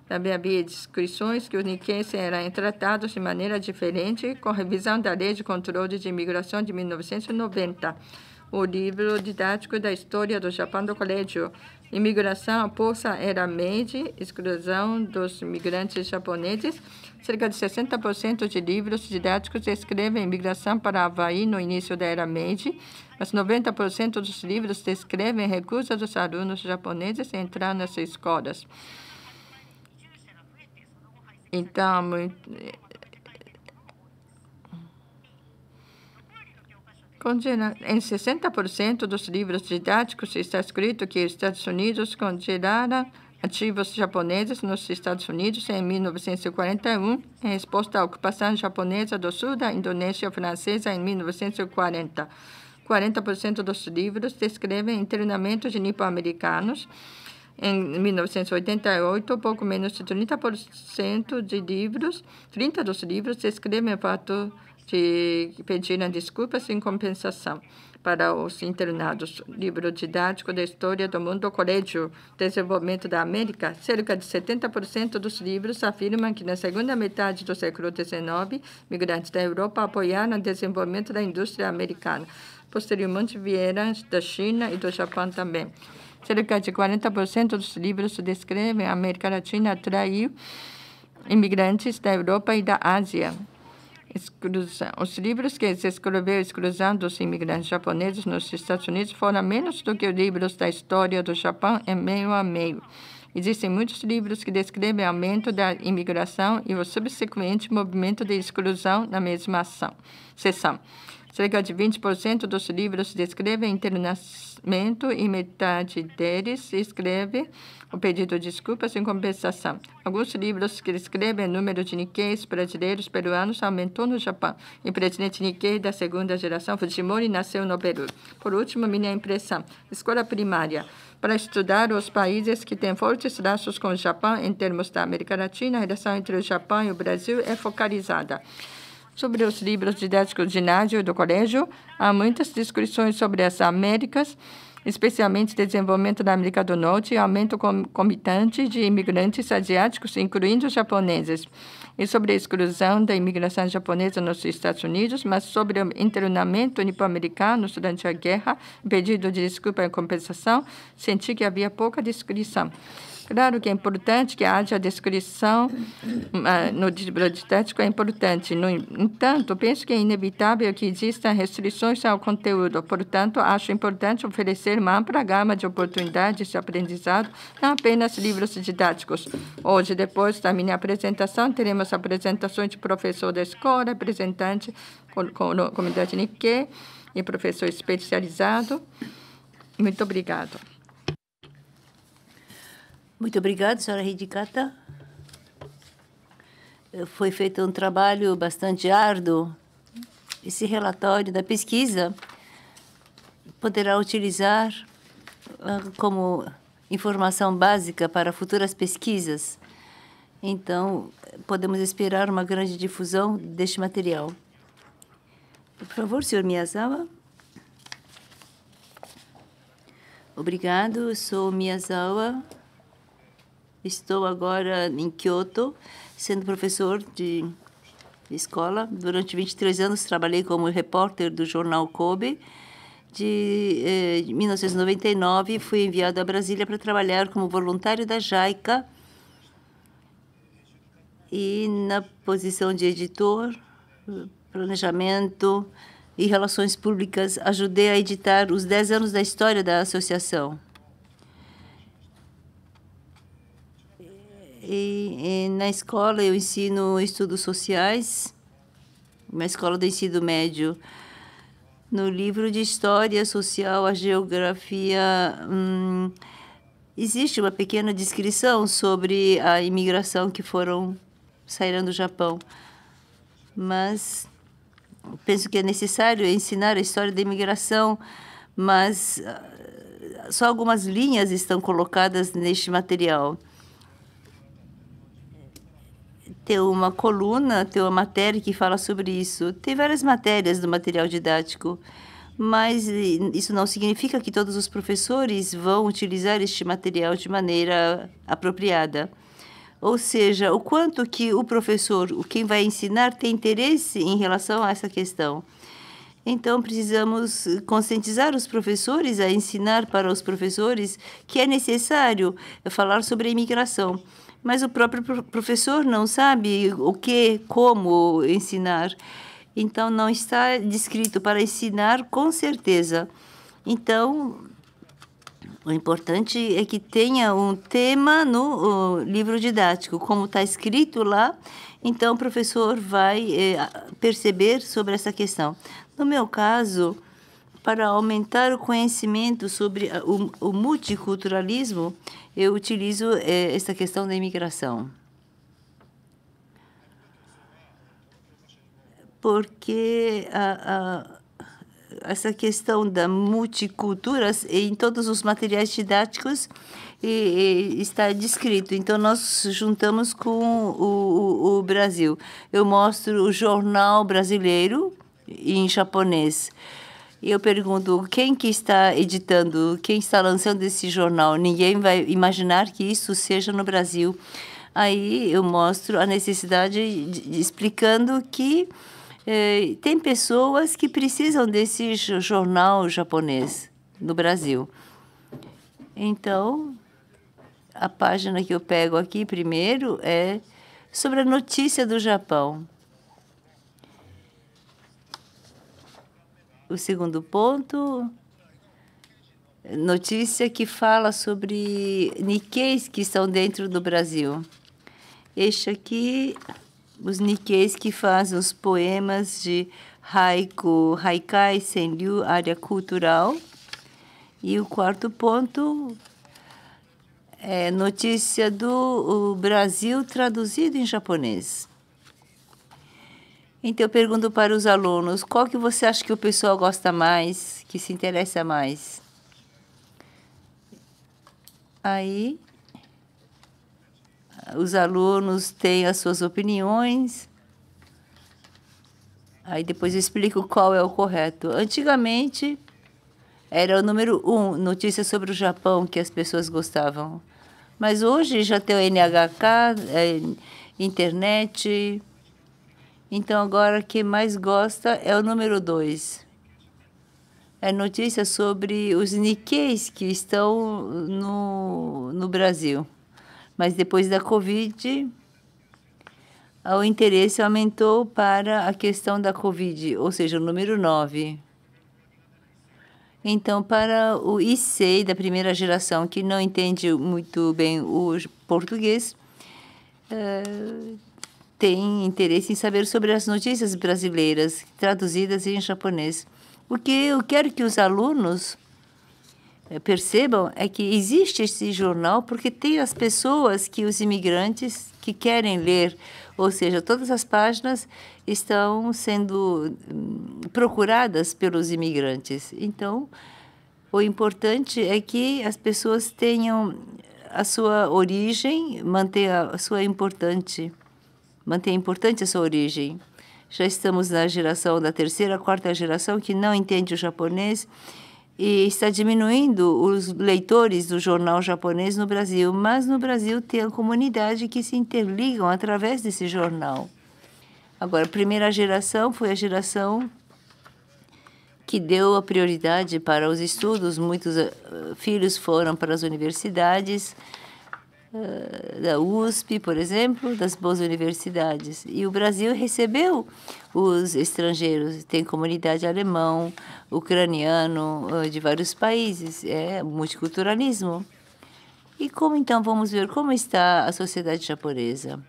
Também havia descrições que os Nikkeis eram tratados de maneira diferente com a revisão da Lei de Controle de Imigração de 1990 o livro didático da história do Japão do colégio. Imigração a era Meiji, exclusão dos imigrantes japoneses. Cerca de 60% de livros didáticos descrevem imigração para Havaí no início da era Meiji, mas 90% dos livros descrevem recusa dos alunos japoneses a entrar nas escolas. Então, muito, em 60% dos livros didáticos está escrito que os Estados Unidos congelaram ativos japoneses nos Estados Unidos em 1941, em resposta à ocupação japonesa do sul da Indonésia francesa em 1940. 40% dos livros descrevem treinamentos de nipo-americanos. Em 1988, pouco menos de 30% de livros, 30 dos livros descrevem fatos que pediram desculpas em compensação para os internados. Livro didático da história do mundo, Colégio Desenvolvimento da América. Cerca de 70% dos livros afirmam que na segunda metade do século XIX, migrantes da Europa apoiaram o desenvolvimento da indústria americana. Posteriormente vieram da China e do Japão também. Cerca de 40% dos livros descrevem a América Latina atraiu imigrantes da Europa e da Ásia. Exclusão. Os livros que se escreveu exclusão dos imigrantes japoneses nos Estados Unidos foram menos do que os livros da história do Japão em meio a meio. Existem muitos livros que descrevem o aumento da imigração e o subsequente movimento de exclusão na mesma ação, sessão. Cerca de 20% dos livros descrevem internamento e metade deles escreve o pedido de desculpas em compensação. Alguns livros que descrevem o número de Nikkeis brasileiros peruanos aumentou no Japão. E o presidente Nikkei da segunda geração, Fujimori, nasceu no Peru. Por último, minha impressão. Escola primária para estudar os países que têm fortes laços com o Japão em termos da América Latina, a relação entre o Japão e o Brasil é focalizada sobre os livros didáticos do ginásio e do colégio. Há muitas descrições sobre as Américas, especialmente desenvolvimento da América do Norte e aumento comitante de imigrantes asiáticos, incluindo os japoneses, e sobre a exclusão da imigração japonesa nos Estados Unidos, mas sobre o internamento nipo-americano durante a guerra, pedido de desculpa e compensação, senti que havia pouca descrição. Claro que é importante que haja descrição uh, no livro didático, é importante. No entanto, penso que é inevitável que existam restrições ao conteúdo. Portanto, acho importante oferecer uma ampla gama de oportunidades de aprendizado, não apenas livros didáticos. Hoje, depois da minha apresentação, teremos apresentações de professor da escola, representante da comunidade Nikkei e professor especializado. Muito obrigado. Muito obrigada, senhora Redicata. Eh, foi feito um trabalho bastante árduo. Esse relatório da pesquisa poderá utilizar ah, como informação básica para futuras pesquisas. Então, podemos esperar uma grande difusão deste material. Por favor, senhor Miyazawa. Obrigado, sou Miyazawa. Estou agora em Kyoto, sendo professor de escola. Durante 23 anos trabalhei como repórter do jornal Kobe. De eh, 1999 fui enviado a Brasília para trabalhar como voluntário da JAICA e na posição de editor, planejamento e relações públicas ajudei a editar os 10 anos da história da associação. E, e na escola eu ensino estudos sociais, na escola do ensino médio. No livro de História Social, a Geografia, hum, existe uma pequena descrição sobre a imigração que foram saíram do Japão. Mas penso que é necessário ensinar a história da imigração, mas ah, só algumas linhas estão colocadas neste material ter uma coluna, ter uma matéria que fala sobre isso. Tem várias matérias do material didático, mas isso não significa que todos os professores vão utilizar este material de maneira apropriada. Ou seja, o quanto que o professor, quem vai ensinar, tem interesse em relação a essa questão. Então, precisamos conscientizar os professores a ensinar para os professores que é necessário falar sobre a imigração mas o próprio professor não sabe o que, como ensinar. Então, não está descrito para ensinar com certeza. Então, o importante é que tenha um tema no livro didático, como está escrito lá. Então, o professor vai é, perceber sobre essa questão. No meu caso, para aumentar o conhecimento sobre o, o multiculturalismo, eu utilizo eh, essa questão da imigração. Porque a, a, essa questão da multicultura em todos os materiais didáticos e, e está descrito. Então, nós juntamos com o, o, o Brasil. Eu mostro o jornal brasileiro em japonês. Eu pergunto, quem que está editando, quem está lançando esse jornal? Ninguém vai imaginar que isso seja no Brasil. Aí eu mostro a necessidade de, de, explicando que eh, tem pessoas que precisam desse jornal japonês no Brasil. Então, a página que eu pego aqui primeiro é sobre a notícia do Japão. O segundo ponto, notícia que fala sobre niqueis que estão dentro do Brasil. Este aqui, os niqueis que fazem os poemas de haiku, haikai, senryu, área cultural. E o quarto ponto é notícia do Brasil traduzido em japonês. Então eu pergunto para os alunos, qual que você acha que o pessoal gosta mais, que se interessa mais? Aí os alunos têm as suas opiniões. Aí depois eu explico qual é o correto. Antigamente era o número um, notícias sobre o Japão que as pessoas gostavam. Mas hoje já tem o NHK, é, internet, então, agora, quem mais gosta é o número 2. É notícia sobre os Nikkeis que estão no, no Brasil. Mas depois da Covid, o interesse aumentou para a questão da Covid, ou seja, o número 9. Então, para o ICEI da primeira geração, que não entende muito bem o português, é tem interesse em saber sobre as notícias brasileiras traduzidas em japonês. O que eu quero que os alunos eh, percebam é que existe esse jornal porque tem as pessoas que os imigrantes que querem ler, ou seja, todas as páginas estão sendo hum, procuradas pelos imigrantes. Então, o importante é que as pessoas tenham a sua origem, mantenha a sua importante mantém importante a sua origem. Já estamos na geração da terceira, quarta geração que não entende o japonês e está diminuindo os leitores do jornal japonês no Brasil, mas no Brasil tem a comunidade que se interligam através desse jornal. Agora, a primeira geração foi a geração que deu a prioridade para os estudos, muitos eh, filhos foram para as universidades, ah, da USP, por exemplo, das boas universidades. E o Brasil recebeu os estrangeiros, tem comunidade alemão, ucraniano, ah, de vários países, é multiculturalismo. E como então vamos ver como está a sociedade japonesa?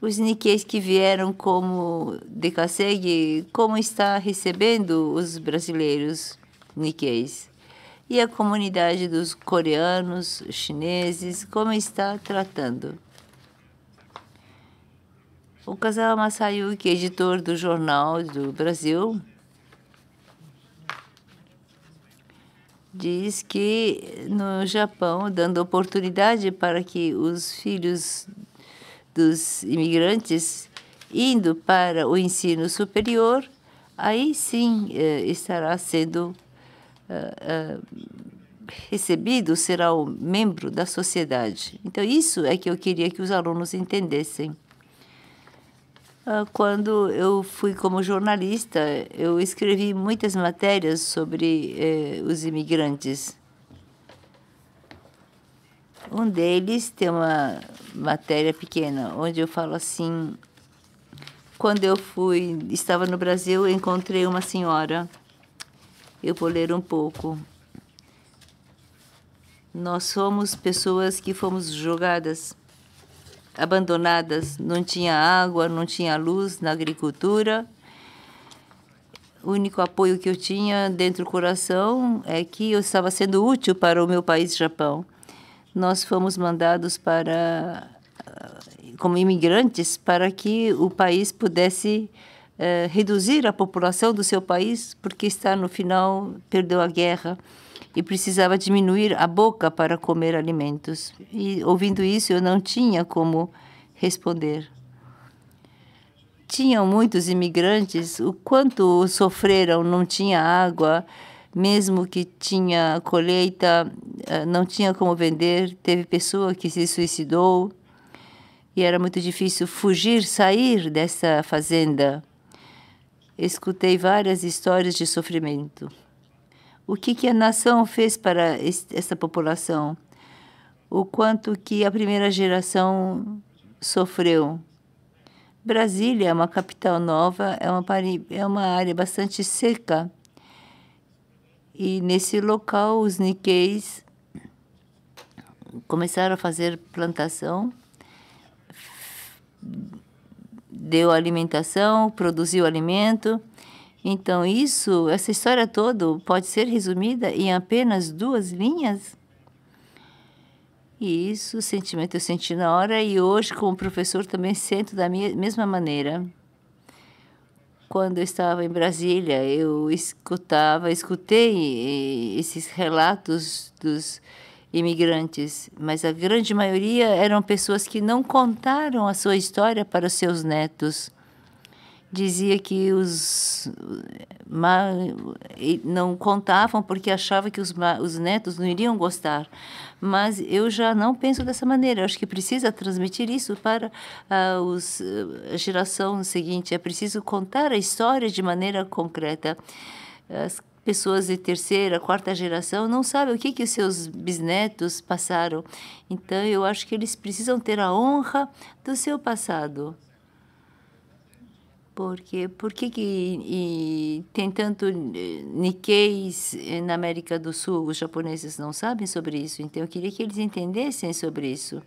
Os niqueis que vieram como de Kasegi, como está recebendo os brasileiros niqueis? e a comunidade dos coreanos, chineses, como está tratando. O Kazawa Masayuki, é editor do Jornal do Brasil, diz que no Japão, dando oportunidade para que os filhos dos imigrantes indo para o ensino superior, aí sim eh, estará sendo recebido será o membro da sociedade. Então, isso é que eu queria que os alunos entendessem. Ah, quando eu fui como jornalista, eu escrevi muitas matérias sobre eh, os imigrantes. Um deles tem uma matéria pequena, onde eu falo assim: quando eu fui, estava no Brasil, encontrei uma senhora eu vou ler um pouco. Nós somos pessoas que fomos jogadas, abandonadas. Não tinha água, não tinha luz na agricultura. O único apoio que eu tinha dentro do coração é que eu estava sendo útil para o meu país, Japão. Nós fomos mandados para eh, como imigrantes para que o país pudesse eh, reduzir a população do seu país porque está no final perdeu a guerra e precisava diminuir a boca para comer alimentos. E ouvindo isso, eu não tinha como responder. Tinham muitos imigrantes, o quanto sofreram, não tinha água, mesmo que tinha colheita, eh, não tinha como vender, teve pessoa que se suicidou e era muito difícil fugir, sair dessa fazenda escutei várias histórias de sofrimento. O que, que a nação fez para essa população? O quanto que a primeira geração sofreu? Brasília é uma capital nova, é uma, é uma área bastante seca. E nesse local, os niqueis começaram a fazer plantação deu alimentação, produziu alimento. Então, isso, essa história toda pode ser resumida em apenas duas linhas? E isso, o sentimento eu senti na hora e hoje, como professor, também sinto da mesma maneira. Quando eu estava em Brasília, eu escutava, escutei eh, esses relatos dos imigrantes, mas a grande maioria eram pessoas que não contaram a sua história para os seus netos. Dizia que os não contavam porque achava que os, os netos não iriam gostar. Mas eu já não penso dessa maneira. Eu acho que precisa transmitir isso para a, ah, os, a geração seguinte. É preciso contar a história de maneira concreta. As pessoas de terceira, quarta geração não sabem o que que seus bisnetos passaram. Então eu acho que eles precisam ter a honra do seu passado. Porque por que que tem tanto Nikkeis eh, na América do Sul? Os japoneses não sabem sobre isso. Então eu queria que eles entendessem sobre isso.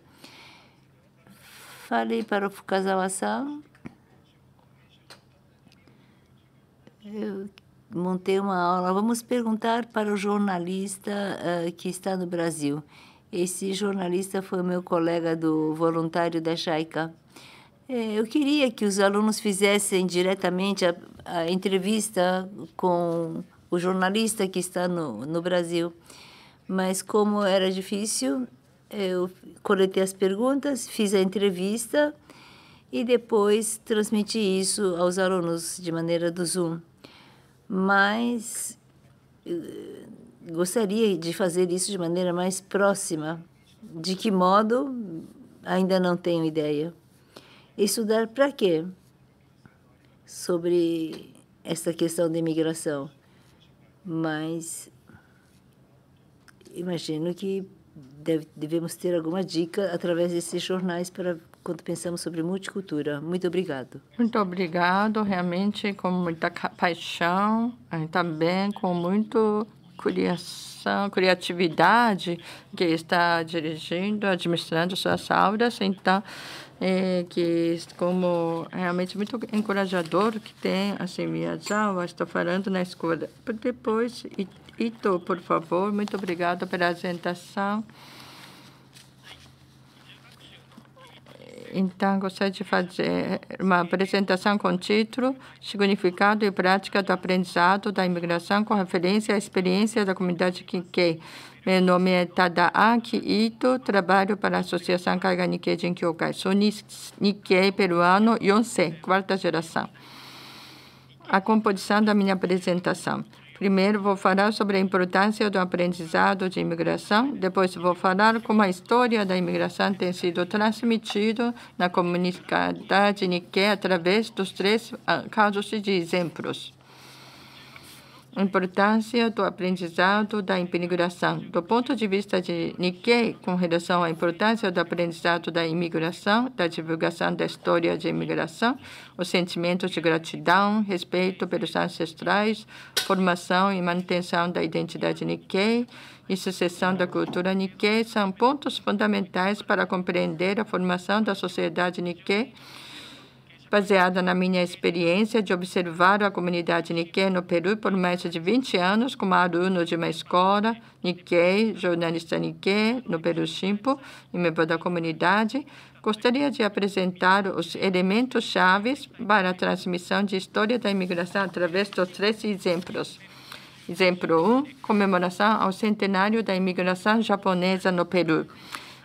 Falei para o Fukazawa-san eu montei uma aula. Vamos perguntar para o jornalista uh, que está no Brasil. Esse jornalista foi meu colega do voluntário da Chaica. Eh, eu queria que os alunos fizessem diretamente a, a entrevista com o jornalista que está no, no Brasil. Mas como era difícil, eu coletei as perguntas, fiz a entrevista e depois transmiti isso aos alunos de maneira do Zoom mas eh, gostaria de fazer isso de maneira mais próxima. De que modo? Ainda não tenho ideia. Estudar para quê? Sobre essa questão da imigração. Mas imagino que deve, devemos ter alguma dica através desses jornais para quando pensamos sobre multicultura. Muito obrigado. Muito obrigado, realmente com muita paixão também tá com muito criação, criatividade que está dirigindo, administrando suas aulas. Então, é, que como realmente muito encorajador que tem assim Miyazawa está falando na escola. Depois, Ito, por favor, muito obrigado pela apresentação. Então, gostaria de fazer uma apresentação com título Significado e Prática do Aprendizado da Imigração com referência à experiência da comunidade Kinkei. Meu nome é Tadaaki Ito, trabalho para a Associação Kaiga Nikkei Jinkyokai. Sou Nikkei peruano Yonsei, quarta geração. A composição da minha apresentação. Primeiro, vou falar sobre a importância do aprendizado de imigração. Depois, vou falar como a história da imigração tem sido transmitida na comunidade Nikkei através dos três ah, casos de exemplos importância do aprendizado da imigração. Do ponto de vista de Nikkei, com relação à importância do aprendizado da imigração, da divulgação da história de imigração, o sentimento de gratidão, respeito pelos ancestrais, formação e manutenção da identidade Nikkei e sucessão da cultura Nikkei são pontos fundamentais para compreender a formação da sociedade Nikkei baseada na minha experiência de observar a comunidade Nikkei no Peru por mais de 20 anos como aluno de uma escola Nikkei, jornalista Nikkei, no Peru Shimpo, e membro da comunidade, gostaria de apresentar os elementos chaves para a transmissão de história da imigração através dos três exemplos. Exemplo 1, um, comemoração ao centenário da imigração japonesa no Peru.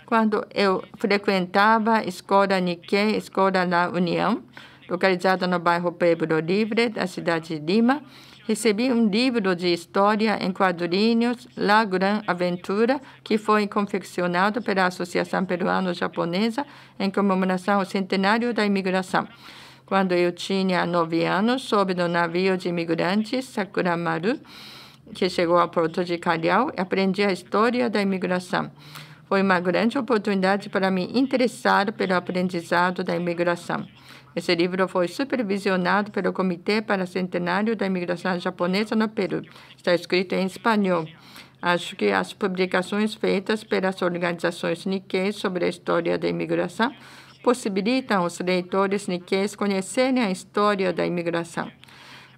Quando eu frequentava a Escola Nikkei, Escola da União, localizada no bairro Pedro Livre, da cidade de Lima, recebi um livro de história em quadrinhos La Gran Aventura, que foi confeccionado pela Associação Peruano-Japonesa em comemoração ao centenário da imigração. Quando eu tinha nove anos, soube do navio de imigrantes Sakura Maru, que chegou ao porto de Calhau, aprendi a história da imigração. Foi uma grande oportunidade para me interessar pelo aprendizado da imigração. Esse livro foi supervisionado pelo Comitê para o Centenário da Imigração Japonesa no Peru. Está escrito em espanhol. Acho que as publicações feitas pelas organizações Nikkei sobre a história da imigração possibilitam aos leitores Nikkeis conhecerem a história da imigração.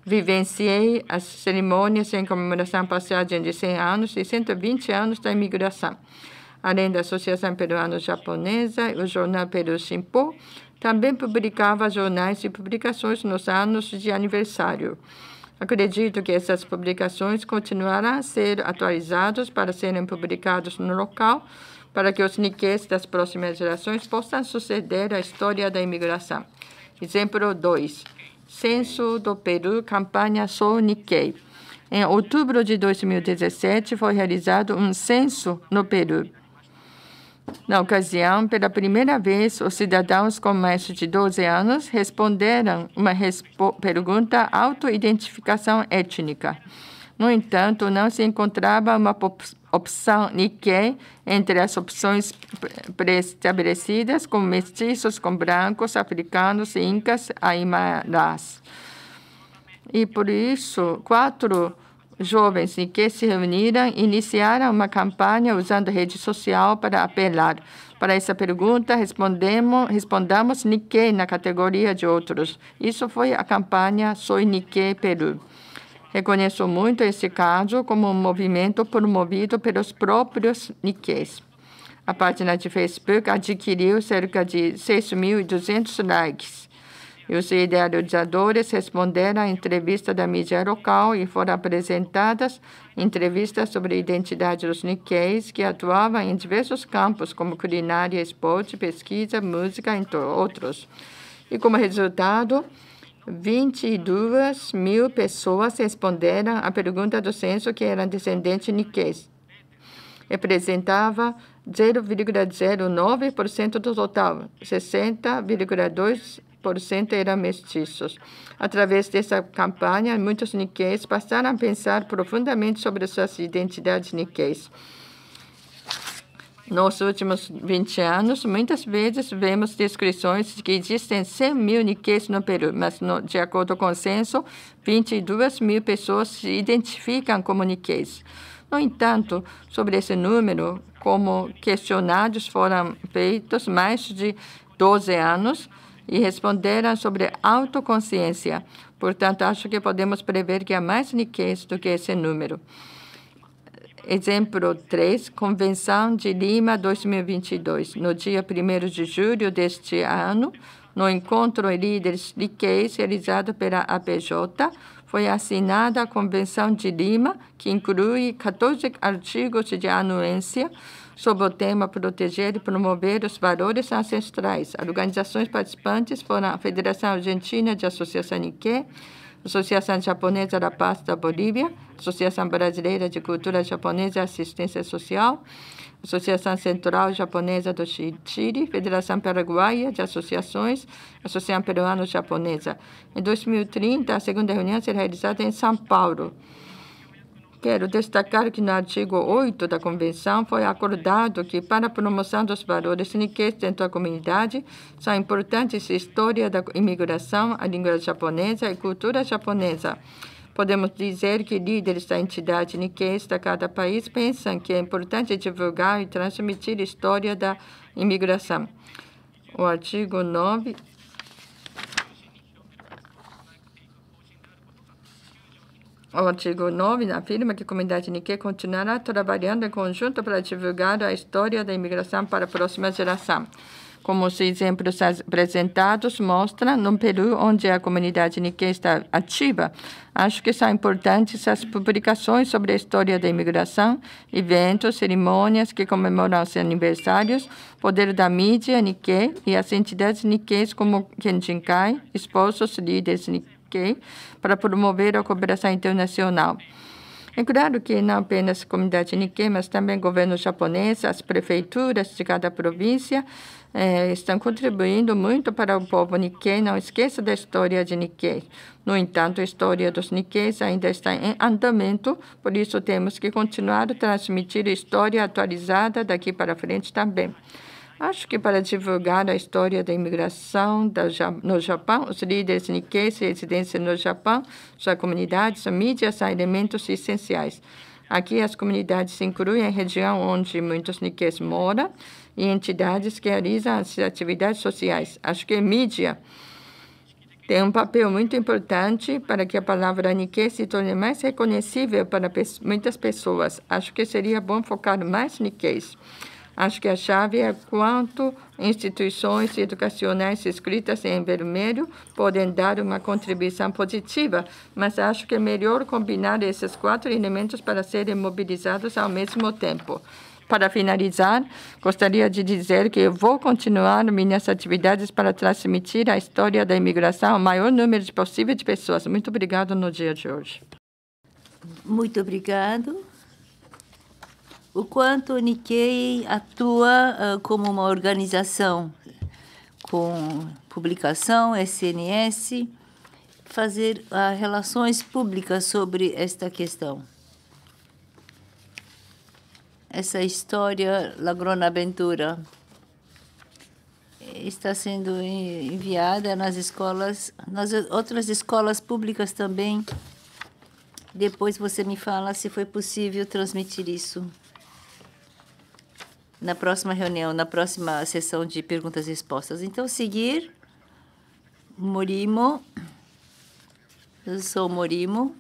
Vivenciei as cerimônias em comemoração à passagem de 100 anos e 120 anos da imigração. Além da Associação Peruano-Japonesa, o jornal Peru Simpo, também publicava jornais e publicações nos anos de aniversário. Acredito que essas publicações continuarão a ser atualizadas para serem publicadas no local, para que os niquês das próximas gerações possam suceder a história da imigração. Exemplo 2. Censo do Peru, campanha Sou Nikkei. Em outubro de 2017, foi realizado um censo no Peru. Na ocasião, pela primeira vez, os cidadãos com mais de 12 anos responderam uma respo pergunta autoidentificação étnica. No entanto, não se encontrava uma opção Nikkei entre as opções pré-estabelecidas como mestiços, com brancos, africanos, incas, aimarás. E por isso, quatro jovens que se reuniram iniciaram uma campanha usando rede social para apelar. Para essa pergunta, respondemos, respondamos Nikkei na categoria de outros. Isso foi a campanha Soy Nikkei Peru. Reconheço muito esse caso como um movimento promovido pelos próprios Nikkeis. A página de Facebook adquiriu cerca de 6.200 likes e os idealizadores responderam à entrevista da mídia local e foram apresentadas entrevistas sobre a identidade dos niqueis que atuavam em diversos campos, como culinária, esporte, pesquisa, música, entre outros. E como resultado, 22 mil pessoas responderam à pergunta do censo que eram descendentes niqueis. Representava 0,09% do total, 60,2 10% eram mestiços. Através dessa campanha, muitos niqueis passaram a pensar profundamente sobre suas identidades niqueis. Nos últimos 20 anos, muitas vezes vemos descrições de que existem 100 mil niqueis no Peru, mas, no, de acordo com o censo, 22 mil pessoas se identificam como niqueis. No entanto, sobre esse número, como questionários foram feitos mais de 12 anos, e responderam sobre autoconsciência. Portanto, acho que podemos prever que há mais niquez do que esse número. Exemplo 3, Convenção de Lima 2022. No dia 1 de julho deste ano, no encontro de líderes Nikkei realizado pela APJ, foi assinada a Convenção de Lima, que inclui 14 artigos de anuência sob o tema Proteger e Promover os Valores Ancestrais. As organizações participantes foram a Federação Argentina de Associação Nikkei, Associação Japonesa da Paz da Bolívia, Associação Brasileira de Cultura Japonesa e Assistência Social, Associação Central Japonesa do Chile, Federação Paraguaia de Associações, Associação Peruano-Japonesa. Em 2030, a segunda reunião será realizada em São Paulo. Quero destacar que no artigo 8 da Convenção foi acordado que, para a promoção dos valores Nikkei dentro da comunidade, são é importantes a história da imigração, a língua japonesa e cultura japonesa. Podemos dizer que líderes da entidade Nikkei de cada país pensam que é importante divulgar e transmitir a história da imigração. O artigo 9 O artigo 9 afirma que a comunidade Nikkei continuará trabalhando em conjunto para divulgar a história da imigração para a próxima geração. Como os exemplos apresentados mostram, no Peru, onde a comunidade Nikkei está ativa, acho que são importantes as publicações sobre a história da imigração, eventos, cerimônias que comemoram os aniversários, poder da mídia Nikkei e as entidades Nikkeis como Kenjinkai, esposos, líderes Nikkei para promover a cooperação internacional. É claro que não apenas a comunidade Nikkei, mas também o governo japonês, as prefeituras de cada província eh, estão contribuindo muito para o povo Nikkei. Não esqueça da história de Nikkei. No entanto, a história dos Nikkeis ainda está em andamento, por isso temos que continuar a transmitir a história atualizada daqui para frente também. Acho que para divulgar a história da imigração no Japão, os líderes Nikkei residência no Japão, sua comunidade, sua mídia são elementos essenciais. Aqui as comunidades incluem a região onde muitos Nikkeis moram e entidades que realizam as atividades sociais. Acho que a mídia tem um papel muito importante para que a palavra Nikkei se torne mais reconhecível para muitas pessoas. Acho que seria bom focar mais Nikkeis Acho que a chave é quanto instituições educacionais escritas em vermelho podem dar uma contribuição positiva, mas acho que é melhor combinar esses quatro elementos para serem mobilizados ao mesmo tempo. Para finalizar, gostaria de dizer que eu vou continuar minhas atividades para transmitir a história da imigração ao maior número possível de pessoas. Muito obrigado no dia de hoje. Muito obrigado o quanto o Nikkei atua uh, como uma organização com publicação, SNS, fazer uh, relações públicas sobre esta questão. Essa história Lagrona Aventura está sendo enviada nas escolas, nas outras escolas públicas também. Depois você me fala se foi possível transmitir isso na próxima reunião, na próxima sessão de perguntas e respostas. Então, seguir. Morimo. Eu sou Morimo.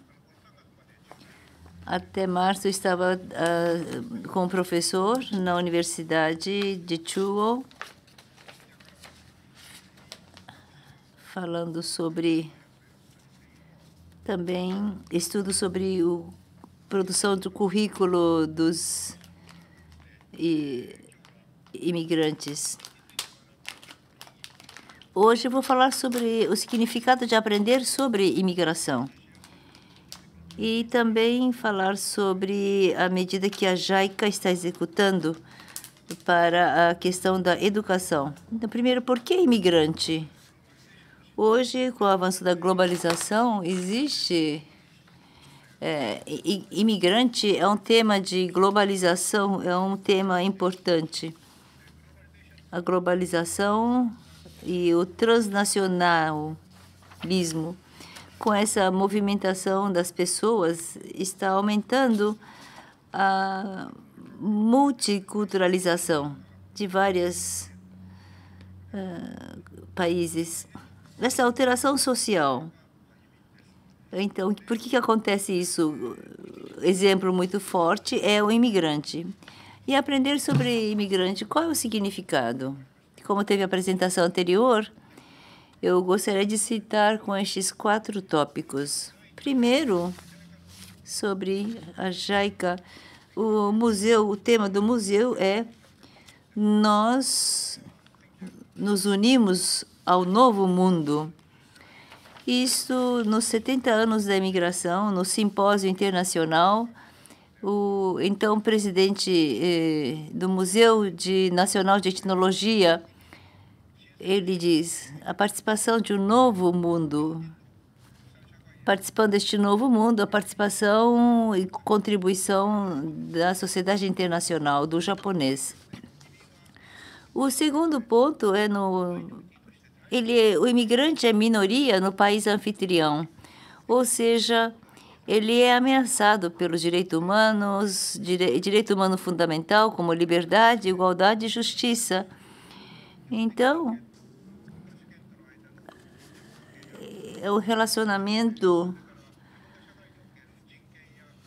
Até março estava uh, com o professor na Universidade de Chuo, falando sobre também estudo sobre a produção do currículo dos e imigrantes. Hoje vou falar sobre o significado de aprender sobre imigração e também falar sobre a medida que a JAICA está executando para a questão da educação. Então, primeiro, por que imigrante? Hoje, com o avanço da globalização, existe é, imigrante é um tema de globalização, é um tema importante. A globalização e o transnacionalismo, com essa movimentação das pessoas, está aumentando a multiculturalização de vários uh, eh, países. Essa alteração social então, por que, que acontece isso? Exemplo muito forte é o imigrante. E aprender sobre imigrante, qual é o significado? Como teve a apresentação anterior, eu gostaria de citar com estes quatro tópicos. Primeiro, sobre a Jaica, o museu, o tema do museu é nós nos unimos ao novo mundo. Isso nos 70 anos da imigração, no simpósio internacional, o então presidente eh, do Museu de Nacional de Etnologia, ele diz: a participação de um novo mundo participando deste novo mundo, a participação e contribuição da sociedade internacional, do japonês. O segundo ponto é no ele, o imigrante é minoria no país anfitrião, ou seja, ele é ameaçado pelos direitos humanos, dire, direito humano fundamental como liberdade, igualdade e justiça. Então, é o relacionamento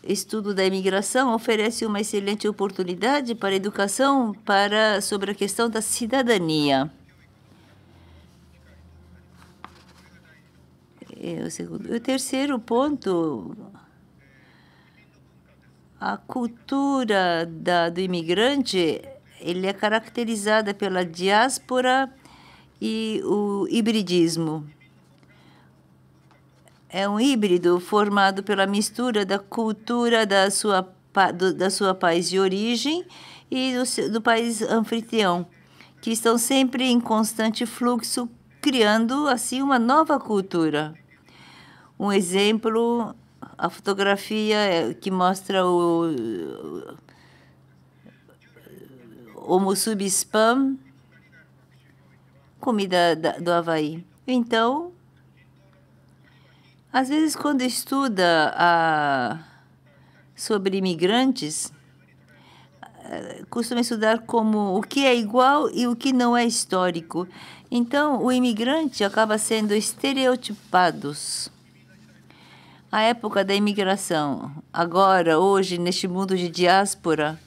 estudo da imigração oferece uma excelente oportunidade para a educação para sobre a questão da cidadania. É o segundo. O terceiro ponto, a cultura da, do imigrante, ele é caracterizada pela diáspora e o hibridismo. É um híbrido formado pela mistura da cultura da sua, do, da sua país de origem e do, do país anfitrião, que estão sempre em constante fluxo, criando assim uma nova cultura um exemplo, a fotografia é, que mostra o Homo subspam, comida do Havaí. Então, às vezes, quando estuda a, sobre imigrantes, costuma estudar como o que é igual e o que não é histórico. Então, o imigrante acaba sendo estereotipados a época da imigração, agora, hoje, neste mundo de diáspora,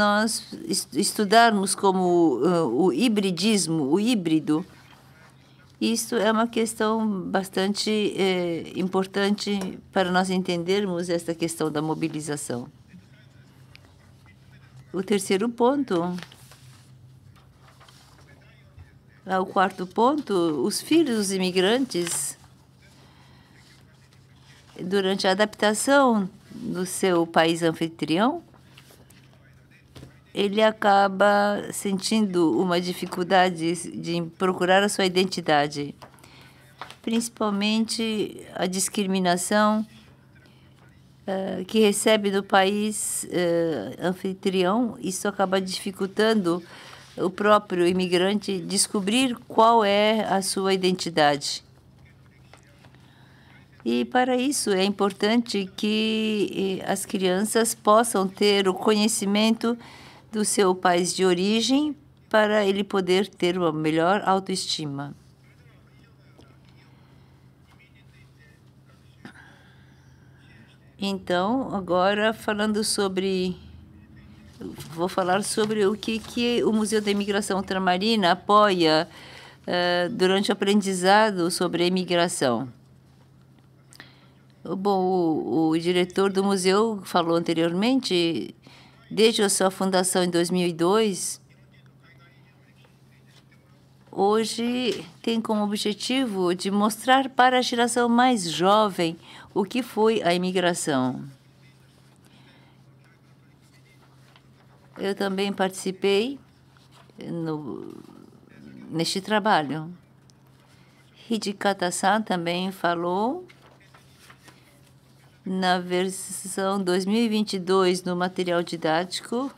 nós estudarmos como uh, o hibridismo, o híbrido, isso é uma questão bastante eh, importante para nós entendermos esta questão da mobilização. O terceiro ponto, ah, o quarto ponto, os filhos dos imigrantes durante a adaptação no seu país anfitrião, ele acaba sentindo uma dificuldade de procurar a sua identidade, principalmente a discriminação uh, que recebe do país uh, anfitrião. Isso acaba dificultando o próprio imigrante descobrir qual é a sua identidade. E para isso é importante que eh, as crianças possam ter o conhecimento do seu país de origem para ele poder ter uma melhor autoestima. Então, agora falando sobre vou falar sobre o que que o Museu da Imigração Ultramarina apoia eh, durante o aprendizado sobre a imigração. Bom, o, o diretor do museu falou anteriormente, desde a sua fundação em 2002, hoje tem como objetivo de mostrar para a geração mais jovem o que foi a imigração. Eu também participei no, neste trabalho. Hidikata-san também falou na versão 2022 no material didático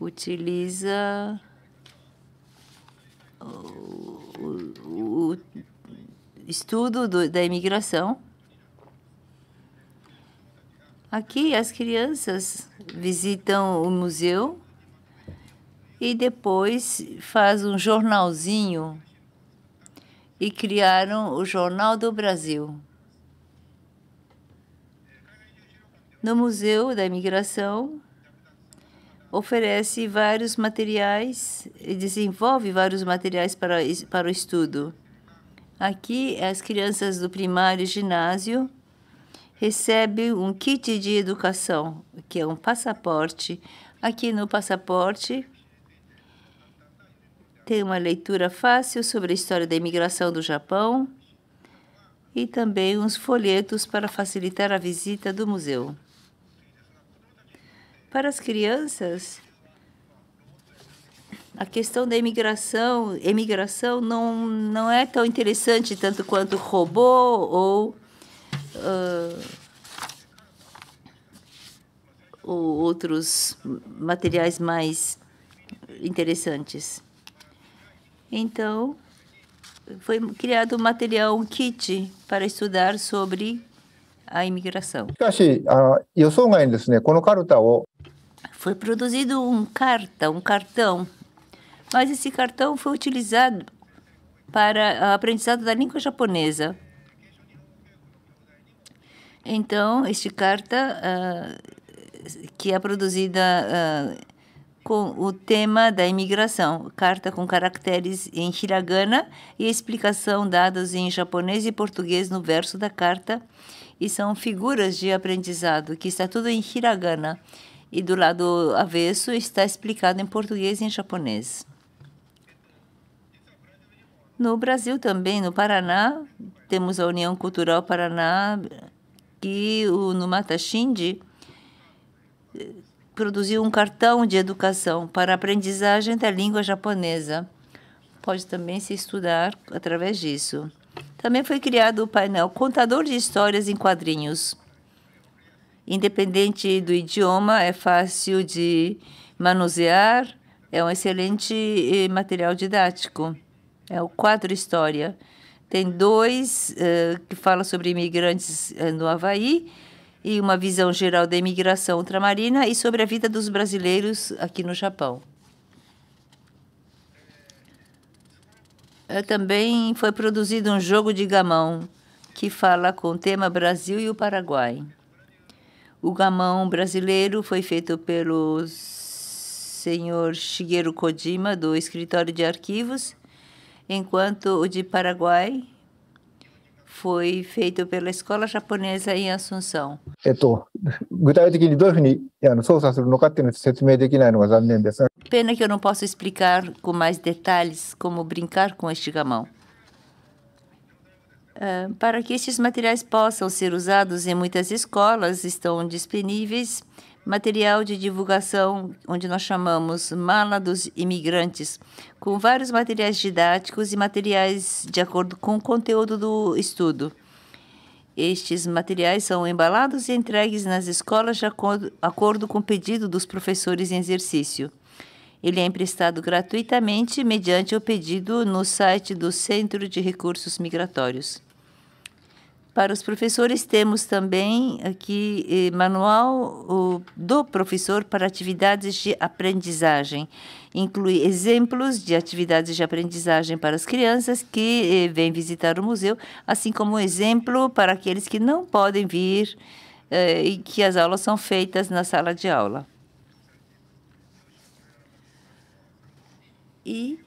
utiliza o, o, o estudo do, da imigração. Aqui as crianças visitam o museu e depois faz um jornalzinho e criaram o Jornal do Brasil. no Museu da Imigração, oferece vários materiais e desenvolve vários materiais para, para o estudo. Aqui, as crianças do primário e ginásio recebem um kit de educação, que é um passaporte. Aqui no passaporte tem uma leitura fácil sobre a história da imigração do Japão e também uns folhetos para facilitar a visita do museu. Para as crianças, a questão da imigração, emigração não, não é tão interessante tanto quanto robô ou uh, ou outros materiais mais interessantes. Então, foi criado um material, um kit, para estudar sobre a imigração. しかし、あ予想外にですね、このカルタを foi produzido um carta, um cartão. Mas esse cartão foi utilizado para o aprendizado da língua japonesa. Então, este carta, uh, que é produzida uh, com o tema da imigração, carta com caracteres em hiragana e explicação dados em japonês e português no verso da carta, e são figuras de aprendizado, que está tudo em hiragana e do lado avesso está explicado em português e em japonês. No Brasil também, no Paraná, temos a União Cultural Paraná, que o Numata Shinji eh, produziu um cartão de educação para aprendizagem da língua japonesa. Pode também se estudar através disso. Também foi criado o painel Contador de Histórias em Quadrinhos Independente do idioma, é fácil de manusear, é um excelente eh, material didático. É o quadro História. Tem dois uh, que fala sobre imigrantes eh, no Havaí e uma visão geral da imigração ultramarina e sobre a vida dos brasileiros aqui no Japão. também foi produzido um jogo de gamão que fala com o tema Brasil e o Paraguai. O gamão brasileiro foi feito pelo senhor Shigeru Kojima, do Escritório de Arquivos, enquanto o de Paraguai foi feito pela Escola Japonesa em Assunção. Pena que eu não posso explicar com mais detalhes como brincar com este gamão. Ah, para que estes materiais possam ser usados em muitas escolas, estão disponíveis material de divulgação, onde nós chamamos Mala dos Imigrantes, com vários materiais didáticos e materiais de acordo com o conteúdo do estudo. Estes materiais são embalados e entregues nas escolas de acordo, acordo com o pedido dos professores em exercício. Ele é emprestado gratuitamente mediante o pedido no site do Centro de Recursos Migratórios. Para os professores, temos também aqui eh, manual o, do professor para atividades de aprendizagem. Inclui exemplos de atividades de aprendizagem para as crianças que eh, vêm visitar o museu, assim como exemplo para aqueles que não podem vir eh, e que as aulas são feitas na sala de aula. E,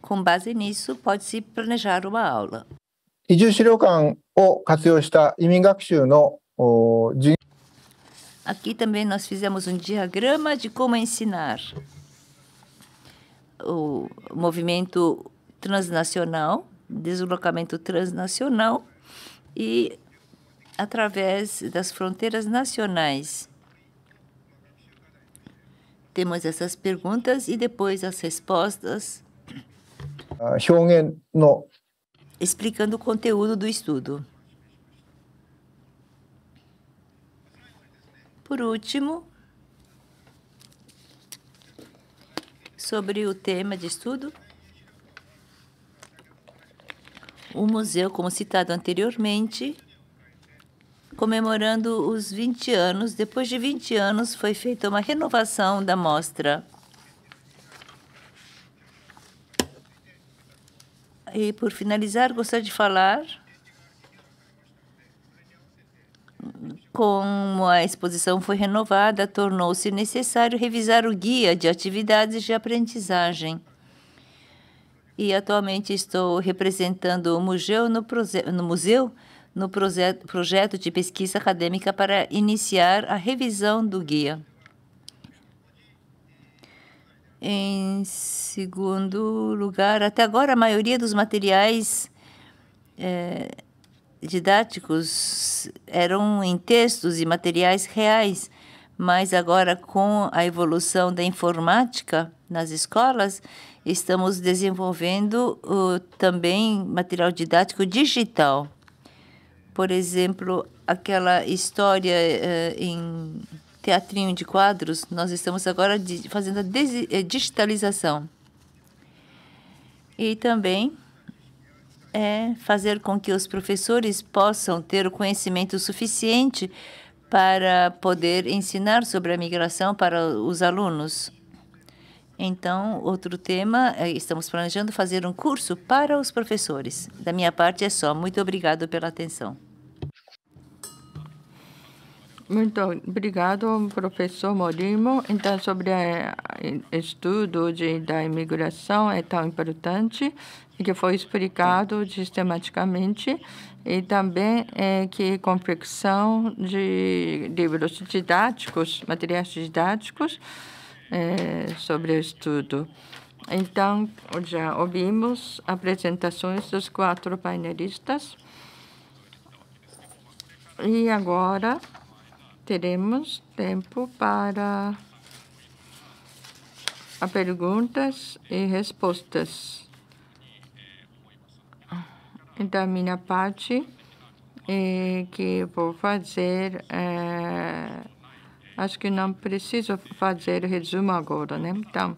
com base nisso, pode-se planejar uma aula. 移住資料館を活用した移民学習の Aqui também nós fizemos um diagrama de como ensinar o movimento transnacional, deslocamento transnacional e através das fronteiras nacionais. Temos essas perguntas e depois as respostas. Ah, explicando o conteúdo do estudo. Por último, sobre o tema de estudo, o museu, como citado anteriormente, comemorando os 20 anos, depois de 20 anos foi feita uma renovação da mostra E, por finalizar, gostaria de falar como a exposição foi renovada, tornou-se necessário revisar o guia de atividades de aprendizagem. E atualmente estou representando o museu no, no museu no projeto de pesquisa acadêmica para iniciar a revisão do guia. Em segundo lugar, até agora a maioria dos materiais é, didáticos eram em textos e materiais reais, mas agora com a evolução da informática nas escolas, estamos desenvolvendo também material didático digital. Por exemplo, aquela história é, em teatrinho de quadros, nós estamos agora fazendo a eh, digitalização. E também é fazer com que os professores possam ter o conhecimento suficiente para poder ensinar sobre a migração para os alunos. Então, outro tema, é, estamos planejando fazer um curso para os professores. Da minha parte é só. Muito obrigado pela atenção. Muito obrigado, professor Morimo. Então, sobre o eh, estudo de, da imigração é tão importante que foi explicado sistematicamente e também é que confecção de livros didáticos, materiais didáticos é, sobre o estudo. Então, já ouvimos apresentações dos quatro painelistas. E agora teremos tempo para a perguntas e respostas. Da então, minha parte, e é, que vou fazer, é, acho que não preciso fazer resumo agora, né? Então,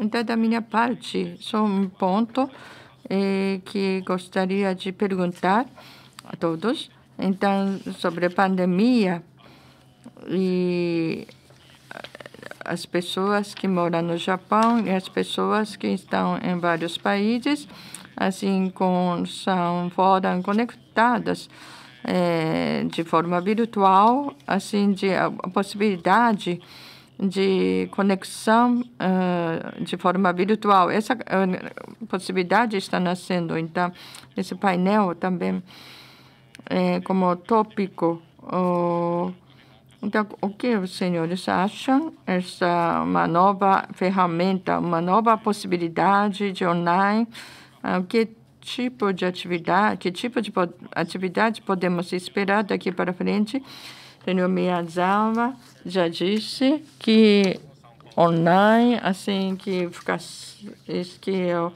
então da minha parte, só um ponto é, que gostaria de perguntar a todos. Então, sobre a pandemia, e eh, as pessoas que moram no Japão e as pessoas que estão em vários países, assim com, são, foram conectadas é, de forma virtual, assim de a, a possibilidade de conexão uh, de forma virtual. Essa uh, possibilidade está nascendo. Então, esse painel também é como tópico. Uh, então, o que os senhores acham? Essa uma nova ferramenta, uma nova possibilidade de online? Ah, que tipo de atividade, que tipo de atividade podemos esperar daqui para frente? Senhor Miyazawa já disse que online, assim que que eu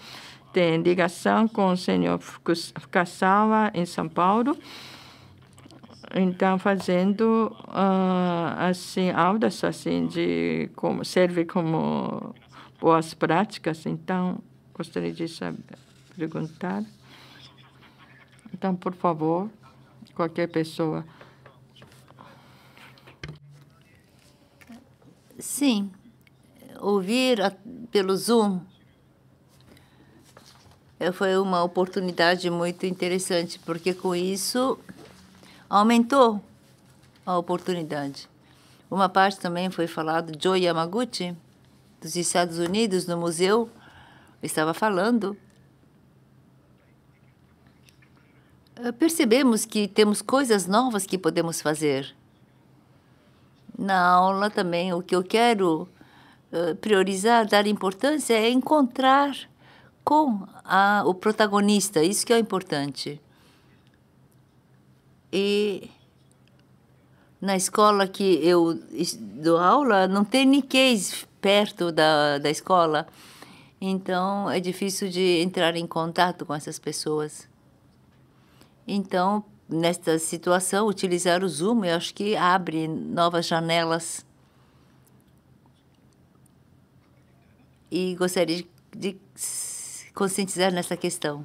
tenho ligação com o senhor Fukasawa em São Paulo. Então, fazendo uh, assim aulas assim de como serve como boas práticas. Então, gostaria de saber, perguntar. Então, por favor, qualquer pessoa. Sim, ouvir a, pelo Zoom foi uma oportunidade muito interessante, porque com isso aumentou a oportunidade. Uma parte também foi falado Joe Yamaguchi dos Estados Unidos no museu estava falando. Ah, percebemos que temos coisas novas que podemos fazer. Na aula também o que eu quero ah, priorizar, dar importância é encontrar com a, o protagonista. Isso que é importante e na escola que eu dou aula não tem niqueis perto da, da escola. Então é difícil de entrar em contato com essas pessoas. Então, nesta situação, utilizar o Zoom eu acho que abre novas janelas. E gostaria de conscientizar nessa questão.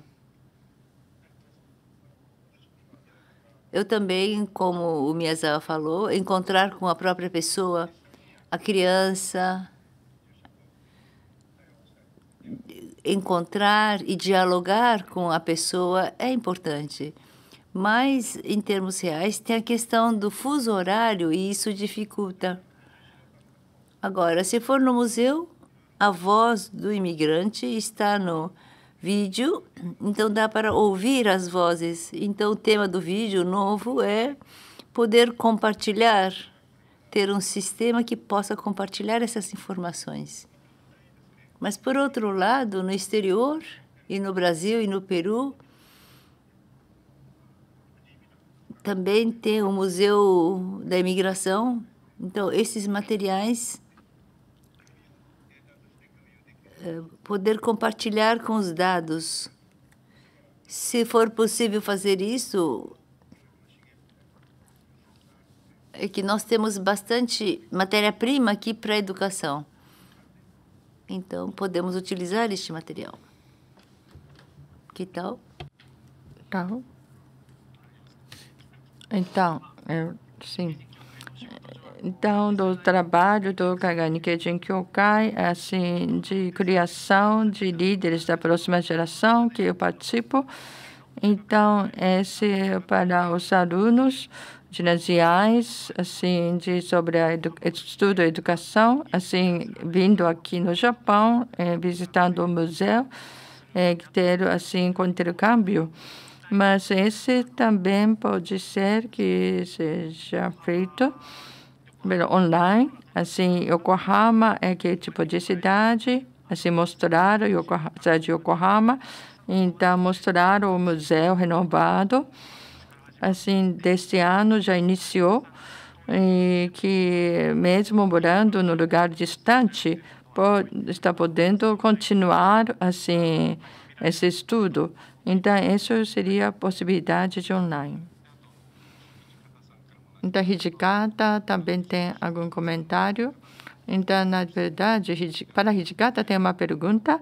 Eu também, como o Miyazawa falou, encontrar com a própria pessoa, a criança, encontrar e dialogar com a pessoa é importante. Mas, em termos reais, tem a questão do fuso horário e isso dificulta. Agora, se for no museu, a voz do imigrante está no vídeo, então dá para ouvir as vozes. Então o tema do vídeo novo é poder compartilhar, ter um sistema que possa compartilhar essas informações. Mas por outro lado, no exterior, e no Brasil e no Peru, também tem o Museu da Imigração. Então, esses materiais poder compartilhar com os dados. Se for possível fazer isso, é que nós temos bastante matéria-prima aqui para a educação. Então, podemos utilizar este material. Que tal? Tá bom? Então, eu, sim. Então, do trabalho do Kagani Jinkyokai, é é, assim, de criação de líderes da próxima geração que eu participo. Então, esse é para os alunos ginasiais, assim, de, sobre a edu, estudo e educação, assim, vindo aqui no Japão, é, visitando o museu, eh, ter, assim, intercâmbio. Mas esse também pode ser que seja feito pelo online, assim, Yokohama é que tipo de cidade, assim, mostraram a cidade de Yokohama, então mostraram o museu renovado, assim, deste ano já iniciou, e que mesmo morando no lugar distante, pode, está podendo continuar, assim, esse estudo. Então, isso seria a possibilidade de online. Então Hidikata também tem algum comentário? Então, na verdade, para Hidikata tem uma pergunta.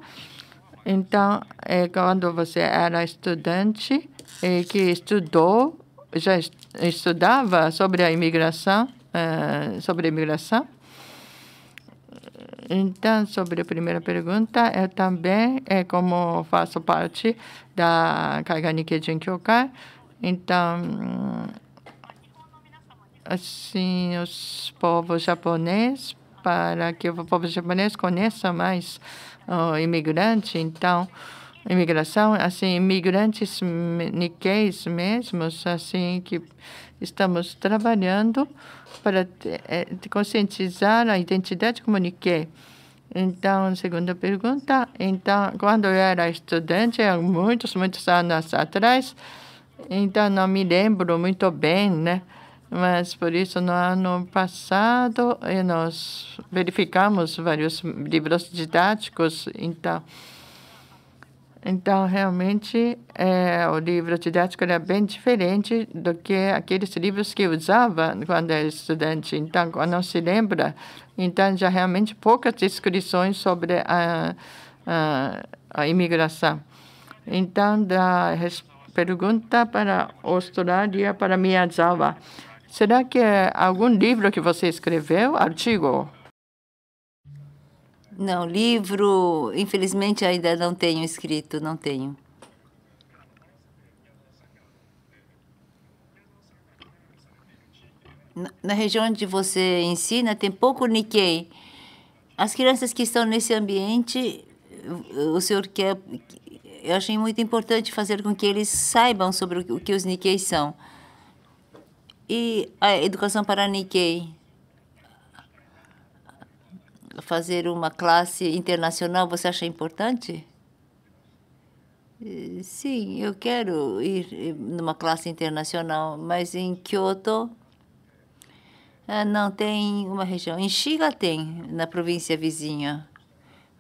Então, é quando você era estudante e que estudou, já estudava sobre a imigração, é, sobre a imigração. Então, sobre a primeira pergunta, eu também, é como faço parte da Kaiganike Jinkyokai, então assim os povos japoneses para que o povo japonês conheça mais o imigrante. Então, imigração, assim, imigrantes niqueis mesmos, assim, que estamos trabalhando para eh, conscientizar a identidade como niquei. Então, segunda pergunta. Então, quando eu era estudante, há muitos, muitos anos atrás, então não me lembro muito bem, né? Mas por isso, no ano passado, eh, nós verificamos vários livros didáticos. Então, então realmente, é, o livro didático era é bem diferente do que aqueles livros que eu usava quando era estudante. Então, quando não se lembra, então já realmente poucas descrições sobre a, a, a imigração. Então, da pergunta para a Austrália, para Miyazawa. Será que é algum livro que você escreveu, artigo? Não, livro, infelizmente ainda não tenho escrito, não tenho. Na região onde você ensina, tem pouco Nikkei. As crianças que estão nesse ambiente, o senhor quer. Eu achei muito importante fazer com que eles saibam sobre o que os Nikkeis são. E a educação para Nikkei? Fazer uma classe internacional, você acha importante? Eh, sim, eu quero ir numa classe internacional, mas em Kyoto eh, não tem uma região. Em Shiga tem, na província vizinha.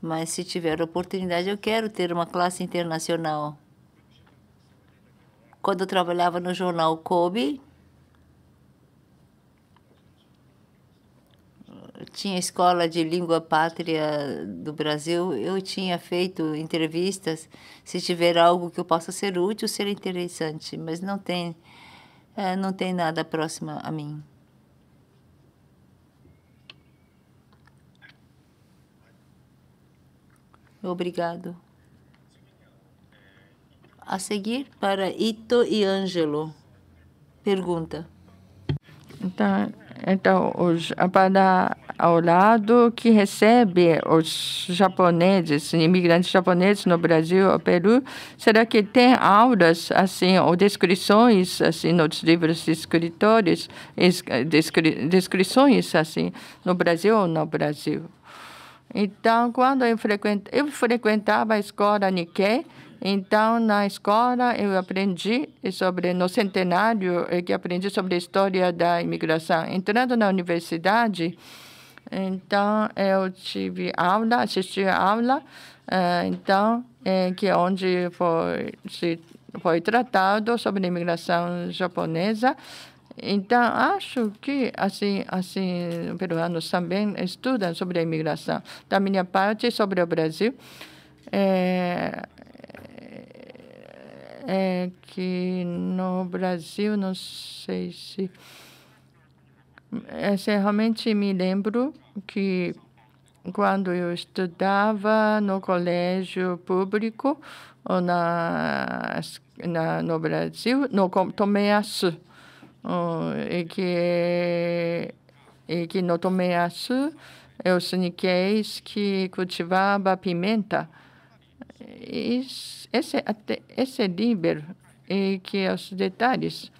Mas se tiver oportunidade, eu quero ter uma classe internacional. Quando eu trabalhava no jornal Kobe, tinha escola de língua pátria do Brasil, eu tinha feito entrevistas. Se tiver algo que eu possa ser útil, seria interessante, mas não tem, é, não tem nada próximo a mim. Obrigado. A seguir, para Ito e Ângelo. Pergunta. Então, então, os, para ao lado que recebe os japoneses, imigrantes japoneses no Brasil ou Peru, será que tem aulas assim ou descrições assim nos livros de escritores, descri, descrições assim no Brasil ou no Brasil? Então, quando eu frequentava, eu frequentava a escola Nikkei, então, na escola, eu aprendi sobre, no centenário, é que aprendi sobre a história da imigração. Entrando na universidade, então, eu tive aula, assisti a aula, eh, então, é que é onde foi, se, foi tratado sobre a imigração japonesa. Então, acho que assim, assim, peruanos também estudam sobre a imigração. Da minha parte, sobre o Brasil, é, é que no Brasil, não sei se. É, se realmente me lembro que quando eu estudava no colégio público ou na, na, no Brasil, no Tomeaçu, e que, e que no Tomeaçu eu soniquei que cultivava pimenta. Isso esse, esse livro, e eh, que é os detalhes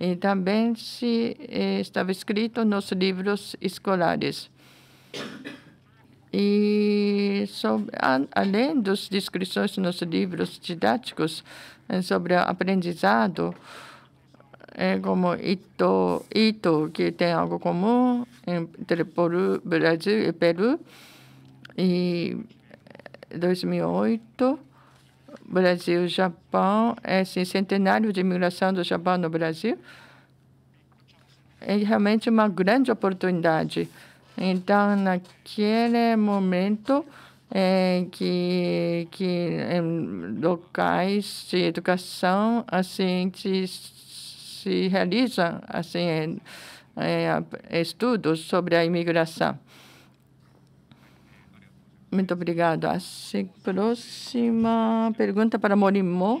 e eh, também se eh, estava escrito nos livros escolares. E sobre, a, além das descrições nos livros didáticos eh, sobre aprendizado, é como Ito, Ito, que tem algo comum entre Peru, Brasil e Peru, e 2008 Brasil, Japão, esse é, centenário de imigração do Japão no Brasil, é realmente uma grande oportunidade. Então, naquele momento, é, que, que em é, locais de educação, assim, se, se realizam assim, é, é, estudos sobre a imigração. Muito obrigado. A próxima pergunta para Morimo.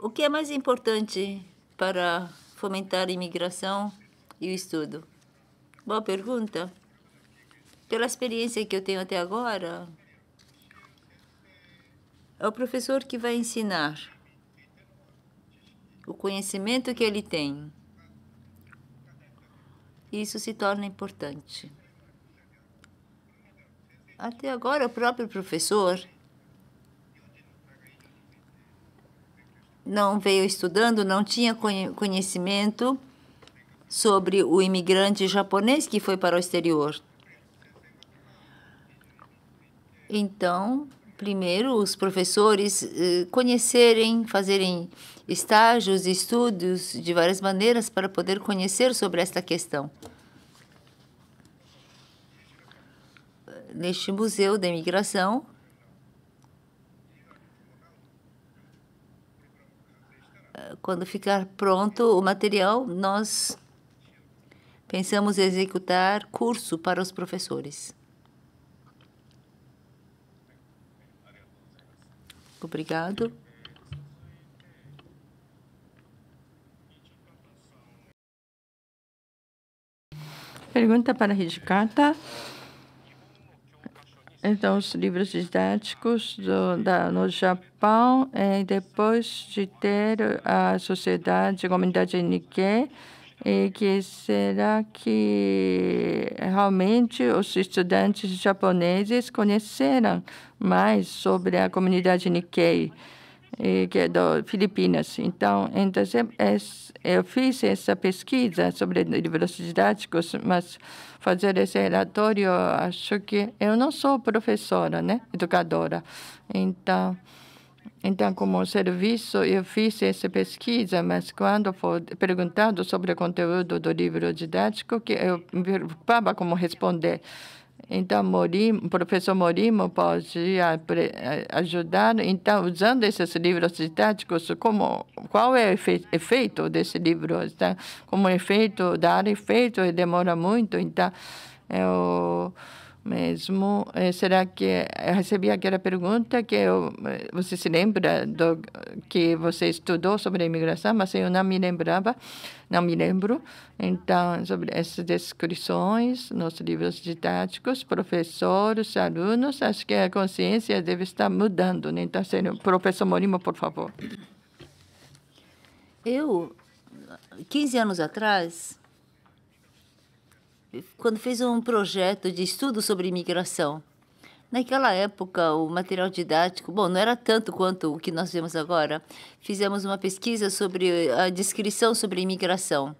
O que é mais importante para fomentar a imigração e o estudo? Boa pergunta. Pela experiência que eu tenho até agora, é o professor que vai ensinar o conhecimento que ele tem isso se torna importante. Até agora, o próprio professor não veio estudando, não tinha conhecimento sobre o imigrante japonês que foi para o exterior. Então, primeiro os professores eh, conhecerem, fazerem estágios e estudos de várias maneiras para poder conhecer sobre esta questão. Neste Museu da Imigração, eh, quando ficar pronto o material, nós pensamos executar curso para os professores. obrigado. Pergunta para a Hijikata. Então, os livros didáticos do, da, no Japão, é, depois de ter a sociedade, a comunidade Nikkei, e que será que realmente os estudantes japoneses conheceram mais sobre a comunidade Nikkei, que é do Filipinas. Então, então, é, eu fiz essa pesquisa sobre livros didáticos, mas fazer esse relatório, acho que eu não sou professora, né, educadora. Então, então, como serviço, eu fiz essa pesquisa, mas quando foi perguntado sobre o conteúdo do livro didático, que eu me preocupava como responder. Então, Morimo, professor Morimo pode ajudar. Então, usando esses livros didáticos, como, qual é o efeito desse livro? Então, como efeito, dar efeito demora muito. Então, eu mesmo. Eh, será que eh, recebi aquela pergunta que eu, eh, você se lembra do que você estudou sobre a imigração, mas eu não me lembrava, não me lembro. Então, sobre essas descrições nos livros didáticos, professores, alunos, acho que a consciência deve estar mudando. Né? Então, senhor, professor Morima, por favor. Eu, 15 anos atrás, quando fez um projeto de estudo sobre imigração. Naquela época, o material didático, bom, não era tanto quanto o que nós vemos agora. Fizemos uma pesquisa sobre a descrição sobre imigração.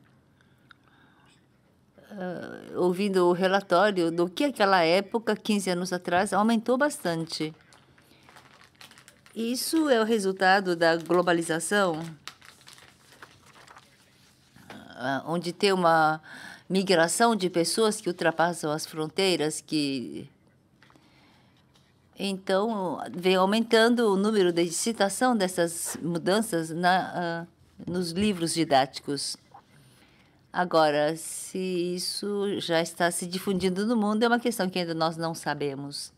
Uh, ouvindo o relatório do que aquela época, 15 anos atrás, aumentou bastante. Isso é o resultado da globalização, uh, onde tem uma migração de pessoas que ultrapassam as fronteiras, que então vem aumentando o número de citação dessas mudanças na, uh, nos livros didáticos. Agora, se isso já está se difundindo no mundo, é uma questão que ainda nós não sabemos.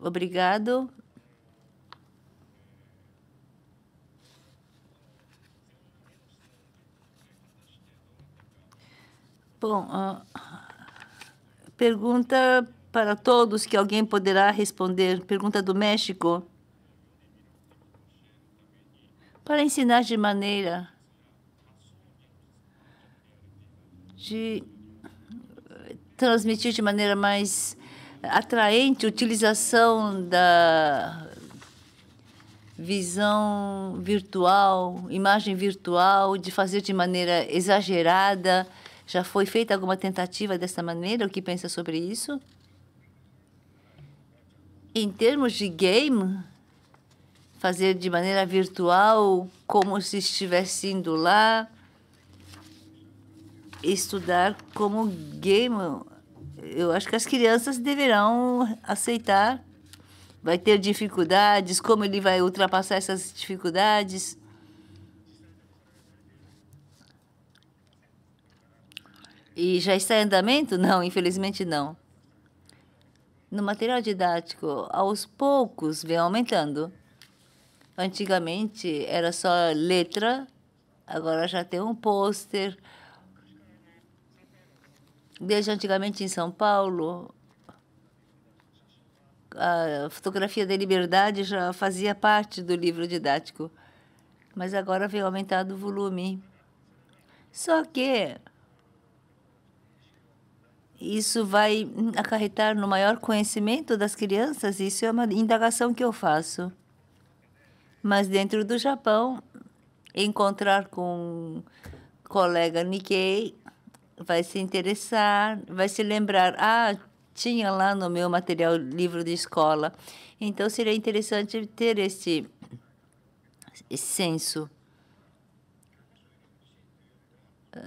Obrigado. Bom, pergunta para todos que alguém poderá responder. Pergunta do México. Para ensinar de maneira de transmitir de maneira mais atraente a utilização da visão virtual, imagem virtual, de fazer de maneira exagerada já foi feita alguma tentativa dessa maneira? O que pensa sobre isso? Em termos de game, fazer de maneira virtual, como se estivesse indo lá, estudar como game. Eu acho que as crianças deverão aceitar. Vai ter dificuldades, como ele vai ultrapassar essas dificuldades. E já está em andamento? Não, infelizmente não. No material didático, aos poucos vem aumentando. Antigamente era só letra, agora já tem um pôster. Desde antigamente em São Paulo, a fotografia da liberdade já fazia parte do livro didático, mas agora vem aumentado o volume. Só que isso vai acarretar no maior conhecimento das crianças? Isso é uma indagação que eu faço. Mas dentro do Japão, encontrar com um colega Nikkei vai se interessar, vai se lembrar, ah, tinha lá no meu material livro de escola. Então seria interessante ter esse senso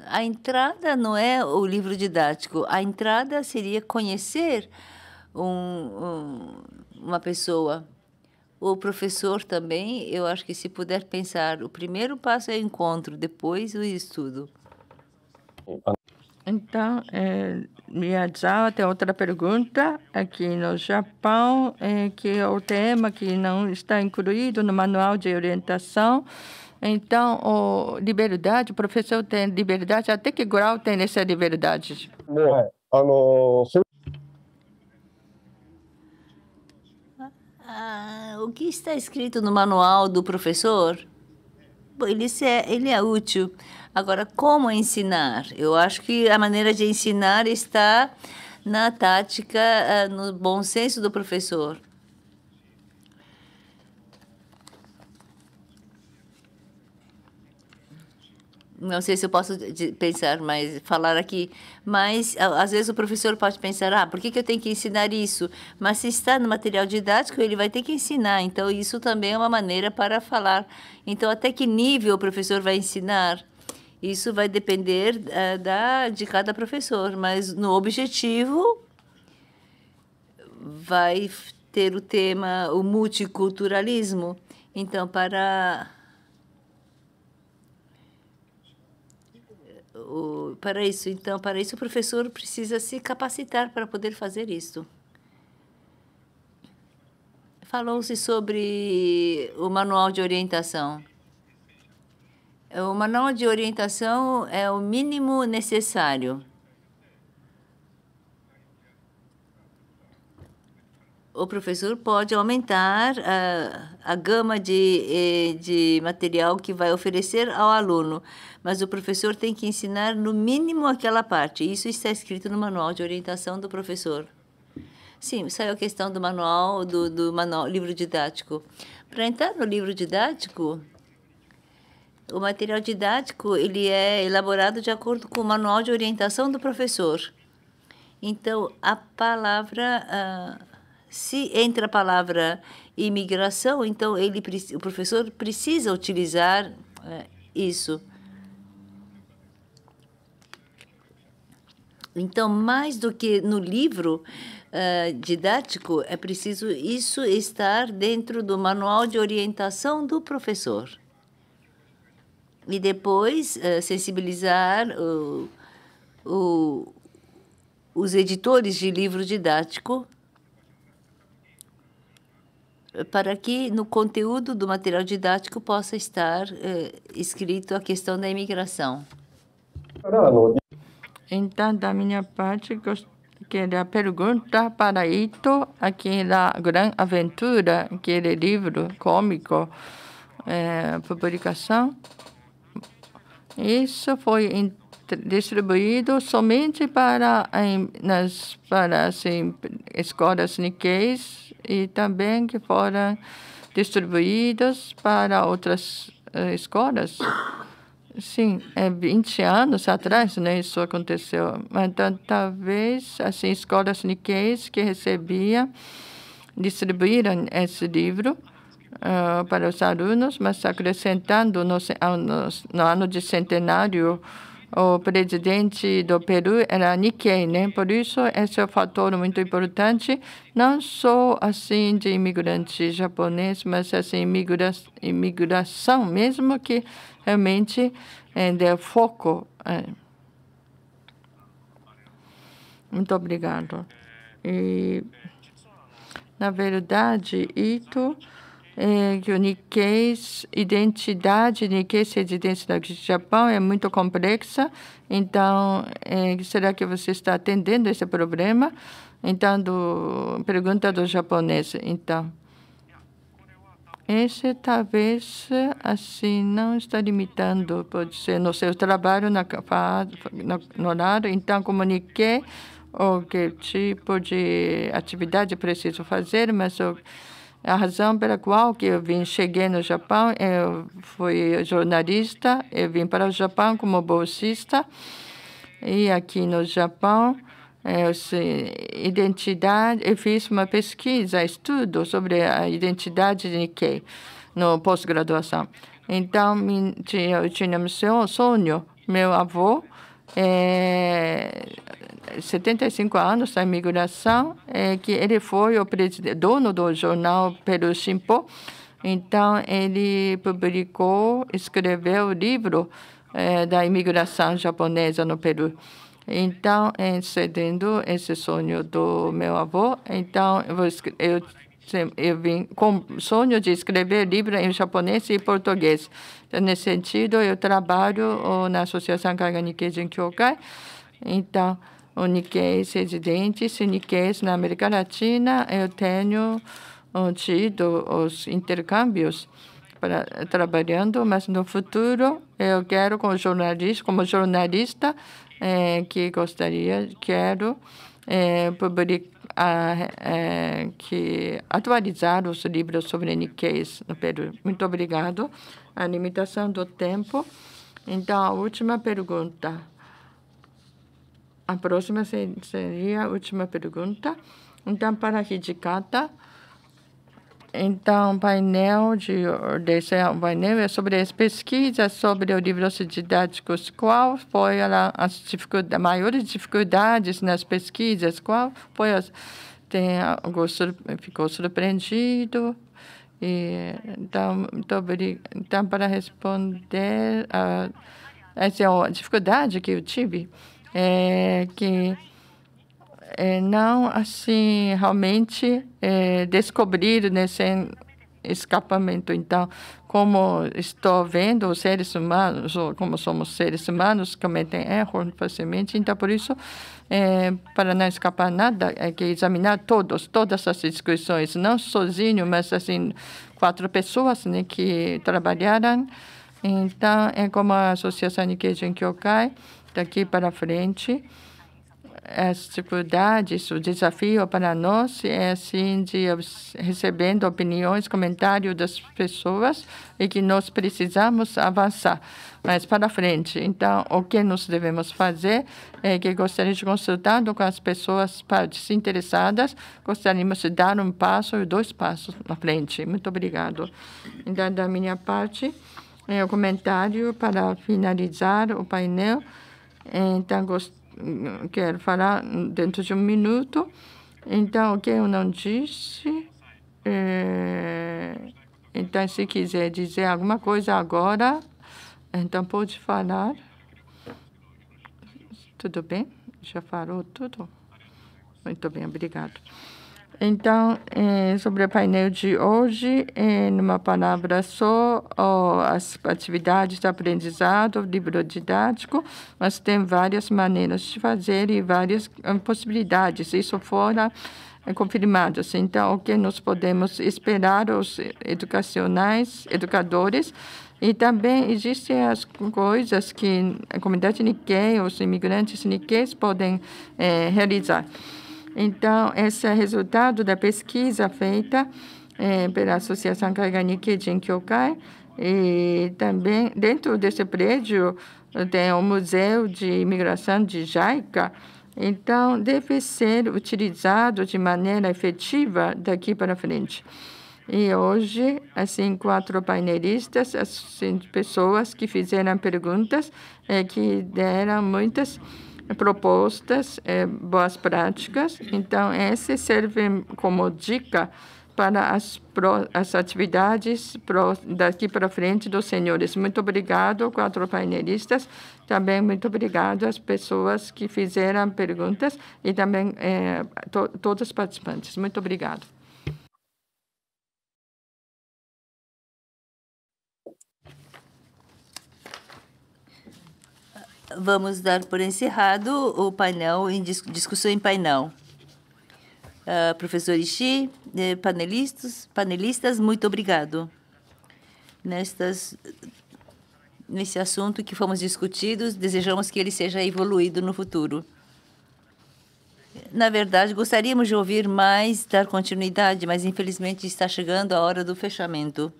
a entrada não é o livro didático, a entrada seria conhecer um, um, uma pessoa. O professor também, eu acho que se puder pensar, o primeiro passo é o encontro, depois o estudo. Então, é, Miyazawa tem outra pergunta aqui no Japão, é, que é o tema que não está incluído no manual de orientação então, o liberdade, o professor tem liberdade, até que grau tem essa liberdade? Ah, o que está escrito no manual do professor, ele é, ele é útil. Agora, como ensinar? Eu acho que a maneira de ensinar está na tática, ah, no bom senso do professor. não sei se eu posso pensar mais, falar aqui, mas às vezes o professor pode pensar, ah, por que, que eu tenho que ensinar isso? Mas se está no material didático, ele vai ter que ensinar, então isso também é uma maneira para falar. Então, até que nível o professor vai ensinar? Isso vai depender eh, da, de cada professor, mas no objetivo vai ter o tema, o multiculturalismo. Então, para o, para isso, então, para isso o professor precisa se capacitar para poder fazer isso. Falou-se sobre o manual de orientação. O manual de orientação é o mínimo necessário o professor pode aumentar a, a gama de, eh, de material que vai oferecer ao aluno, mas o professor tem que ensinar no mínimo aquela parte. Isso está escrito no manual de orientação do professor. Sim, saiu a questão do manual, do, do manual, livro didático. Para entrar no livro didático, o material didático ele é elaborado de acordo com o manual de orientação do professor. Então, a palavra, ah, se entra a palavra imigração, então ele, o professor precisa utilizar é, isso. Então, mais do que no livro uh, didático, é preciso isso estar dentro do manual de orientação do professor. E depois, uh, sensibilizar o, o, os editores de livro didático para que no conteúdo do material didático possa estar eh, escrito a questão da imigração. Então, da minha parte, queria perguntar para Ito, aqui da Gran Aventura, aquele livro cômico, eh, publicação. Isso foi distribuído somente para, em, nas, para as assim, escolas niqueis e também que foram distribuídos para outras uh, escolas. Sim, é 20 anos atrás, né, isso aconteceu. Então, talvez, assim, escolas niqueis que recebia distribuíram esse livro uh, para os alunos, mas acrescentando no, no, no ano de centenário o presidente do Peru era Nikkei, né? Por isso, esse é um fator muito importante, não só assim de imigrante japonês, mas assim imigra imigração mesmo que realmente é, foco. É. Muito obrigado. E, na verdade, Ito é que o Nikkei, identidade Nikkei, a identidade do Japão é muito complexa. Então, é, será que você está atendendo esse problema? Então, do, pergunta do japonês. Então, esse talvez assim não está limitando, pode ser no seu trabalho, na, no, no horário. Então, comunique o que tipo de atividade preciso fazer, mas o, a razão pela qual que eu vim, cheguei no Japão, eu fui jornalista, eu vim para o Japão como bolsista. E aqui no Japão, é, eu, se, identidade, eu fiz uma pesquisa, estudo sobre a identidade de Nikkei no pós-graduação. Então, eu tinha o meu sonho, meu avô é, 75 anos da imigração, é, que ele foi o dono do jornal Peru Shimpo. Então, ele publicou, escreveu o livro é, da imigração japonesa no Peru. Então, cedendo é, esse sonho do meu avô, então eu eu vim com sonho de escrever livro em japonês e português. Nesse sentido, eu trabalho na Associação Kaga Nikkei Kyokai. Então, o residente, residentes, na América Latina, eu tenho tido os intercâmbios para trabalhando, mas no futuro eu quero, como jornalista, como jornalista é, que gostaria, quero é, eh, publicar a, é, que atualizar os livros sobre Nikkei no Peru. Muito obrigado. A limitação do tempo. Então, a última pergunta. A próxima seria a última pergunta. Então, para Hidikata, então, o painel de, desse painel é sobre as pesquisas sobre os livros didáticos. Qual foi a, as dificuldades, maiores dificuldades nas pesquisas? Qual foi as, tem ficou surpreendido? E, então, então, para responder a essa é a dificuldade que eu tive é que é, não assim realmente é, descobrir nesse né, escapamento. Então, como estou vendo os seres humanos, como somos seres humanos, cometem erros facilmente. Então, por isso, é, para não escapar nada, é que examinar todos, todas as discussões, não sozinho, mas assim quatro pessoas né, que trabalharam. Então, é como a Associação Nikkei Jinkyokai, daqui para frente, as dificuldades, o desafio para nós é assim de recebendo opiniões, comentários das pessoas e que nós precisamos avançar mais para frente. Então, o que nós devemos fazer é que gostaríamos de consultar com as pessoas interessadas, gostaríamos de dar um passo ou dois passos na frente. Muito obrigado. Então, da minha parte, é o comentário para finalizar o painel. Então, gostaria quer falar dentro de um minuto. Então, o que eu não disse. É, então, se quiser dizer alguma coisa agora, então pode falar. Tudo bem? Já falou tudo? Muito bem, obrigado. Então, é, sobre o painel de hoje, eh, numa palavra só, as atividades de aprendizado, livro didático, mas tem várias maneiras de fazer e várias hum, possibilidades. Isso fora eh, é, confirmados. Então, o que nós podemos esperar os educacionais, educadores, e também existem as coisas que a comunidade Nikkei, os imigrantes niqueios podem realizar. Então, esse é o resultado da pesquisa feita é, pela Associação Kaiganiki Jinkyokai e também dentro desse prédio tem o Museu de Imigração de Jaica. Então, deve ser utilizado de maneira efetiva daqui para frente. E hoje, assim, quatro painelistas, as assim, pessoas que fizeram perguntas, é, que deram muitas propostas, é, boas práticas. Então, esse serve como dica para as, pro, as atividades pro, daqui para frente dos senhores. Muito obrigado, quatro painelistas. Também muito obrigado às pessoas que fizeram perguntas e também é, to, todos os participantes. Muito obrigado. vamos dar por encerrado o painel em dis discussão em painel. Uh, professor Ishi, eh, panelistas, panelistas, muito obrigado. Nestas, nesse assunto que fomos discutidos, desejamos que ele seja evoluído no futuro. Na verdade, gostaríamos de ouvir mais, dar continuidade, mas infelizmente está chegando a hora do fechamento.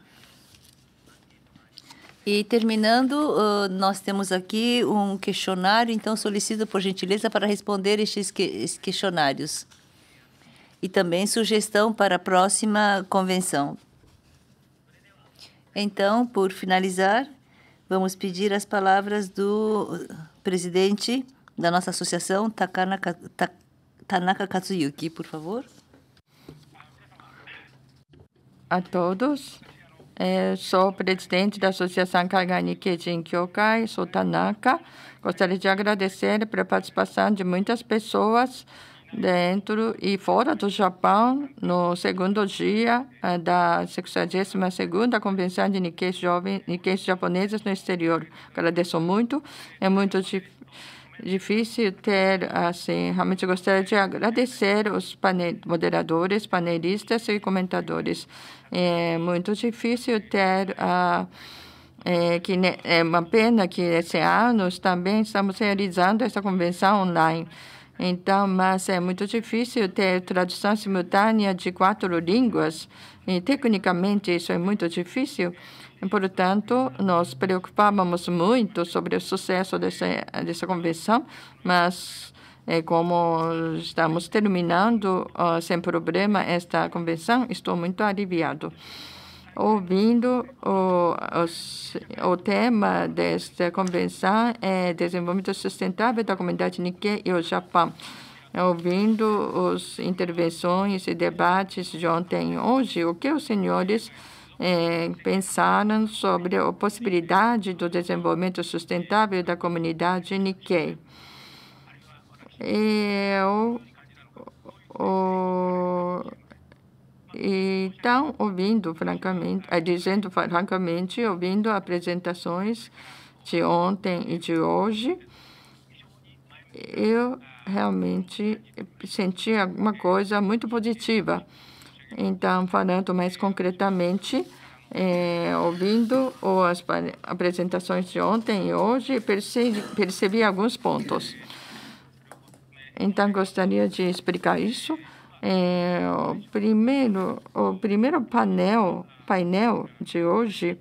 E terminando, uh, nós temos aqui um questionário, então solicito por gentileza para responder estes que questionários. E também sugestão para a próxima convenção. Então, por finalizar, vamos pedir as palavras do presidente da nossa associação, Takanaka, Ta, Tanaka Katsuyuki, por favor. A todos, é, sou presidente da Associação Kagani Keijin sou Tanaka. Gostaria de agradecer pela participação de muitas pessoas dentro e fora do Japão no segundo dia é, da 62ª Convenção de Nikkeis, jovens Nikkei Japoneses no Exterior. Agradeço muito. É muito difícil ter, assim, realmente gostaria de agradecer os moderadores, panelistas e comentadores. É muito difícil ter a. Ah, é, que é uma pena que esse ano também estamos realizando essa convenção online. Então, mas é muito difícil ter tradução simultânea de quatro línguas. E, tecnicamente, isso é muito difícil. Portanto, nos preocupávamos muito sobre o sucesso dessa, dessa convenção, mas é como estamos terminando uh, sem problema esta convenção, estou muito aliviado. Ouvindo o, o tema desta convenção é desenvolvimento sustentável da comunidade Nikkei e o Japão ouvindo as intervenções e debates de ontem e hoje, o que os senhores é, pensaram sobre a possibilidade do desenvolvimento sustentável da comunidade Nikkei eu, é, o, então, ouvindo francamente, é, dizendo francamente, ouvindo apresentações de ontem e de hoje, eu realmente senti alguma coisa muito positiva. Então, falando mais concretamente, é, ouvindo as apresentações de ontem e hoje, percebi, percebi alguns pontos. Então, gostaria de explicar isso. É, o, primeiro, o primeiro painel, painel de hoje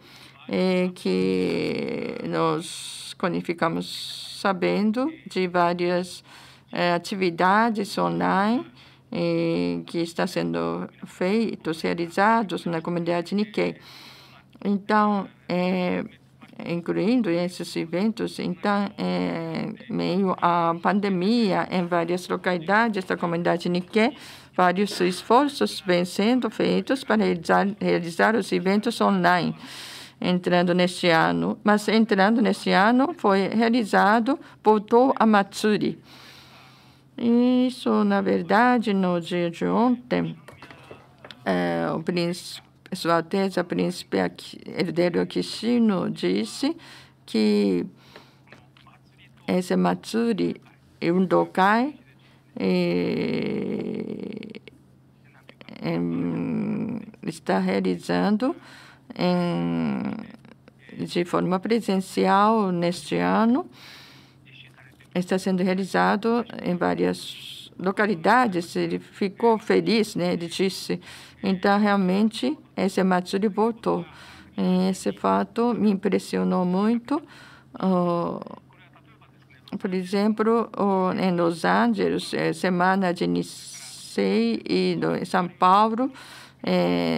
é que nós qualificamos sabendo de várias é, atividades online é, que estão sendo feitos, realizadas na comunidade Nikkei. Então, é, incluindo esses eventos. Então, é, meio à pandemia, em várias localidades da comunidade Nikkei, vários esforços vêm sendo feitos para realizar, realizar os eventos online entrando neste ano, mas entrando neste ano foi realizado voltou a Matsuri. Isso, na verdade, no dia de ontem, é, o príncipe sua Alteza Príncipe Herdeiro Kishino disse que esse Matsuri e é um e, e, é, é, está realizando em, de forma presencial neste ano. Está sendo realizado em várias localidades. Ele ficou feliz, né? ele disse então, realmente, esse Matsuri voltou. esse fato me impressionou muito. Ah, por exemplo, em Los Angeles, é, semana de Nisei e em São Paulo,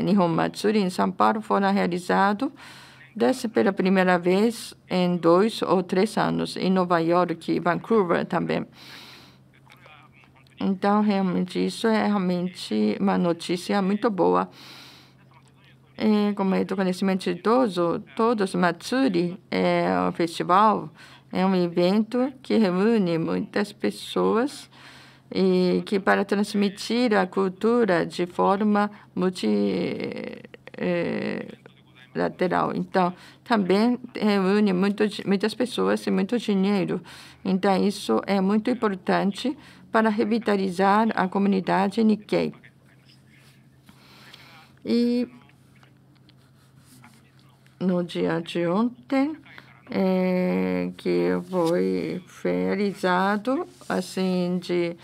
Nihon é, Matsuri em São Paulo foram realizados desce pela primeira vez em dois ou três anos, em Nova York e Vancouver também. Então, realmente, isso é realmente uma notícia muito boa. E, como é do conhecimento de todos, todos, Matsuri é um festival, é um evento que reúne muitas pessoas e que para transmitir a cultura de forma multilateral. É, então, também reúne muito, muitas pessoas e muito dinheiro. Então, isso é muito importante para revitalizar a comunidade Nikkei. E no dia de ontem, é, que foi realizado assim de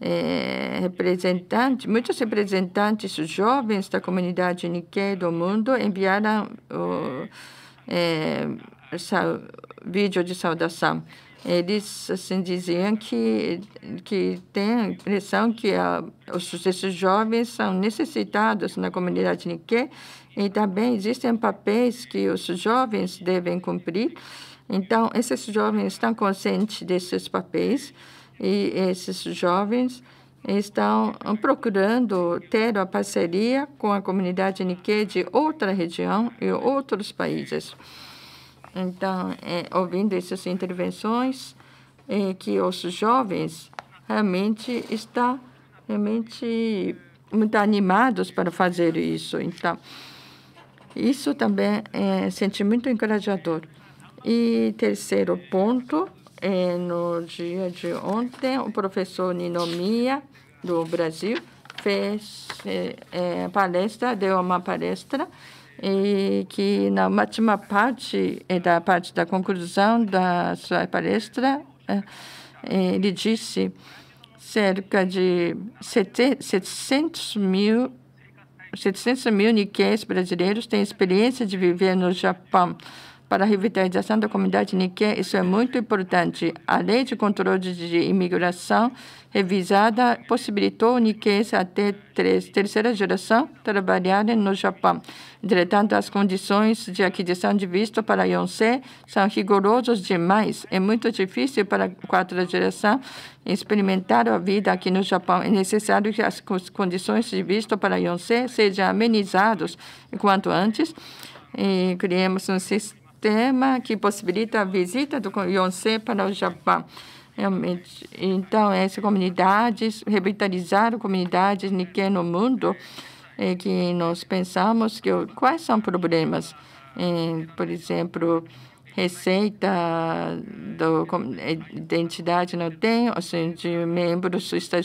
é, representantes, muitos representantes jovens da comunidade Nikkei do mundo enviaram o é, vídeo de saudação eles assim diziam que que tem a impressão que a, os esses jovens são necessitados na comunidade Nikkei e também existem papéis que os jovens devem cumprir. Então, esses jovens estão conscientes desses papéis e esses jovens estão hum, procurando ter a parceria com a comunidade Nikkei de outra região e outros países. Então, é, ouvindo essas intervenções, é, que os jovens realmente estão realmente muito animados para fazer isso. Então, isso também é sentimento encorajador. E terceiro ponto, é, no dia de ontem, o professor Ninomia, do Brasil, fez é, é, palestra, deu uma palestra e que na última parte eh, da parte da conclusão da sua palestra eh, eh, ele disse cerca de 700 mil 700 mil niquéis brasileiros têm experiência de viver no Japão para a revitalização da comunidade Nikkei, isso é muito importante. A lei de controle de imigração revisada possibilitou Nikkeis até terceira geração trabalharem no Japão. Entretanto, as condições de aquisição de visto para Yonsei são rigorosas demais. É muito difícil para a quarta geração experimentar a vida aqui no Japão. É necessário que as condições de visto para Yonsei sejam amenizadas quanto antes. E criemos um sistema tema que possibilita a visita do Yonsei para o Japão. Realmente, então, essas comunidades, revitalizar comunidades Nikkei no mundo, é que nós pensamos que quais são problemas. É, por exemplo, receita do é, identidade não tem, ou seja, de membros está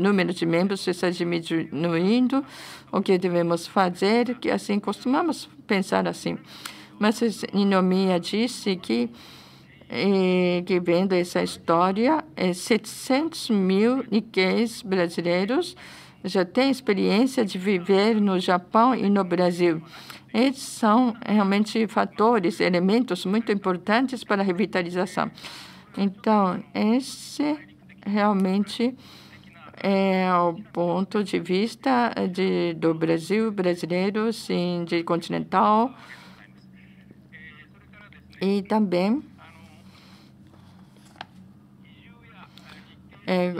número de membros está diminuindo. O que devemos fazer? É que assim costumamos pensar assim. Mas Ninomiya disse que, eh, que vendo essa história, 700 eh, mil niqueis brasileiros já têm experiência de viver no Japão e no Brasil. Eles são realmente fatores, elementos muito importantes para a revitalização. Então, esse realmente é o ponto de vista eh, de, do Brasil brasileiro, sim, de continental, e também é,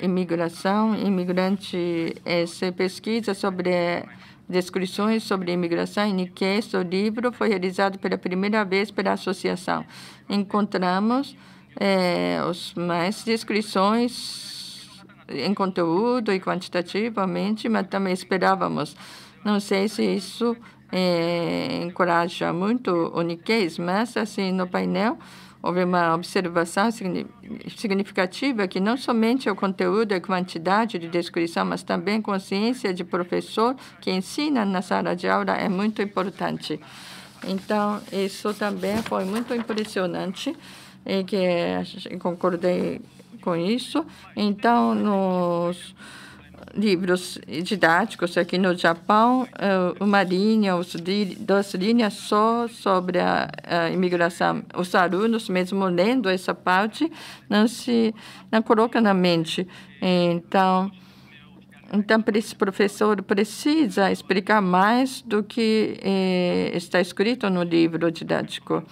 é imigração, imigrante, é, essa pesquisa sobre é, descrições sobre imigração em Nikkei. O livro foi realizado pela primeira vez pela associação. Encontramos é, os mais descrições em conteúdo e quantitativamente, mas também esperávamos. Não sei se isso eh, encoraja muito o Nikkei, mas assim, no painel houve uma observação significativa que não somente o conteúdo e é a quantidade de descrição, mas também consciência de professor que ensina na sala de aula é muito importante. Então, isso também foi muito impressionante e que concordei com isso. Então, nos livros didáticos aqui no Japão, uma eh, linha, os, duas linhas só sobre a, a, imigração. Os alunos, mesmo lendo essa parte, não se não colocam na mente. Então, então, esse professor precisa explicar mais do que eh, está escrito no livro didático.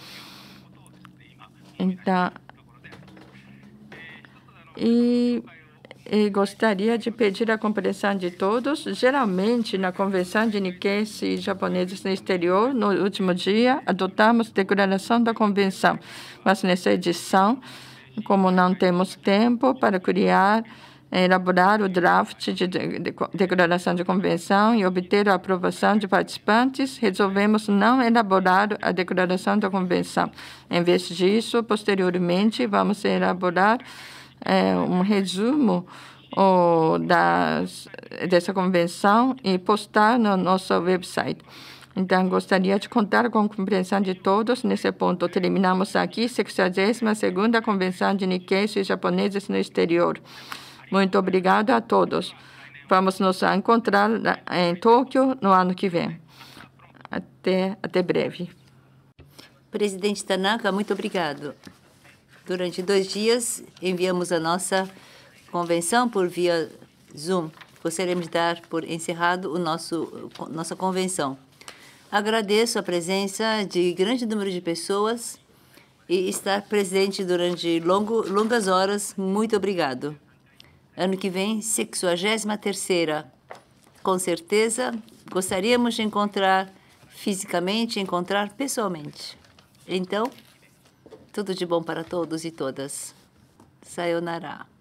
Então, e e gostaria de pedir a compreensão de todos. Geralmente, na Convenção de Nikkeis e Japoneses no Exterior, no último dia, adotamos declaração da Convenção. Mas nessa edição, como não temos tempo para criar, eh, elaborar o draft de declaração de convenção e obter a aprovação de participantes, resolvemos não elaborar a declaração da convenção. Em vez disso, posteriormente, vamos elaborar é, um resumo das, dessa convenção e postar no nosso website. Então, gostaria de contar com a compreensão de todos nesse ponto. Terminamos aqui, 62ª Convenção de Nikkeis e Japoneses no Exterior. Muito obrigado a todos. Vamos nos encontrar né, em Tóquio no ano que vem. Até, até breve. Presidente Tanaka, muito obrigado. Durante dois dias, enviamos a nossa convenção por via Zoom. Gostaríamos de dar por encerrado o nosso, nossa convenção. Agradeço a presença de grande número de pessoas e estar presente durante longo, longas horas. Muito obrigado. Ano que vem, 63ª. Com certeza, gostaríamos de encontrar fisicamente, encontrar pessoalmente. Então, tudo de bom para todos e todas. Sayonara.